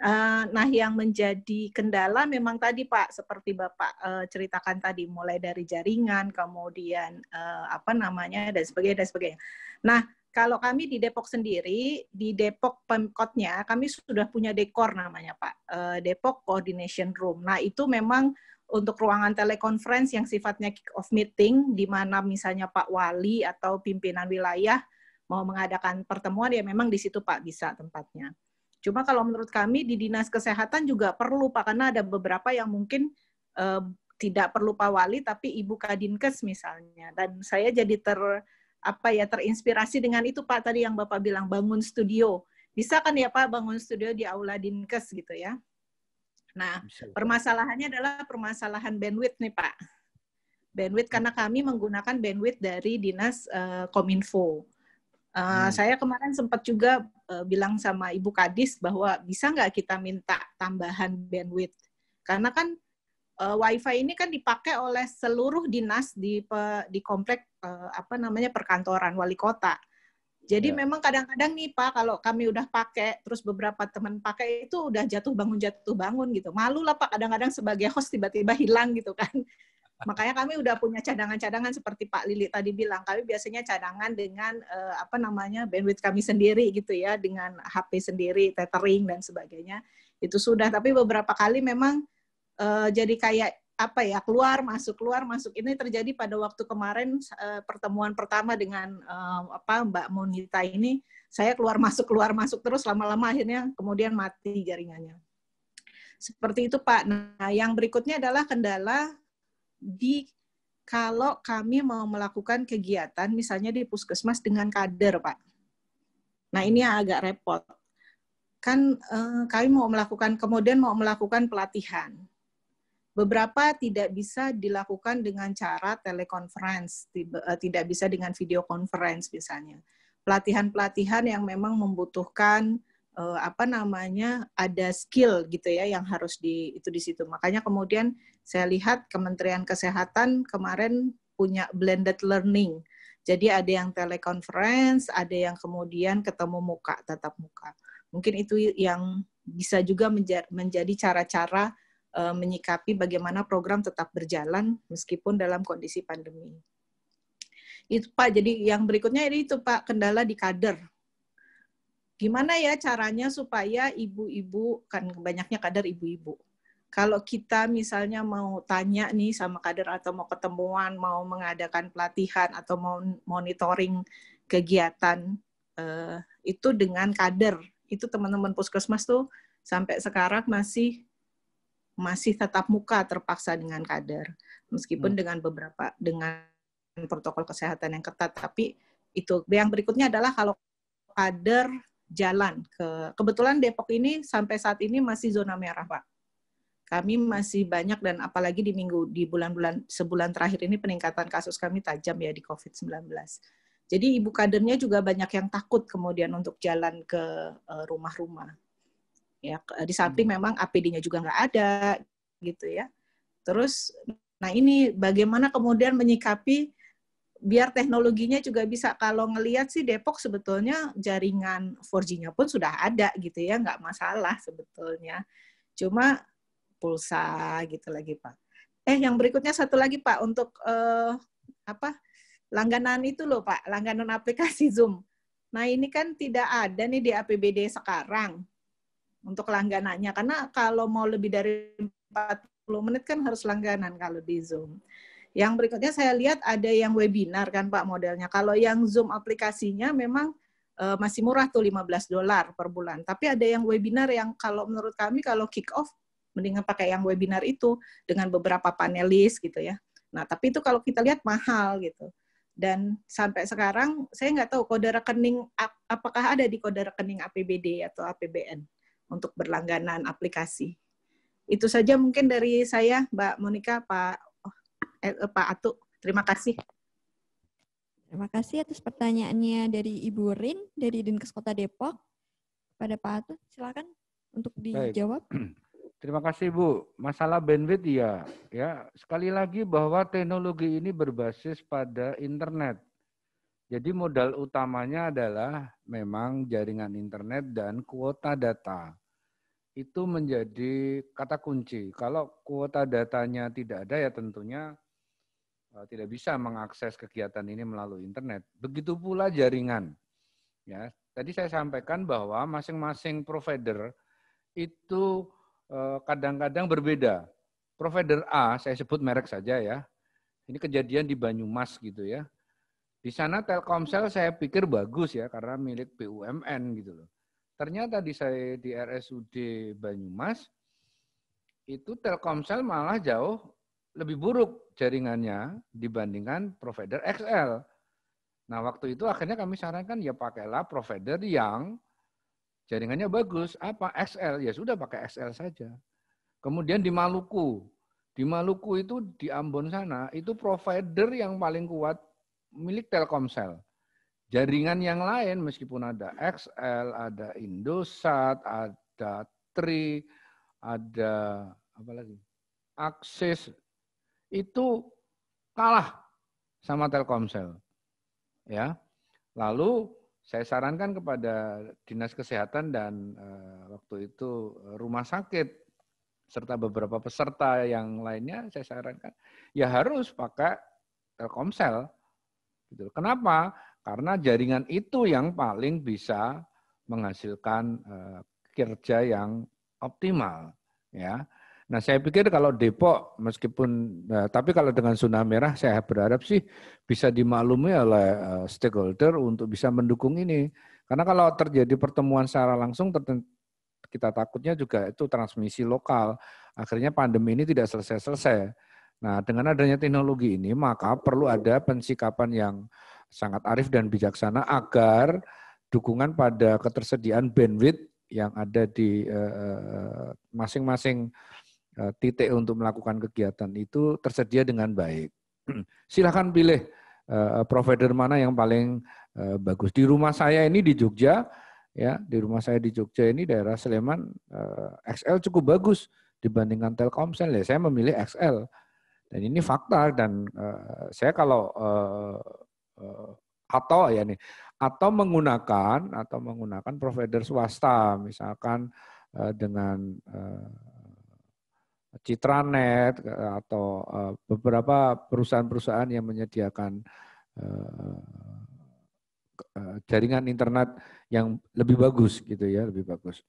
eh, nah yang menjadi kendala memang tadi pak seperti bapak eh, ceritakan tadi mulai dari jaringan kemudian apa namanya dan sebagainya dan sebagainya nah kalau kami di Depok sendiri, di Depok Pemkotnya, kami sudah punya dekor namanya Pak, eh, Depok Coordination Room. Nah itu memang untuk ruangan telekonferensi yang sifatnya kick-off meeting, di mana misalnya Pak Wali atau pimpinan wilayah mau mengadakan pertemuan, ya memang di situ Pak bisa tempatnya. Cuma kalau menurut kami di Dinas Kesehatan juga perlu Pak, karena ada beberapa yang mungkin eh, tidak perlu Pak Wali, tapi Ibu Kadinkes misalnya. Dan saya jadi ter apa ya terinspirasi dengan itu Pak tadi yang Bapak bilang bangun studio. Bisa kan ya Pak bangun studio di aula Dinkes gitu ya. Nah, permasalahannya adalah permasalahan bandwidth nih Pak. Bandwidth karena iya. kami menggunakan bandwidth dari Dinas uh, Kominfo. Uh, hmm. Saya kemarin sempat juga uh, bilang sama Ibu Kadis bahwa bisa nggak kita minta tambahan bandwidth? Karena kan uh, WiFi ini kan dipakai oleh seluruh dinas di pe, di komplek uh, apa namanya perkantoran wali kota. Jadi ya. memang kadang-kadang nih Pak, kalau kami udah pakai, terus beberapa teman pakai itu udah jatuh bangun jatuh bangun gitu. Malu lah Pak, kadang-kadang sebagai host tiba-tiba hilang gitu kan. Makanya kami udah punya cadangan-cadangan seperti Pak Lili tadi bilang, kami biasanya cadangan dengan eh, apa namanya bandwidth kami sendiri gitu ya, dengan HP sendiri, tethering dan sebagainya. Itu sudah. Tapi beberapa kali memang Eh, jadi kayak apa ya keluar masuk keluar masuk ini terjadi pada waktu kemarin uh, pertemuan pertama dengan uh, apa Mbak Monita ini saya keluar masuk keluar masuk terus lama-lama akhirnya kemudian mati jaringannya seperti itu Pak. Nah yang berikutnya adalah kendala di kalau kami mau melakukan kegiatan misalnya di puskesmas dengan kader Pak. Nah ini agak repot kan eh, kami mau melakukan kemudian mau melakukan pelatihan. Beberapa tidak bisa dilakukan dengan cara telekonferensi, eh, tidak bisa dengan video conference misalnya. Pelatihan-pelatihan yang memang membutuhkan eh, apa namanya ada skill gitu ya yang harus di itu di situ. Makanya kemudian saya lihat Kementerian Kesehatan kemarin punya blended learning. Jadi ada yang telekonferensi, ada yang kemudian ketemu muka, tatap muka. Mungkin itu yang bisa juga menjadi cara-cara Eh, menyikapi bagaimana program tetap berjalan meskipun dalam kondisi pandemi. Itu Pak, jadi yang berikutnya ini itu Pak, kendala di kader. Gimana ya caranya supaya ibu-ibu, kan banyaknya kader ibu-ibu, kalau kita misalnya mau tanya nih sama kader atau mau ketemuan, mau mengadakan pelatihan atau mau monitoring kegiatan eh, itu dengan kader, itu teman-teman puskesmas tuh sampai sekarang masih masih tetap muka terpaksa dengan kader meskipun hmm. dengan beberapa dengan protokol kesehatan yang ketat tapi itu yang berikutnya adalah kalau kader jalan ke kebetulan Depok ini sampai saat ini masih zona merah pak kami masih banyak dan apalagi di minggu di bulan-bulan sebulan terakhir ini peningkatan kasus kami tajam ya di COVID-19. Jadi ibu kadernya juga banyak yang takut kemudian untuk jalan ke eh, rumah-rumah ya di samping hmm. memang APD-nya juga nggak ada gitu ya terus nah ini bagaimana kemudian menyikapi biar teknologinya juga bisa kalau ngelihat sih Depok sebetulnya jaringan 4G-nya pun sudah ada gitu ya nggak masalah sebetulnya cuma pulsa gitu lagi pak eh yang berikutnya satu lagi pak untuk eh, apa langganan itu loh pak langganan aplikasi Zoom nah ini kan tidak ada nih di APBD sekarang untuk langganannya karena kalau mau lebih dari 40 menit kan harus langganan kalau di Zoom. Yang berikutnya saya lihat ada yang webinar kan Pak modelnya. Kalau yang Zoom aplikasinya memang eh, masih murah tuh 15 dolar per bulan. Tapi ada yang webinar yang kalau menurut kami kalau kick off mendingan pakai yang webinar itu dengan beberapa panelis gitu ya. Nah, tapi itu kalau kita lihat mahal gitu dan sampai sekarang saya nggak tahu kode rekening apakah ada di kode rekening APBD atau APBN untuk berlangganan aplikasi. Itu saja mungkin dari saya, Mbak Monika, Pak eh, Pak Atu. Terima kasih. Terima kasih atas pertanyaannya dari Ibu Rin dari Dinkes Kota Depok. pada Pak Atu, silakan untuk dijawab. Baik. Terima kasih Bu. Masalah bandwidth ya, ya sekali lagi bahwa teknologi ini berbasis pada internet. Jadi modal utamanya adalah memang jaringan internet dan kuota data. Itu menjadi kata kunci. Kalau kuota datanya tidak ada ya tentunya eh, tidak bisa mengakses kegiatan ini melalui internet. Begitu pula jaringan. Ya, tadi saya sampaikan bahwa masing-masing provider itu eh, kadang-kadang berbeda. Provider A, saya sebut merek saja ya. Ini kejadian di Banyumas gitu ya di sana Telkomsel saya pikir bagus ya karena milik BUMN gitu loh. Ternyata di saya di RSUD Banyumas itu Telkomsel malah jauh lebih buruk jaringannya dibandingkan provider XL. Nah, waktu itu akhirnya kami sarankan ya pakailah provider yang jaringannya bagus. Apa? XL. Ya sudah pakai XL saja. Kemudian di Maluku. Di Maluku itu di Ambon sana, itu provider yang paling kuat milik Telkomsel. Jaringan yang lain meskipun ada XL, ada Indosat, ada Tri, ada apa lagi? Akses itu kalah sama Telkomsel. Ya. Lalu saya sarankan kepada Dinas Kesehatan dan e, waktu itu rumah sakit serta beberapa peserta yang lainnya saya sarankan ya harus pakai Telkomsel Gitu Kenapa? Karena jaringan itu yang paling bisa menghasilkan eh, kerja yang optimal. Ya. Nah, saya pikir kalau Depok meskipun nah, tapi kalau dengan zona merah saya berharap sih bisa dimaklumi oleh eh, stakeholder untuk bisa mendukung ini. Karena kalau terjadi pertemuan secara langsung kita takutnya juga itu transmisi lokal. Akhirnya pandemi ini tidak selesai-selesai. Nah, dengan adanya teknologi ini, maka perlu ada pensikapan yang sangat arif dan bijaksana agar dukungan pada ketersediaan bandwidth yang ada di eh, eh, masing-masing uh, uh, titik untuk melakukan kegiatan itu tersedia dengan baik. Silahkan pilih uh, provider mana yang paling bagus. Di rumah saya ini di Jogja, ya di rumah saya di Jogja ini daerah Sleman XL cukup bagus dibandingkan Telkomsel ya saya memilih XL dan ini fakta dan uh, saya kalau uh, uh, atau ya nih atau menggunakan atau menggunakan provider swasta misalkan uh, dengan uh, Citranet atau uh, beberapa perusahaan-perusahaan yang menyediakan uh, jaringan internet yang lebih bagus gitu ya, lebih bagus.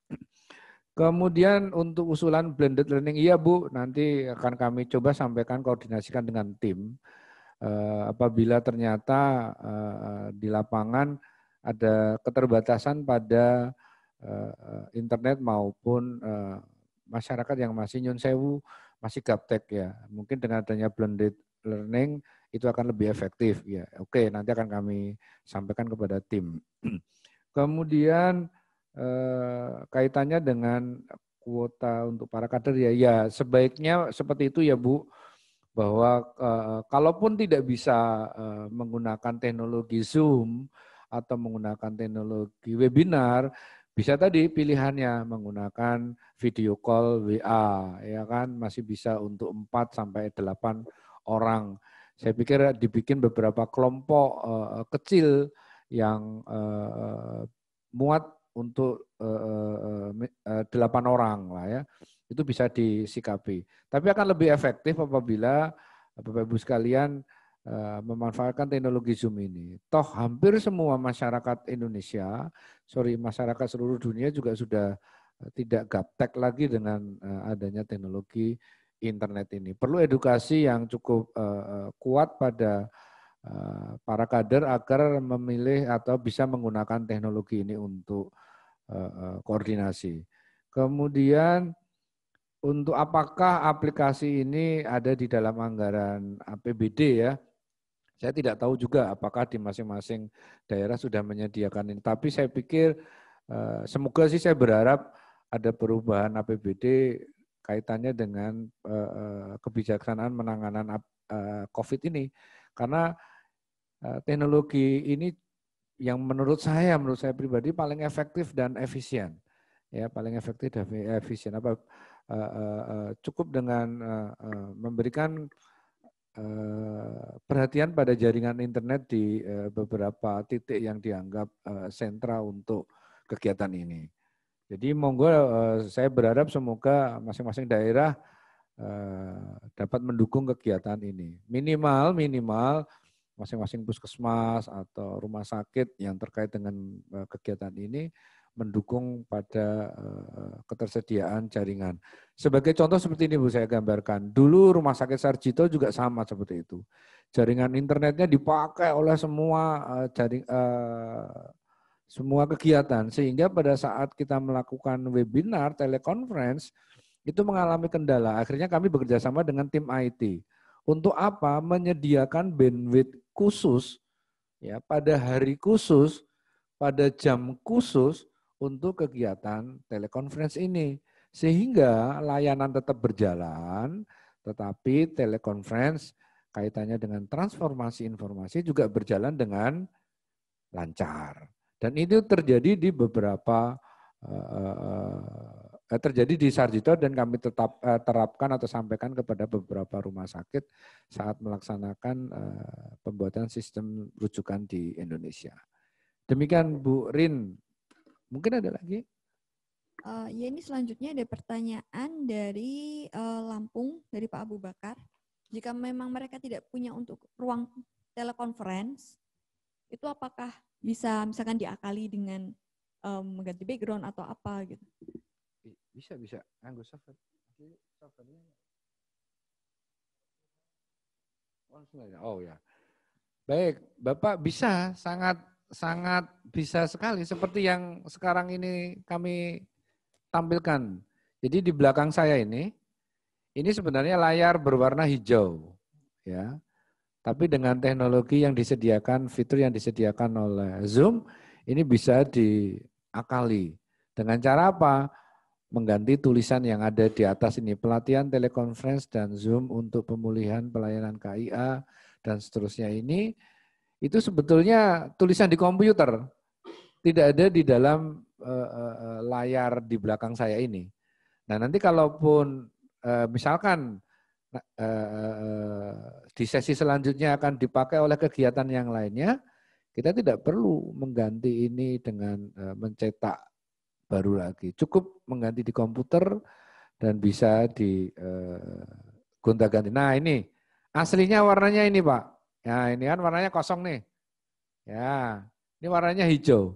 Kemudian untuk usulan blended learning, iya Bu, nanti akan kami coba sampaikan koordinasikan dengan tim. Eh, apabila ternyata eh, di lapangan ada keterbatasan pada eh, internet maupun masyarakat yang masih nyun sewu masih gaptek ya mungkin dengan adanya blended learning itu akan lebih efektif ya oke nanti akan kami sampaikan kepada tim kemudian Eh, kaitannya dengan kuota untuk para kader ya ya sebaiknya seperti itu ya Bu bahwa eh, kalaupun tidak bisa eh, menggunakan teknologi Zoom atau menggunakan teknologi webinar bisa tadi pilihannya menggunakan video call WA ya kan masih bisa untuk 4 sampai 8 orang. Saya pikir dibikin beberapa kelompok eh, kecil yang eh, muat untuk eh, eh, eh, delapan orang lah ya itu bisa disikapi. Tapi akan lebih efektif apabila Bapak Ibu sekalian memanfaatkan teknologi Zoom ini. Toh hampir semua masyarakat Indonesia, sorry masyarakat seluruh dunia juga sudah tidak gaptek lagi dengan adanya teknologi internet ini. Perlu edukasi yang cukup kuat pada para kader agar memilih atau bisa menggunakan teknologi ini untuk Eh, eh, koordinasi. Kemudian untuk apakah aplikasi ini ada di dalam anggaran APBD ya? Saya tidak tahu juga apakah di masing-masing daerah sudah menyediakan ini. Tapi saya pikir eh, semoga sih saya berharap ada perubahan APBD kaitannya dengan kebijaksanaan menanganan COVID ini. Karena teknologi ini yang menurut saya menurut saya pribadi paling efektif dan efisien ya paling efektif dan efisien apa uh, uh, uh, cukup dengan uh, uh, memberikan uh, perhatian pada jaringan internet di uh, beberapa titik yang dianggap uh, sentra untuk kegiatan ini. Jadi monggo uh, saya berharap semoga masing-masing daerah uh, dapat mendukung kegiatan ini. Minimal minimal masing-masing puskesmas atau rumah sakit yang terkait dengan eh, kegiatan ini mendukung pada eh, ketersediaan jaringan. Sebagai contoh seperti ini Bu saya gambarkan. Dulu rumah sakit Sarjito juga sama seperti itu. Jaringan internetnya dipakai oleh semua eh, jaring semua kegiatan sehingga pada saat kita melakukan webinar telekonferensi itu mengalami kendala. Akhirnya kami bekerja sama dengan tim IT untuk apa menyediakan bandwidth khusus ya pada hari khusus, pada jam khusus untuk kegiatan telekonferensi ini sehingga layanan tetap berjalan tetapi telekonferensi kaitannya dengan transformasi informasi juga berjalan dengan lancar. Dan itu terjadi di beberapa uh, uh, Eh, terjadi di Sarjito dan kami tetap eh, terapkan atau sampaikan kepada beberapa rumah sakit saat melaksanakan eh, pembuatan sistem rujukan di Indonesia. Demikian Bu Rin. Mungkin ada lagi? Uh, ya ini selanjutnya ada pertanyaan dari uh, Lampung dari Pak Abu Bakar. Jika memang mereka tidak punya untuk ruang telekonferensi, itu apakah bisa misalkan diakali dengan um, mengganti background atau apa gitu? Bisa, bisa. Anggo software. softwarenya. Oh ya. Baik, Bapak bisa sangat sangat bisa sekali seperti yang sekarang ini kami tampilkan. Jadi di belakang saya ini ini sebenarnya layar berwarna hijau ya. Tapi dengan teknologi yang disediakan, fitur yang disediakan oleh Zoom ini bisa diakali. Dengan cara apa? mengganti tulisan yang ada di atas ini. Pelatihan telekonferensi dan Zoom untuk pemulihan pelayanan KIA dan seterusnya ini, itu sebetulnya tulisan di komputer. Tidak ada di dalam eh, eh, eh, layar di belakang saya ini. Nah nanti kalaupun misalkan di sesi selanjutnya akan dipakai oleh kegiatan yang lainnya, kita tidak perlu mengganti ini dengan mencetak baru lagi. Cukup mengganti di komputer dan bisa digonta-ganti. Eh, nah ini aslinya warnanya ini Pak. Ya ini kan warnanya kosong nih. Ya ini warnanya hijau.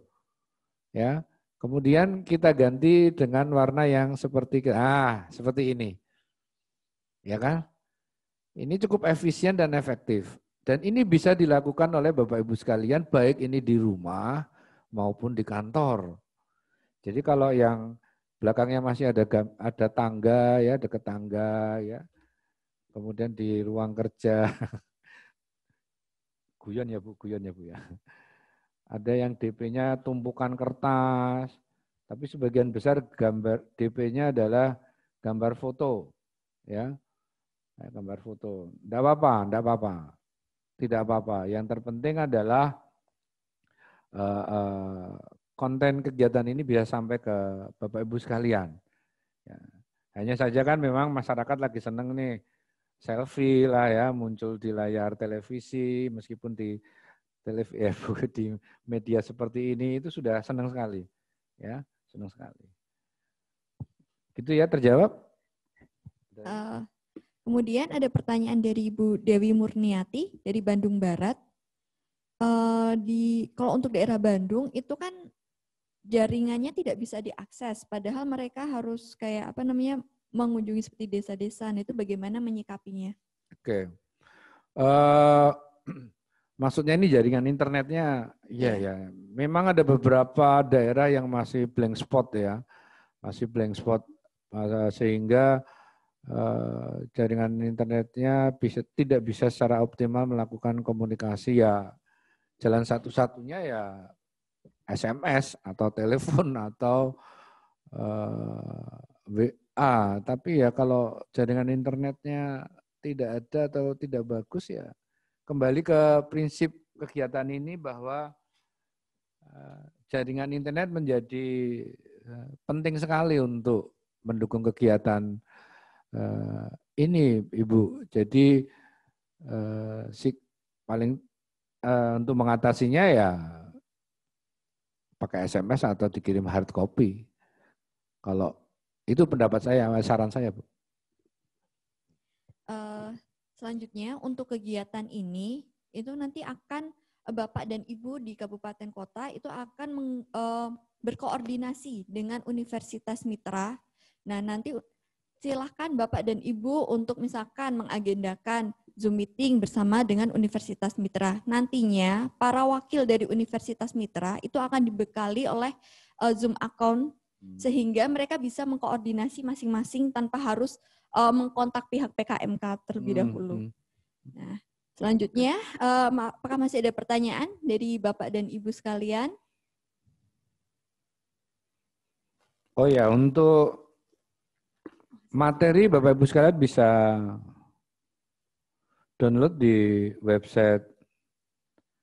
Ya kemudian kita ganti dengan warna yang seperti ah seperti ini. Ya kan? Ini cukup efisien dan efektif. Dan ini bisa dilakukan oleh Bapak Ibu sekalian baik ini di rumah maupun di kantor. Jadi kalau yang belakangnya masih ada ada tangga ya, dekat tangga ya. Kemudian di ruang kerja. guyon ya Bu, guyon ya Bu ya. Ada yang DP-nya tumpukan kertas, tapi sebagian besar gambar DP-nya adalah gambar foto ya. Gambar foto. Enggak apa-apa, enggak apa-apa. Tidak apa-apa. Yang terpenting adalah eh, eh, konten kegiatan ini bisa sampai ke Bapak Ibu sekalian. Ya. Hanya saja kan memang masyarakat lagi seneng nih selfie lah ya muncul di layar televisi meskipun di televisi eh, di media seperti ini itu sudah senang sekali ya senang sekali gitu ya terjawab uh, kemudian ada pertanyaan dari Bu Dewi Murniati dari Bandung Barat uh, di kalau untuk daerah Bandung itu kan jaringannya tidak bisa diakses padahal mereka harus kayak apa namanya mengunjungi seperti desa-desa nah itu bagaimana menyikapinya oke okay. uh, eh, maksudnya ini jaringan internetnya ya yeah. ya iya. memang ada beberapa daerah yang masih blank spot ya masih blank spot sehingga uh, jaringan internetnya bisa tidak bisa secara optimal melakukan komunikasi ya jalan satu-satunya ya SMS atau telepon atau uh, eh, WA. Tapi ya kalau jaringan internetnya tidak ada atau tidak bagus ya kembali ke prinsip kegiatan ini bahwa eh, jaringan internet menjadi eh, penting sekali untuk mendukung kegiatan ini, Ibu. Jadi si, paling untuk mengatasinya ya pakai SMS atau dikirim hard copy. Kalau itu pendapat saya, saran saya, Bu. Eh, selanjutnya untuk kegiatan ini itu nanti akan eh, Bapak dan Ibu di kabupaten kota itu akan meng, uh, berkoordinasi dengan universitas mitra. Nah, nanti silahkan Bapak dan Ibu untuk misalkan mengagendakan Zoom meeting bersama dengan Universitas Mitra. Nantinya para wakil dari Universitas Mitra itu akan dibekali oleh uh, Zoom account hmm. sehingga mereka bisa mengkoordinasi masing-masing tanpa harus uh, mengkontak pihak PKMK terlebih hmm, dahulu. Hmm. Nah, selanjutnya uh, apakah masih ada pertanyaan dari Bapak dan Ibu sekalian? Oh ya, untuk materi Bapak Ibu sekalian bisa download di website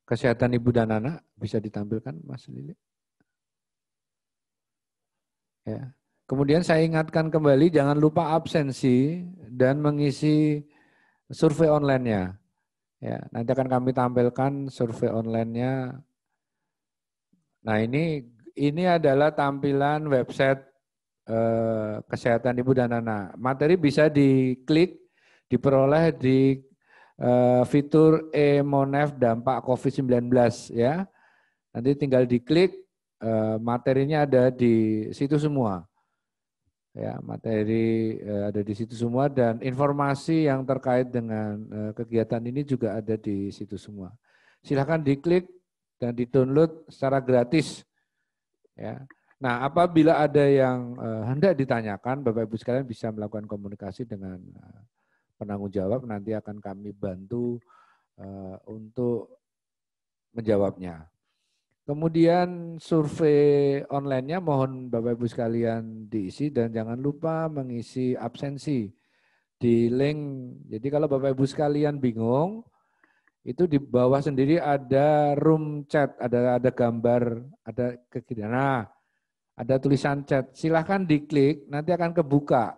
kesehatan ibu dan anak bisa ditampilkan Mas Lili. Ya. Kemudian saya ingatkan kembali jangan lupa absensi dan mengisi survei online-nya. Ya, nanti akan kami tampilkan survei online-nya. Nah, ini ini adalah tampilan website eh, kesehatan ibu dan anak. Materi bisa diklik, diperoleh di Eh, fitur e-monef dampak COVID-19 ya. Nanti tinggal diklik uh, materinya ada di situ semua. Ya, materi eh, ada di situ semua dan informasi yang terkait dengan kegiatan ini juga ada di situ semua. Silahkan diklik dan di-download secara gratis. Ya. Nah, apabila ada yang hendak ditanyakan, Bapak Ibu sekalian bisa melakukan komunikasi dengan penanggung jawab nanti akan kami bantu uh, untuk menjawabnya. Kemudian survei online-nya mohon Bapak Ibu sekalian diisi dan jangan lupa mengisi absensi di link. Jadi kalau Bapak Ibu sekalian bingung, itu di bawah sendiri ada room chat, ada ada gambar, ada kegiatan. Nah, ada tulisan chat. Silahkan diklik, nanti akan kebuka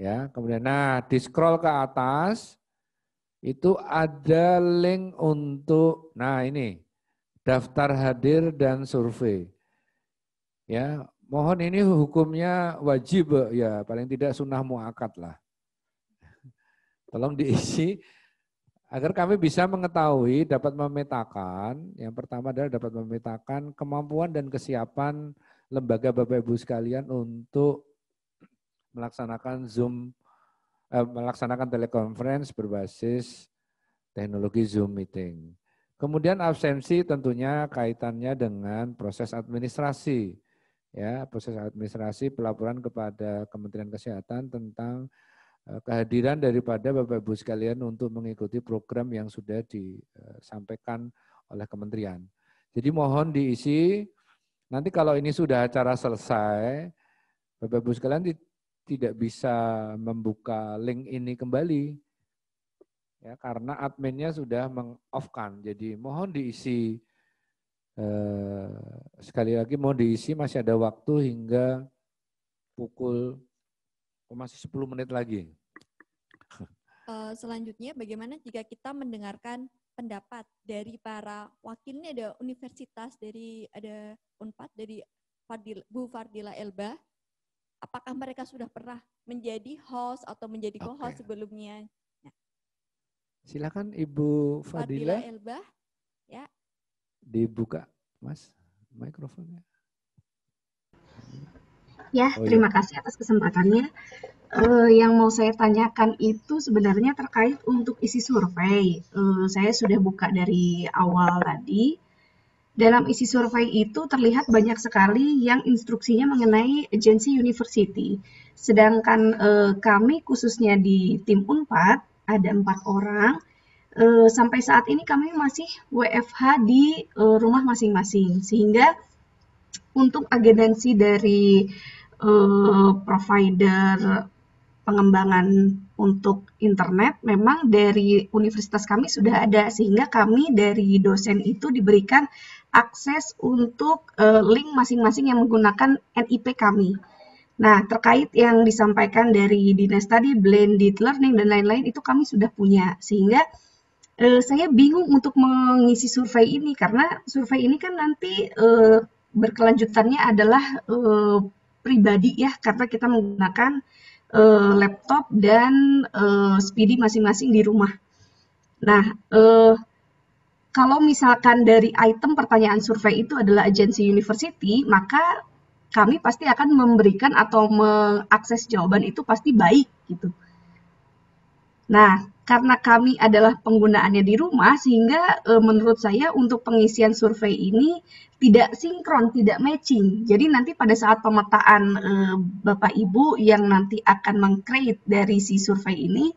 Ya, kemudian nah di scroll ke atas itu ada link untuk nah ini daftar hadir dan survei. Ya, mohon ini hukumnya wajib ya, paling tidak sunnah muakat lah. Tolong diisi agar kami bisa mengetahui dapat memetakan yang pertama adalah dapat memetakan kemampuan dan kesiapan lembaga Bapak Ibu sekalian untuk melaksanakan Zoom eh, melaksanakan telekonferensi berbasis teknologi Zoom meeting. Kemudian absensi tentunya kaitannya dengan proses administrasi. Ya, proses administrasi pelaporan kepada Kementerian Kesehatan tentang eh, kehadiran daripada Bapak Ibu sekalian untuk mengikuti program yang sudah disampaikan eh, oleh kementerian. Jadi mohon diisi nanti kalau ini sudah acara selesai Bapak Ibu sekalian tidak bisa membuka link ini kembali ya karena adminnya sudah mengoffkan. Jadi mohon diisi eh, sekali lagi mohon diisi masih ada waktu hingga pukul oh, masih 10 menit lagi. Eh, selanjutnya bagaimana jika kita mendengarkan pendapat dari para wakilnya ada universitas dari ada Unpad dari Fadil, Bu Fardila Elba apakah mereka sudah pernah menjadi host atau menjadi co-host sebelumnya. Nah. Silakan Ibu Fadila. Fadila Elbah, ya. Dibuka, Mas, mikrofonnya. Ya, oh, iya. terima ya. kasih atas kesempatannya. Uh, yang mau saya tanyakan itu sebenarnya terkait untuk isi survei. Uh, saya sudah buka dari awal tadi dalam isi survei itu terlihat banyak sekali yang instruksinya mengenai agensi university. Sedangkan eh, kami khususnya di tim UNPAD ada empat orang. Eh, sampai saat ini kami masih WFH di eh, rumah masing-masing sehingga untuk agensi dari eh, provider pengembangan untuk internet memang dari universitas kami sudah ada sehingga kami dari dosen itu diberikan akses untuk uh, link masing-masing yang menggunakan NIP kami. Nah, terkait yang disampaikan dari Dinas tadi, blended learning dan lain-lain, itu kami sudah punya. Sehingga uh, saya bingung untuk mengisi survei ini, karena survei ini kan nanti uh, berkelanjutannya adalah uh, pribadi ya, karena kita menggunakan uh, laptop dan uh, speedy masing-masing di rumah. Nah, eh, kalau misalkan dari item pertanyaan survei itu adalah agensi university, maka kami pasti akan memberikan atau mengakses jawaban itu pasti baik gitu. Nah, karena kami adalah penggunaannya di rumah, sehingga e, menurut saya untuk pengisian survei ini tidak sinkron, tidak matching. Jadi nanti pada saat pemetaan e, Bapak Ibu yang nanti akan meng dari si survei ini,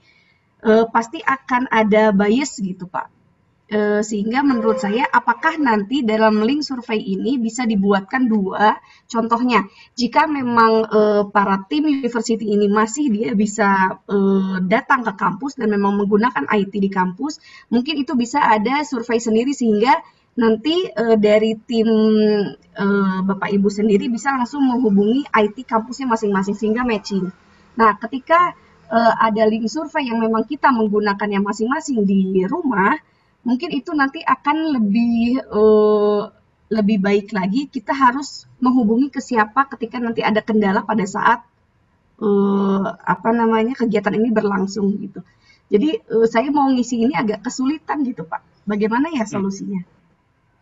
e, pasti akan ada bias gitu Pak Eh, sehingga menurut saya apakah nanti dalam link survei ini bisa dibuatkan dua contohnya jika memang eh, para tim university ini masih dia bisa eh, datang ke kampus dan memang menggunakan IT di kampus mungkin itu bisa ada survei sendiri sehingga nanti dari tim Bapak Ibu sendiri bisa langsung menghubungi IT kampusnya masing-masing sehingga matching nah ketika ada link survei yang memang kita menggunakannya masing-masing di rumah mungkin itu nanti akan lebih uh, lebih baik lagi kita harus menghubungi ke siapa ketika nanti ada kendala pada saat uh, apa namanya kegiatan ini berlangsung gitu. Jadi uh, saya mau ngisi ini agak kesulitan gitu Pak. Bagaimana ya solusinya?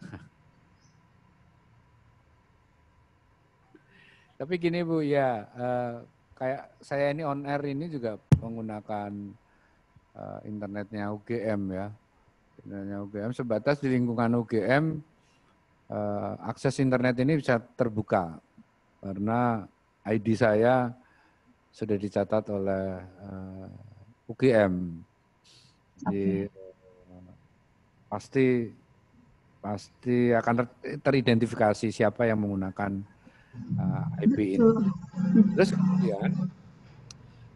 Tapi gini Bu, ya uh, kayak saya ini on air ini juga menggunakan internetnya UGM ya. Sebenarnya UGM sebatas di lingkungan UGM eh, akses internet ini bisa terbuka karena ID saya sudah dicatat oleh eh, UGM. Jadi eh, pasti pasti akan ter, teridentifikasi siapa yang menggunakan uh, IP ini. Terus kemudian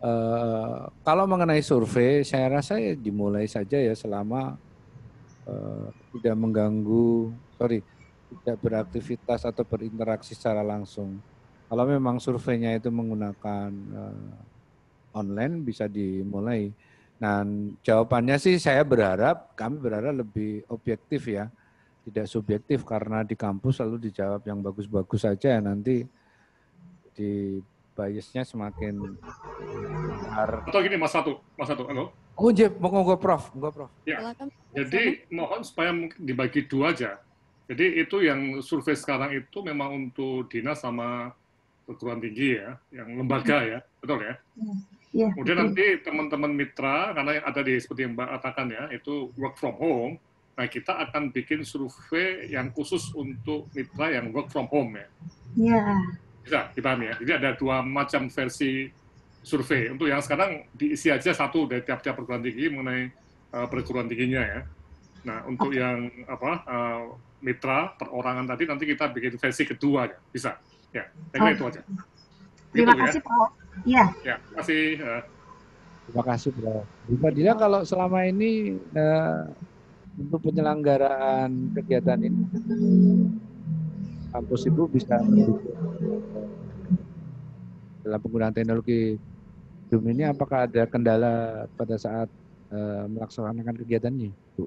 Uh, kalau mengenai survei, saya rasa ya dimulai saja ya selama Eh, tidak mengganggu, sorry, tidak beraktivitas atau berinteraksi secara langsung. Kalau memang surveinya itu menggunakan uh, online bisa dimulai. Dan jawabannya sih saya berharap, kami berharap lebih objektif ya, tidak subjektif karena di kampus selalu dijawab yang bagus-bagus saja -bagus ya. nanti di biasnya semakin besar. Atau gini Mas Satu, Mas Satu, halo. Oh, Jeb, mau monggo Prof, monggo Prof. Ya. Jadi mohon supaya dibagi dua aja. Jadi itu yang survei sekarang itu memang untuk dinas sama perguruan tinggi ya, yang lembaga hmm. ya, betul ya. ya Kemudian nanti teman-teman mitra karena yang ada di seperti yang Mbak katakan ya, itu work from home. Nah, kita akan bikin survei yang khusus untuk mitra yang work from home ya. Iya. Bisa dipahami ya. Jadi ada dua macam versi survei. Untuk yang sekarang diisi aja satu dari tiap-tiap perguruan tinggi mengenai uh, perguruan tingginya ya. Nah, untuk okay. yang apa uh, mitra perorangan tadi nanti kita bikin versi kedua ya, bisa. Ya, saya oh. itu aja. Terima terima gitu ya. kasih ya. Pak. iya ya, terima kasih. Uh. Terima kasih Bro. Bima Dina kalau selama ini uh, untuk penyelenggaraan kegiatan ini kampus Ibu bisa dalam penggunaan teknologi Zoom ini apakah ada kendala pada saat uh, melaksanakan kegiatannya, Bu?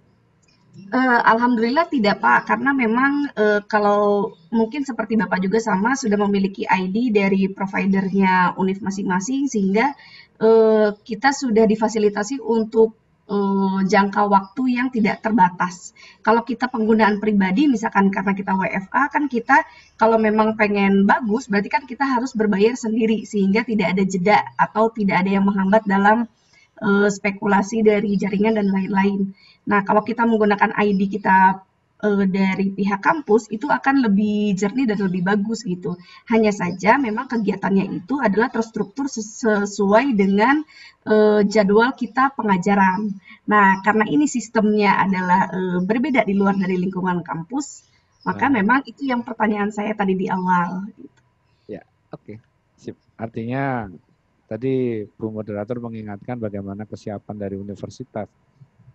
Uh, Alhamdulillah tidak Pak, karena memang uh, kalau mungkin seperti Bapak juga sama sudah memiliki ID dari providernya univ masing-masing sehingga uh, kita sudah difasilitasi untuk uh, jangka waktu yang tidak terbatas. Kalau kita penggunaan pribadi, misalkan karena kita WFA, kan kita kalau memang pengen bagus, berarti kan kita harus berbayar sendiri sehingga tidak ada jeda atau tidak ada yang menghambat dalam uh, spekulasi dari jaringan dan lain-lain. Nah, kalau kita menggunakan ID kita uh, dari pihak kampus itu akan lebih jernih dan lebih bagus gitu. Hanya saja memang kegiatannya itu adalah terstruktur sesuai dengan uh, jadwal kita pengajaran. Nah, karena ini sistemnya adalah uh, berbeda di luar dari lingkungan kampus, maka nah. memang itu yang pertanyaan saya tadi di awal. Gitu. Ya, oke. Okay. Sip. Artinya tadi Bu Moderator mengingatkan bagaimana kesiapan dari universitas.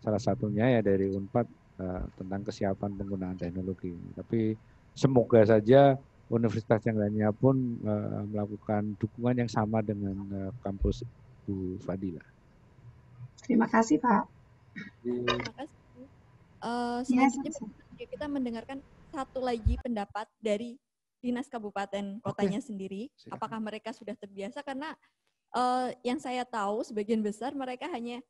Salah satunya ya dari UNPAD Eh, tentang kesiapan penggunaan teknologi. Tapi semoga saja universitas yang lainnya pun eh, melakukan dukungan yang sama dengan eh, kampus Bu Fadila. Terima kasih Pak. Terima kasih. Uh, selanjutnya kita mendengarkan satu lagi pendapat dari dinas kabupaten kotanya Oke. sendiri. Apakah mereka sudah terbiasa? Karena yang saya tahu sebagian besar mereka hanya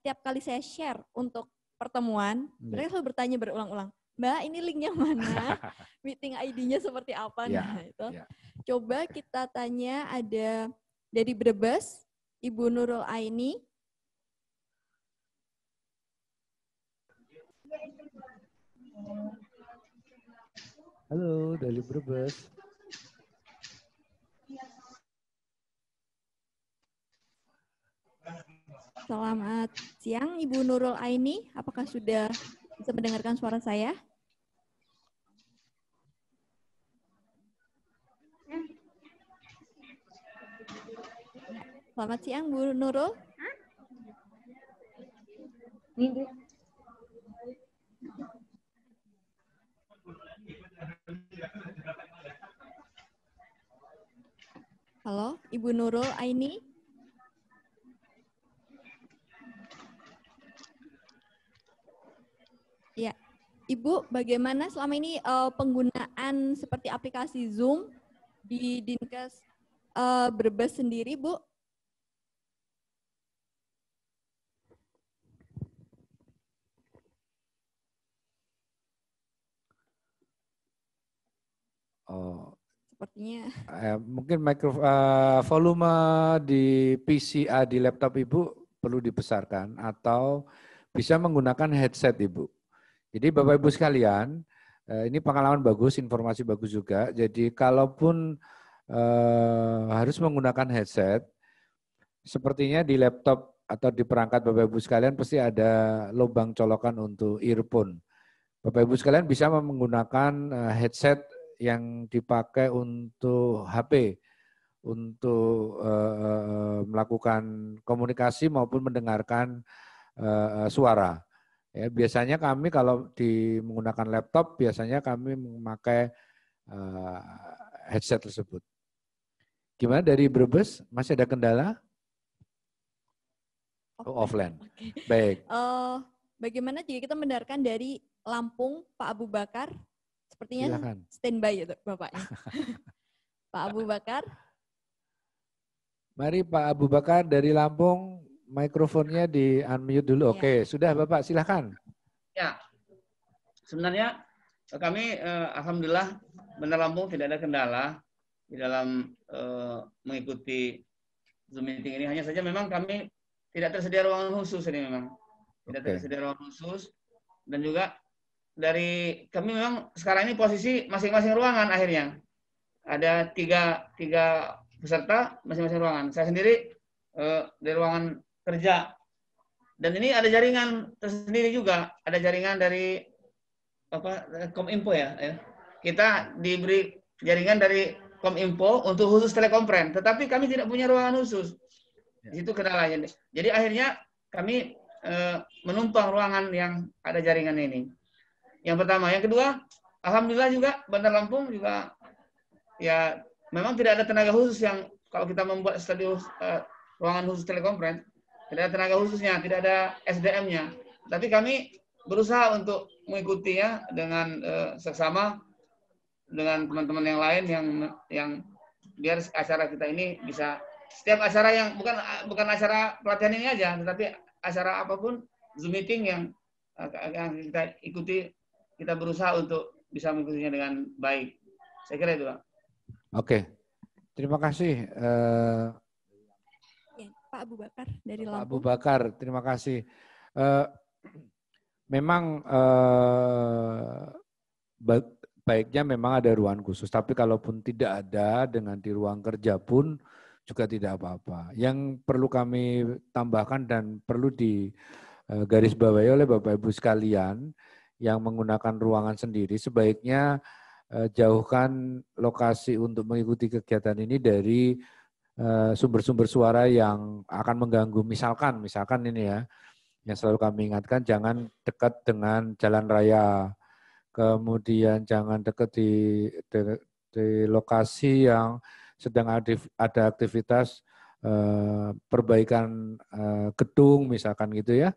setiap kali saya share untuk pertemuan, yeah. mereka selalu bertanya berulang-ulang, Mbak ini linknya mana, meeting ID-nya seperti apa, yeah, nah itu. Yeah. Coba kita tanya ada dari Brebes, Ibu Nurul Aini. Halo, dari Brebes. Selamat siang, Ibu Nurul Aini. Apakah sudah bisa mendengarkan suara saya? Selamat siang, Bu Nurul. Halo, Ibu Nurul Aini. Ibu, bagaimana selama ini uh, penggunaan seperti aplikasi Zoom di Dinkes uh, Brebes sendiri, Bu? Oh. Sepertinya. Eh, mungkin mikro uh, eh, volume di PC di laptop Ibu perlu dibesarkan atau bisa menggunakan headset Ibu. Jadi Bapak Ibu sekalian, eh, ini pengalaman bagus, informasi bagus juga. Jadi kalaupun eh, harus menggunakan headset, sepertinya di laptop atau di perangkat Bapak Ibu sekalian pasti ada lubang colokan untuk earphone. Bapak Ibu sekalian bisa menggunakan eh, headset yang dipakai untuk HP untuk eh, eh, melakukan komunikasi maupun mendengarkan eh, suara. Ya, biasanya kami kalau di menggunakan laptop biasanya kami memakai uh, headset tersebut. Gimana dari Brebes? Masih ada kendala? Oh, offline. Oh, offline. Okay. Baik. Uh, bagaimana jika kita mendengarkan dari Lampung Pak Abu Bakar? Sepertinya Silahkan. standby ya Bapaknya. Pak Abu Bakar. Mari Pak Abu Bakar dari Lampung mikrofonnya di unmute dulu. Iya. Oke, sudah Bapak silahkan. Ya, sebenarnya eh, kami eh, alhamdulillah benar Lampung tidak ada kendala di dalam eh, mengikuti Zoom meeting ini. Hanya saja memang kami tidak tersedia ruangan khusus ini memang. Tidak okay. tersedia ruangan khusus dan juga dari kami memang sekarang ini posisi masing-masing ruangan akhirnya. Ada tiga, tiga peserta masing-masing ruangan. Saya sendiri eh, dari ruangan kerja. Dan ini ada jaringan tersendiri juga, ada jaringan dari apa Kominfo ya. ya. Kita diberi jaringan dari Kominfo untuk khusus telekompren, tetapi kami tidak punya ruangan khusus. Di ya. situ kendalanya. Jadi akhirnya kami e, menumpang ruangan yang ada jaringan ini. Yang pertama, yang kedua, alhamdulillah juga Bandar Lampung juga ya memang tidak ada tenaga khusus yang kalau kita membuat studio uh, ruangan khusus telekonferensi tidak ada tenaga khususnya, tidak ada SDM-nya. Tapi kami berusaha untuk mengikutinya dengan seksama eh, seksama dengan teman-teman yang lain yang yang biar acara kita ini bisa setiap acara yang bukan bukan acara pelatihan ini aja, tetapi acara apapun Zoom meeting yang eh, yang kita ikuti kita berusaha untuk bisa mengikutinya dengan baik. Saya kira itu, Pak. Oke. Terima kasih uh... Pak Abu Bakar dari Pak Abu Bakar, terima kasih. Uh, memang uh, baiknya memang ada ruang khusus, tapi kalaupun tidak ada dengan di ruang kerja pun juga tidak apa-apa. Yang perlu kami tambahkan dan perlu di eh, garis bawahi oleh Bapak Ibu sekalian yang menggunakan ruangan sendiri sebaiknya jauhkan lokasi untuk mengikuti kegiatan ini dari Eh, sumber-sumber suara yang akan mengganggu. Misalkan, misalkan ini ya, yang selalu kami ingatkan jangan dekat dengan jalan raya, kemudian jangan dekat di, di, di lokasi yang sedang ada aktivitas uh, perbaikan uh, gedung misalkan gitu ya,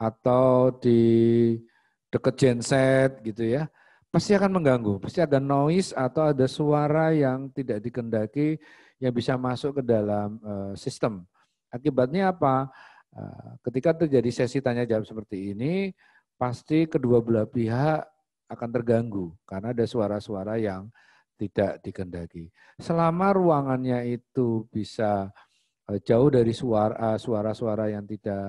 atau di dekat genset gitu ya, pasti akan mengganggu. Pasti ada noise atau ada suara yang tidak dikendaki yang bisa masuk ke dalam eh, sistem. Akibatnya apa? Eh, ketika terjadi sesi tanya jawab seperti ini, pasti kedua belah pihak akan terganggu karena ada suara-suara yang tidak dikendaki. Selama ruangannya itu bisa eh, jauh dari suara suara-suara yang tidak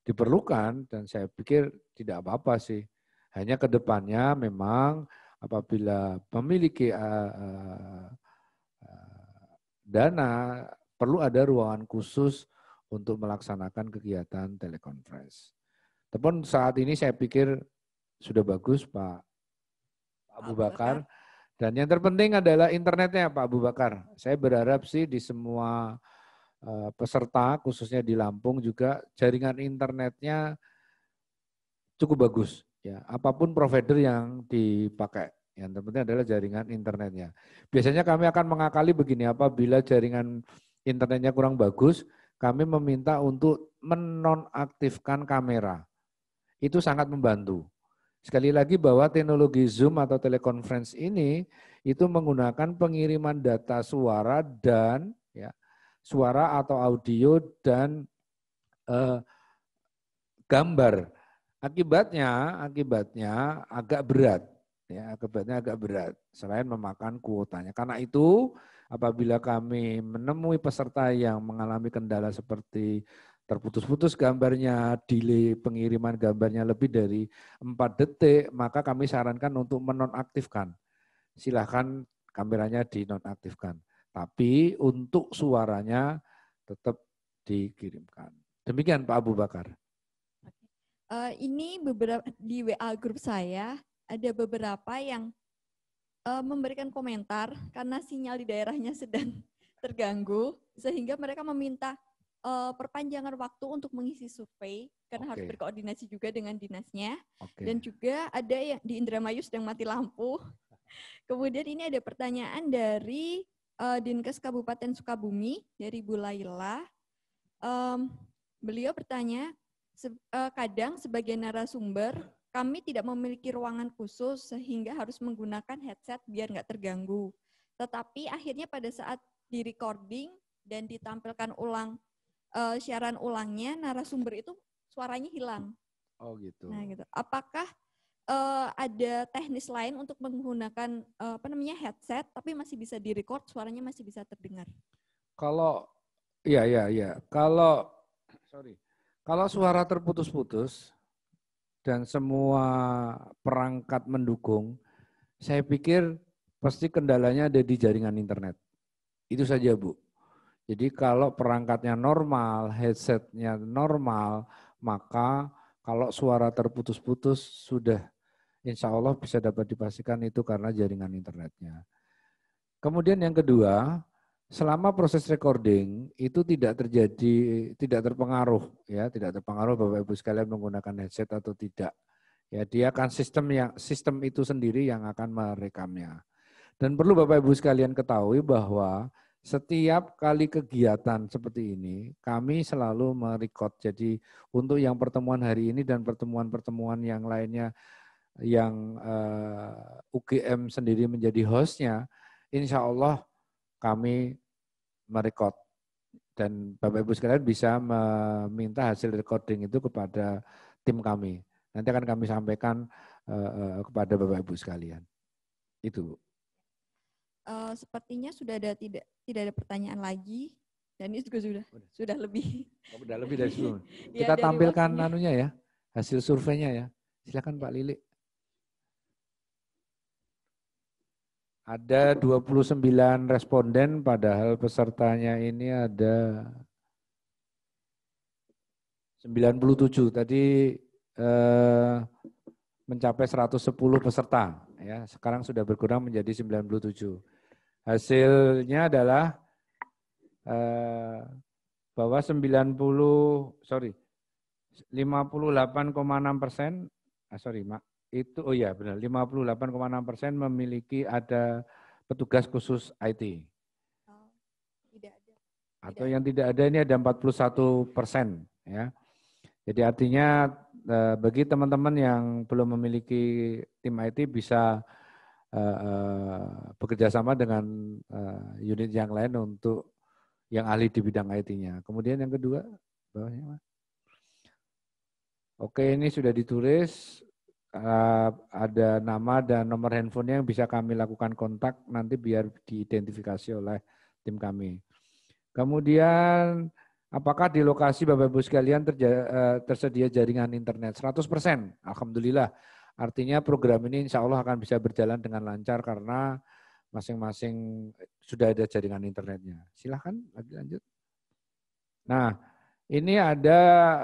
diperlukan dan saya pikir tidak apa-apa sih. Hanya ke depannya memang apabila memiliki uh, uh, dana, perlu ada ruangan khusus untuk melaksanakan kegiatan telekonferensi. Tepun saat ini saya pikir sudah bagus Pak Abu Bakar. Dan yang terpenting adalah internetnya Pak Abu Bakar. Saya berharap sih di semua eh, peserta khususnya di Lampung juga jaringan internetnya cukup bagus ya apapun provider yang dipakai yang terpenting adalah jaringan internetnya. Biasanya kami akan mengakali begini, apabila jaringan internetnya kurang bagus, kami meminta untuk menonaktifkan kamera. Itu sangat membantu. Sekali lagi bahwa teknologi Zoom atau teleconference ini itu menggunakan pengiriman data suara dan ya, suara atau audio dan eh, gambar. Akibatnya, akibatnya agak berat ya akibatnya agak berat selain memakan kuotanya. Karena itu apabila kami menemui peserta yang mengalami kendala seperti terputus-putus gambarnya, delay pengiriman gambarnya lebih dari empat detik, maka kami sarankan untuk menonaktifkan. Silahkan kameranya dinonaktifkan. Tapi untuk suaranya tetap dikirimkan. Demikian Pak Abu Bakar. Uh, ini beberapa di WA grup saya ada beberapa yang uh, memberikan komentar karena sinyal di daerahnya sedang terganggu sehingga mereka meminta uh, perpanjangan waktu untuk mengisi survei karena okay. harus berkoordinasi juga dengan dinasnya okay. dan juga ada yang di Indramayu sedang mati lampu. Kemudian ini ada pertanyaan dari uh, Dinkes Kabupaten Sukabumi dari Bu Laila. Um, beliau bertanya se uh, kadang sebagai narasumber kami tidak memiliki ruangan khusus sehingga harus menggunakan headset biar nggak terganggu. Tetapi akhirnya pada saat di recording dan ditampilkan ulang uh, siaran ulangnya narasumber itu suaranya hilang. Oh gitu. Nah gitu. Apakah uh, ada teknis lain untuk menggunakan uh, apa namanya headset tapi masih bisa direcord suaranya masih bisa terdengar? Kalau ya ya ya kalau sorry kalau suara terputus-putus dan semua perangkat mendukung, saya pikir pasti kendalanya ada di jaringan internet. Itu saja Bu. Jadi kalau perangkatnya normal, headsetnya normal, maka kalau suara terputus-putus sudah insya Allah bisa dapat dipastikan itu karena jaringan internetnya. Kemudian yang kedua, selama proses recording itu tidak terjadi tidak terpengaruh ya tidak terpengaruh bapak ibu sekalian menggunakan headset atau tidak ya dia akan sistem yang sistem itu sendiri yang akan merekamnya dan perlu bapak ibu sekalian ketahui bahwa setiap kali kegiatan seperti ini kami selalu merekod jadi untuk yang pertemuan hari ini dan pertemuan-pertemuan yang lainnya yang uh, eh, UGM sendiri menjadi hostnya insya Allah kami merekod dan Bapak Ibu sekalian bisa meminta hasil recording itu kepada tim kami. Nanti akan kami sampaikan eh, eh, kepada Bapak Ibu sekalian. Itu. Uh, sepertinya sudah ada tidak tidak ada pertanyaan lagi dan ini juga sudah sudah, sudah lebih. Oh, sudah lebih dari sebelum. Iya, Kita dari tampilkan anunya ya, hasil surveinya ya. Silakan Pak Lilik. Ada 29 responden padahal pesertanya ini ada 97. Tadi eh, mencapai 110 peserta ya. Sekarang sudah berkurang menjadi 97. Hasilnya adalah eh, bahwa 90 sorry 58,6 persen ah, sorry mak itu oh ya benar 58,6 persen memiliki ada petugas khusus IT. Oh, tidak ada. Atau yang tidak ada ini ada 41 persen ya. Jadi artinya eh, bagi teman-teman yang belum memiliki tim IT bisa bekerjasama eh, eh, bekerja sama dengan unit yang lain untuk yang ahli di bidang IT-nya. Kemudian yang kedua bawahnya Oke, ini sudah ditulis ada nama dan nomor handphonenya yang bisa kami lakukan kontak nanti biar diidentifikasi oleh tim kami. Kemudian apakah di lokasi Bapak Ibu sekalian tersedia jaringan internet? 100%. Alhamdulillah. Artinya program ini insya Allah akan bisa berjalan dengan lancar karena masing-masing sudah ada jaringan internetnya. Silahkan lagi lanjut. Nah, ini ada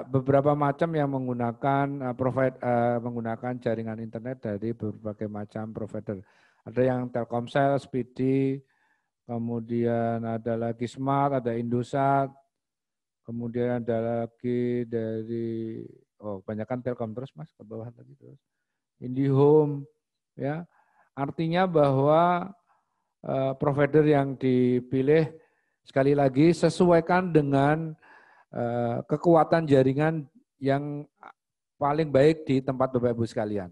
beberapa macam yang menggunakan uh, provide uh, menggunakan jaringan internet dari berbagai macam provider. Ada yang Telkomsel, Speedy, kemudian ada lagi Smart, ada Indosat, kemudian ada lagi dari oh kebanyakan Telkom terus Mas ke bawah lagi terus. IndiHome ya. Artinya bahwa uh, provider yang dipilih sekali lagi sesuaikan dengan Eh, kekuatan jaringan yang paling baik di tempat Bapak Ibu sekalian.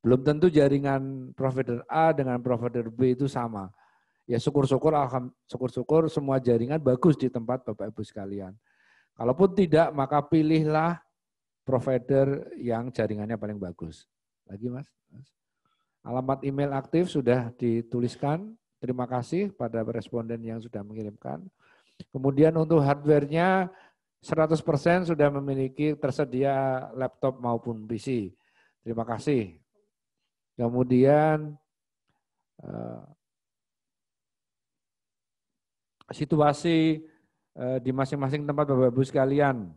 Belum tentu jaringan provider A dengan provider B itu sama. Ya syukur-syukur alhamdulillah syukur-syukur semua jaringan bagus di tempat Bapak Ibu sekalian. Kalaupun tidak maka pilihlah provider yang jaringannya paling bagus. Lagi Mas. Alamat email aktif sudah dituliskan. Terima kasih pada responden yang sudah mengirimkan. Kemudian untuk hardware-nya 100% sudah memiliki tersedia laptop maupun PC. Terima kasih. Kemudian eh, situasi eh, di masing-masing tempat Bapak Ibu sekalian.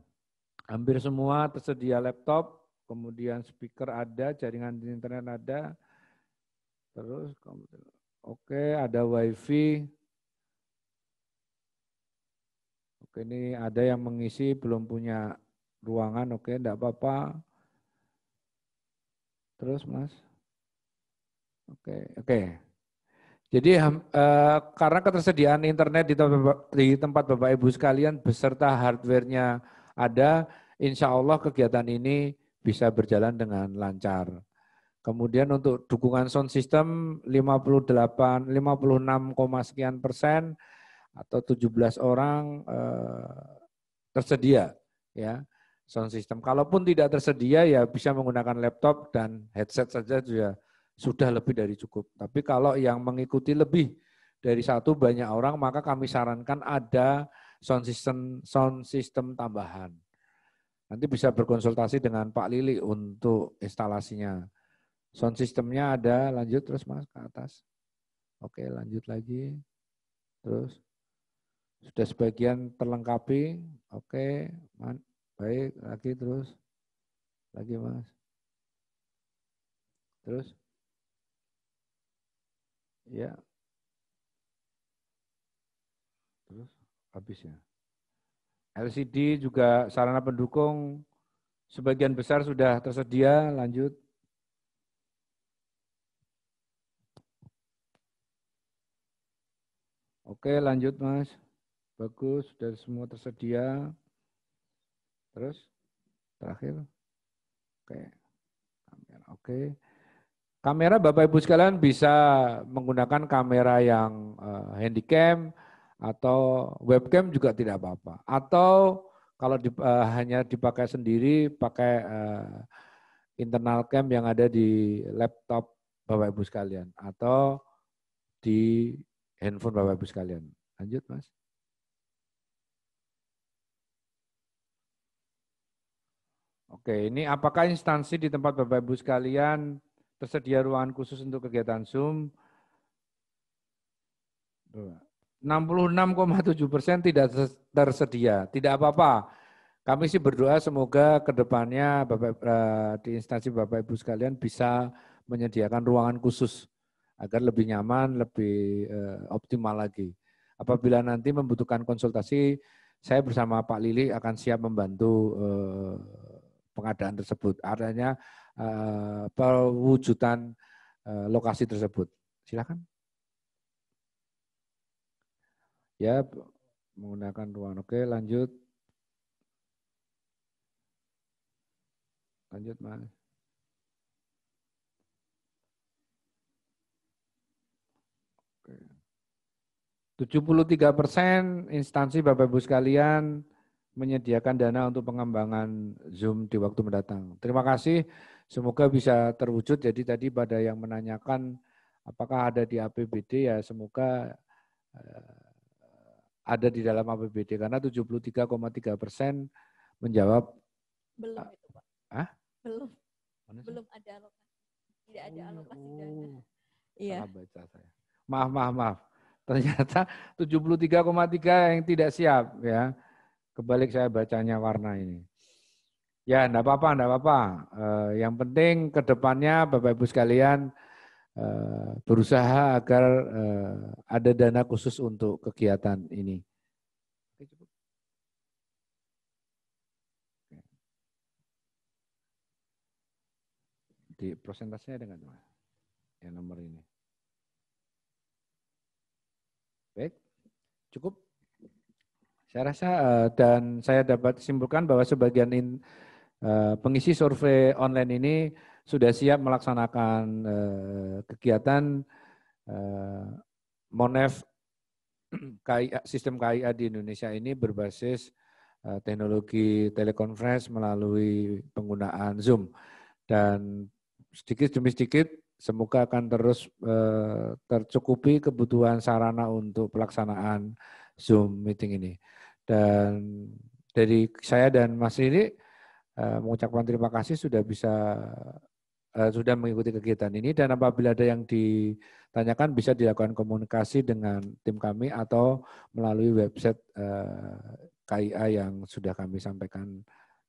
Hampir semua tersedia laptop, kemudian speaker ada, jaringan internet ada. Terus oke, okay, ada wifi, Oke, ini ada yang mengisi belum punya ruangan, oke, enggak apa-apa. Terus, Mas. Oke, oke. Jadi eh, karena ketersediaan internet di tempat, di tempat Bapak Ibu sekalian beserta hardware-nya ada, insya Allah kegiatan ini bisa berjalan dengan lancar. Kemudian untuk dukungan sound system 58, 56, sekian persen atau 17 orang eh, tersedia ya sound system. Kalaupun tidak tersedia ya bisa menggunakan laptop dan headset saja juga sudah lebih dari cukup. Tapi kalau yang mengikuti lebih dari satu banyak orang maka kami sarankan ada sound system sound system tambahan. Nanti bisa berkonsultasi dengan Pak Lili untuk instalasinya. Sound systemnya ada, lanjut terus Mas ke atas. Oke, lanjut lagi. Terus sudah sebagian terlengkapi. Oke, okay. baik. Lagi terus. Lagi mas. Terus. Ya. Terus habis ya. LCD juga sarana pendukung sebagian besar sudah tersedia. Lanjut. Oke, lanjut Mas. Bagus, sudah semua tersedia. Terus terakhir. Oke. Kamera. Oke. Kamera Bapak Ibu sekalian bisa menggunakan kamera yang uh, handycam atau webcam juga tidak apa-apa. Atau kalau di, uh, hanya dipakai sendiri pakai uh, internal cam yang ada di laptop Bapak Ibu sekalian atau di handphone Bapak Ibu sekalian. Lanjut Mas. Oke, ini apakah instansi di tempat Bapak Ibu sekalian tersedia ruangan khusus untuk kegiatan Zoom? 66,7 persen tidak tersedia. Tidak apa-apa. Kami sih berdoa semoga ke depannya Bapak, eh, di instansi Bapak Ibu sekalian bisa menyediakan ruangan khusus agar lebih nyaman, lebih eh, optimal lagi. Apabila nanti membutuhkan konsultasi, saya bersama Pak Lili akan siap membantu eh, pengadaan tersebut, adanya uh, eh, perwujudan uh, eh, lokasi tersebut. Silakan. Ya, menggunakan ruang. Oke, lanjut. Lanjut, Mas. Oke. 73 persen instansi Bapak-Ibu sekalian menyediakan dana untuk pengembangan Zoom di waktu mendatang. Terima kasih, semoga bisa terwujud. Jadi tadi pada yang menanyakan apakah ada di APBD ya semoga eh, ada di dalam APBD karena 73,3 persen menjawab belum eh, itu pak. Ah? Belum. Mana belum ada alokasi. Tidak ada oh. alokasi oh, dana. Oh. Iya. Baca saya. Maaf, maaf, maaf. Ternyata 73,3 yang tidak siap ya kebalik saya bacanya warna ini. Ya, enggak apa-apa, enggak apa-apa. Eh, yang penting ke depannya Bapak Ibu sekalian eh, berusaha agar eh, ada dana khusus untuk kegiatan ini. Di prosentasenya dengan Yang nomor ini. Baik, cukup? Saya rasa eh, dan saya dapat simpulkan bahwa sebagian eh, pengisi survei online ini sudah siap melaksanakan eh, kegiatan uh, sistem KIA di Indonesia ini berbasis teknologi telekonferensi melalui penggunaan Zoom dan sedikit demi sedikit semoga akan terus tercukupi kebutuhan sarana untuk pelaksanaan Zoom meeting ini. Dan dari saya dan Mas ini eh, mengucapkan terima kasih sudah bisa eh, sudah mengikuti kegiatan ini dan apabila ada yang ditanyakan bisa dilakukan komunikasi dengan tim kami atau melalui website uh, eh, KIA yang sudah kami sampaikan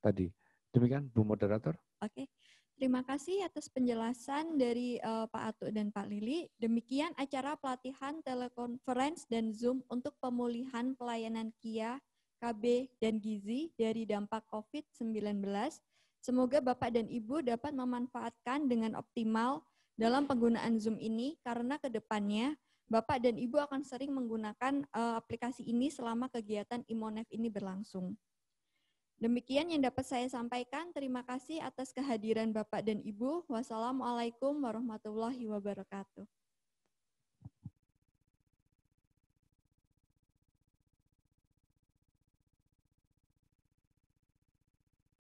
tadi. Demikian Bu moderator. Oke. Okay. Terima kasih atas penjelasan dari uh, Pak Atuk dan Pak Lili. Demikian acara pelatihan telekonferensi dan Zoom untuk pemulihan pelayanan KIA, KB, dan Gizi dari dampak COVID-19. Semoga Bapak dan Ibu dapat memanfaatkan dengan optimal dalam penggunaan Zoom ini karena ke depannya Bapak dan Ibu akan sering menggunakan uh, aplikasi ini selama kegiatan Imonef ini berlangsung. Demikian yang dapat saya sampaikan. Terima kasih atas kehadiran Bapak dan Ibu. Wassalamualaikum warahmatullahi wabarakatuh.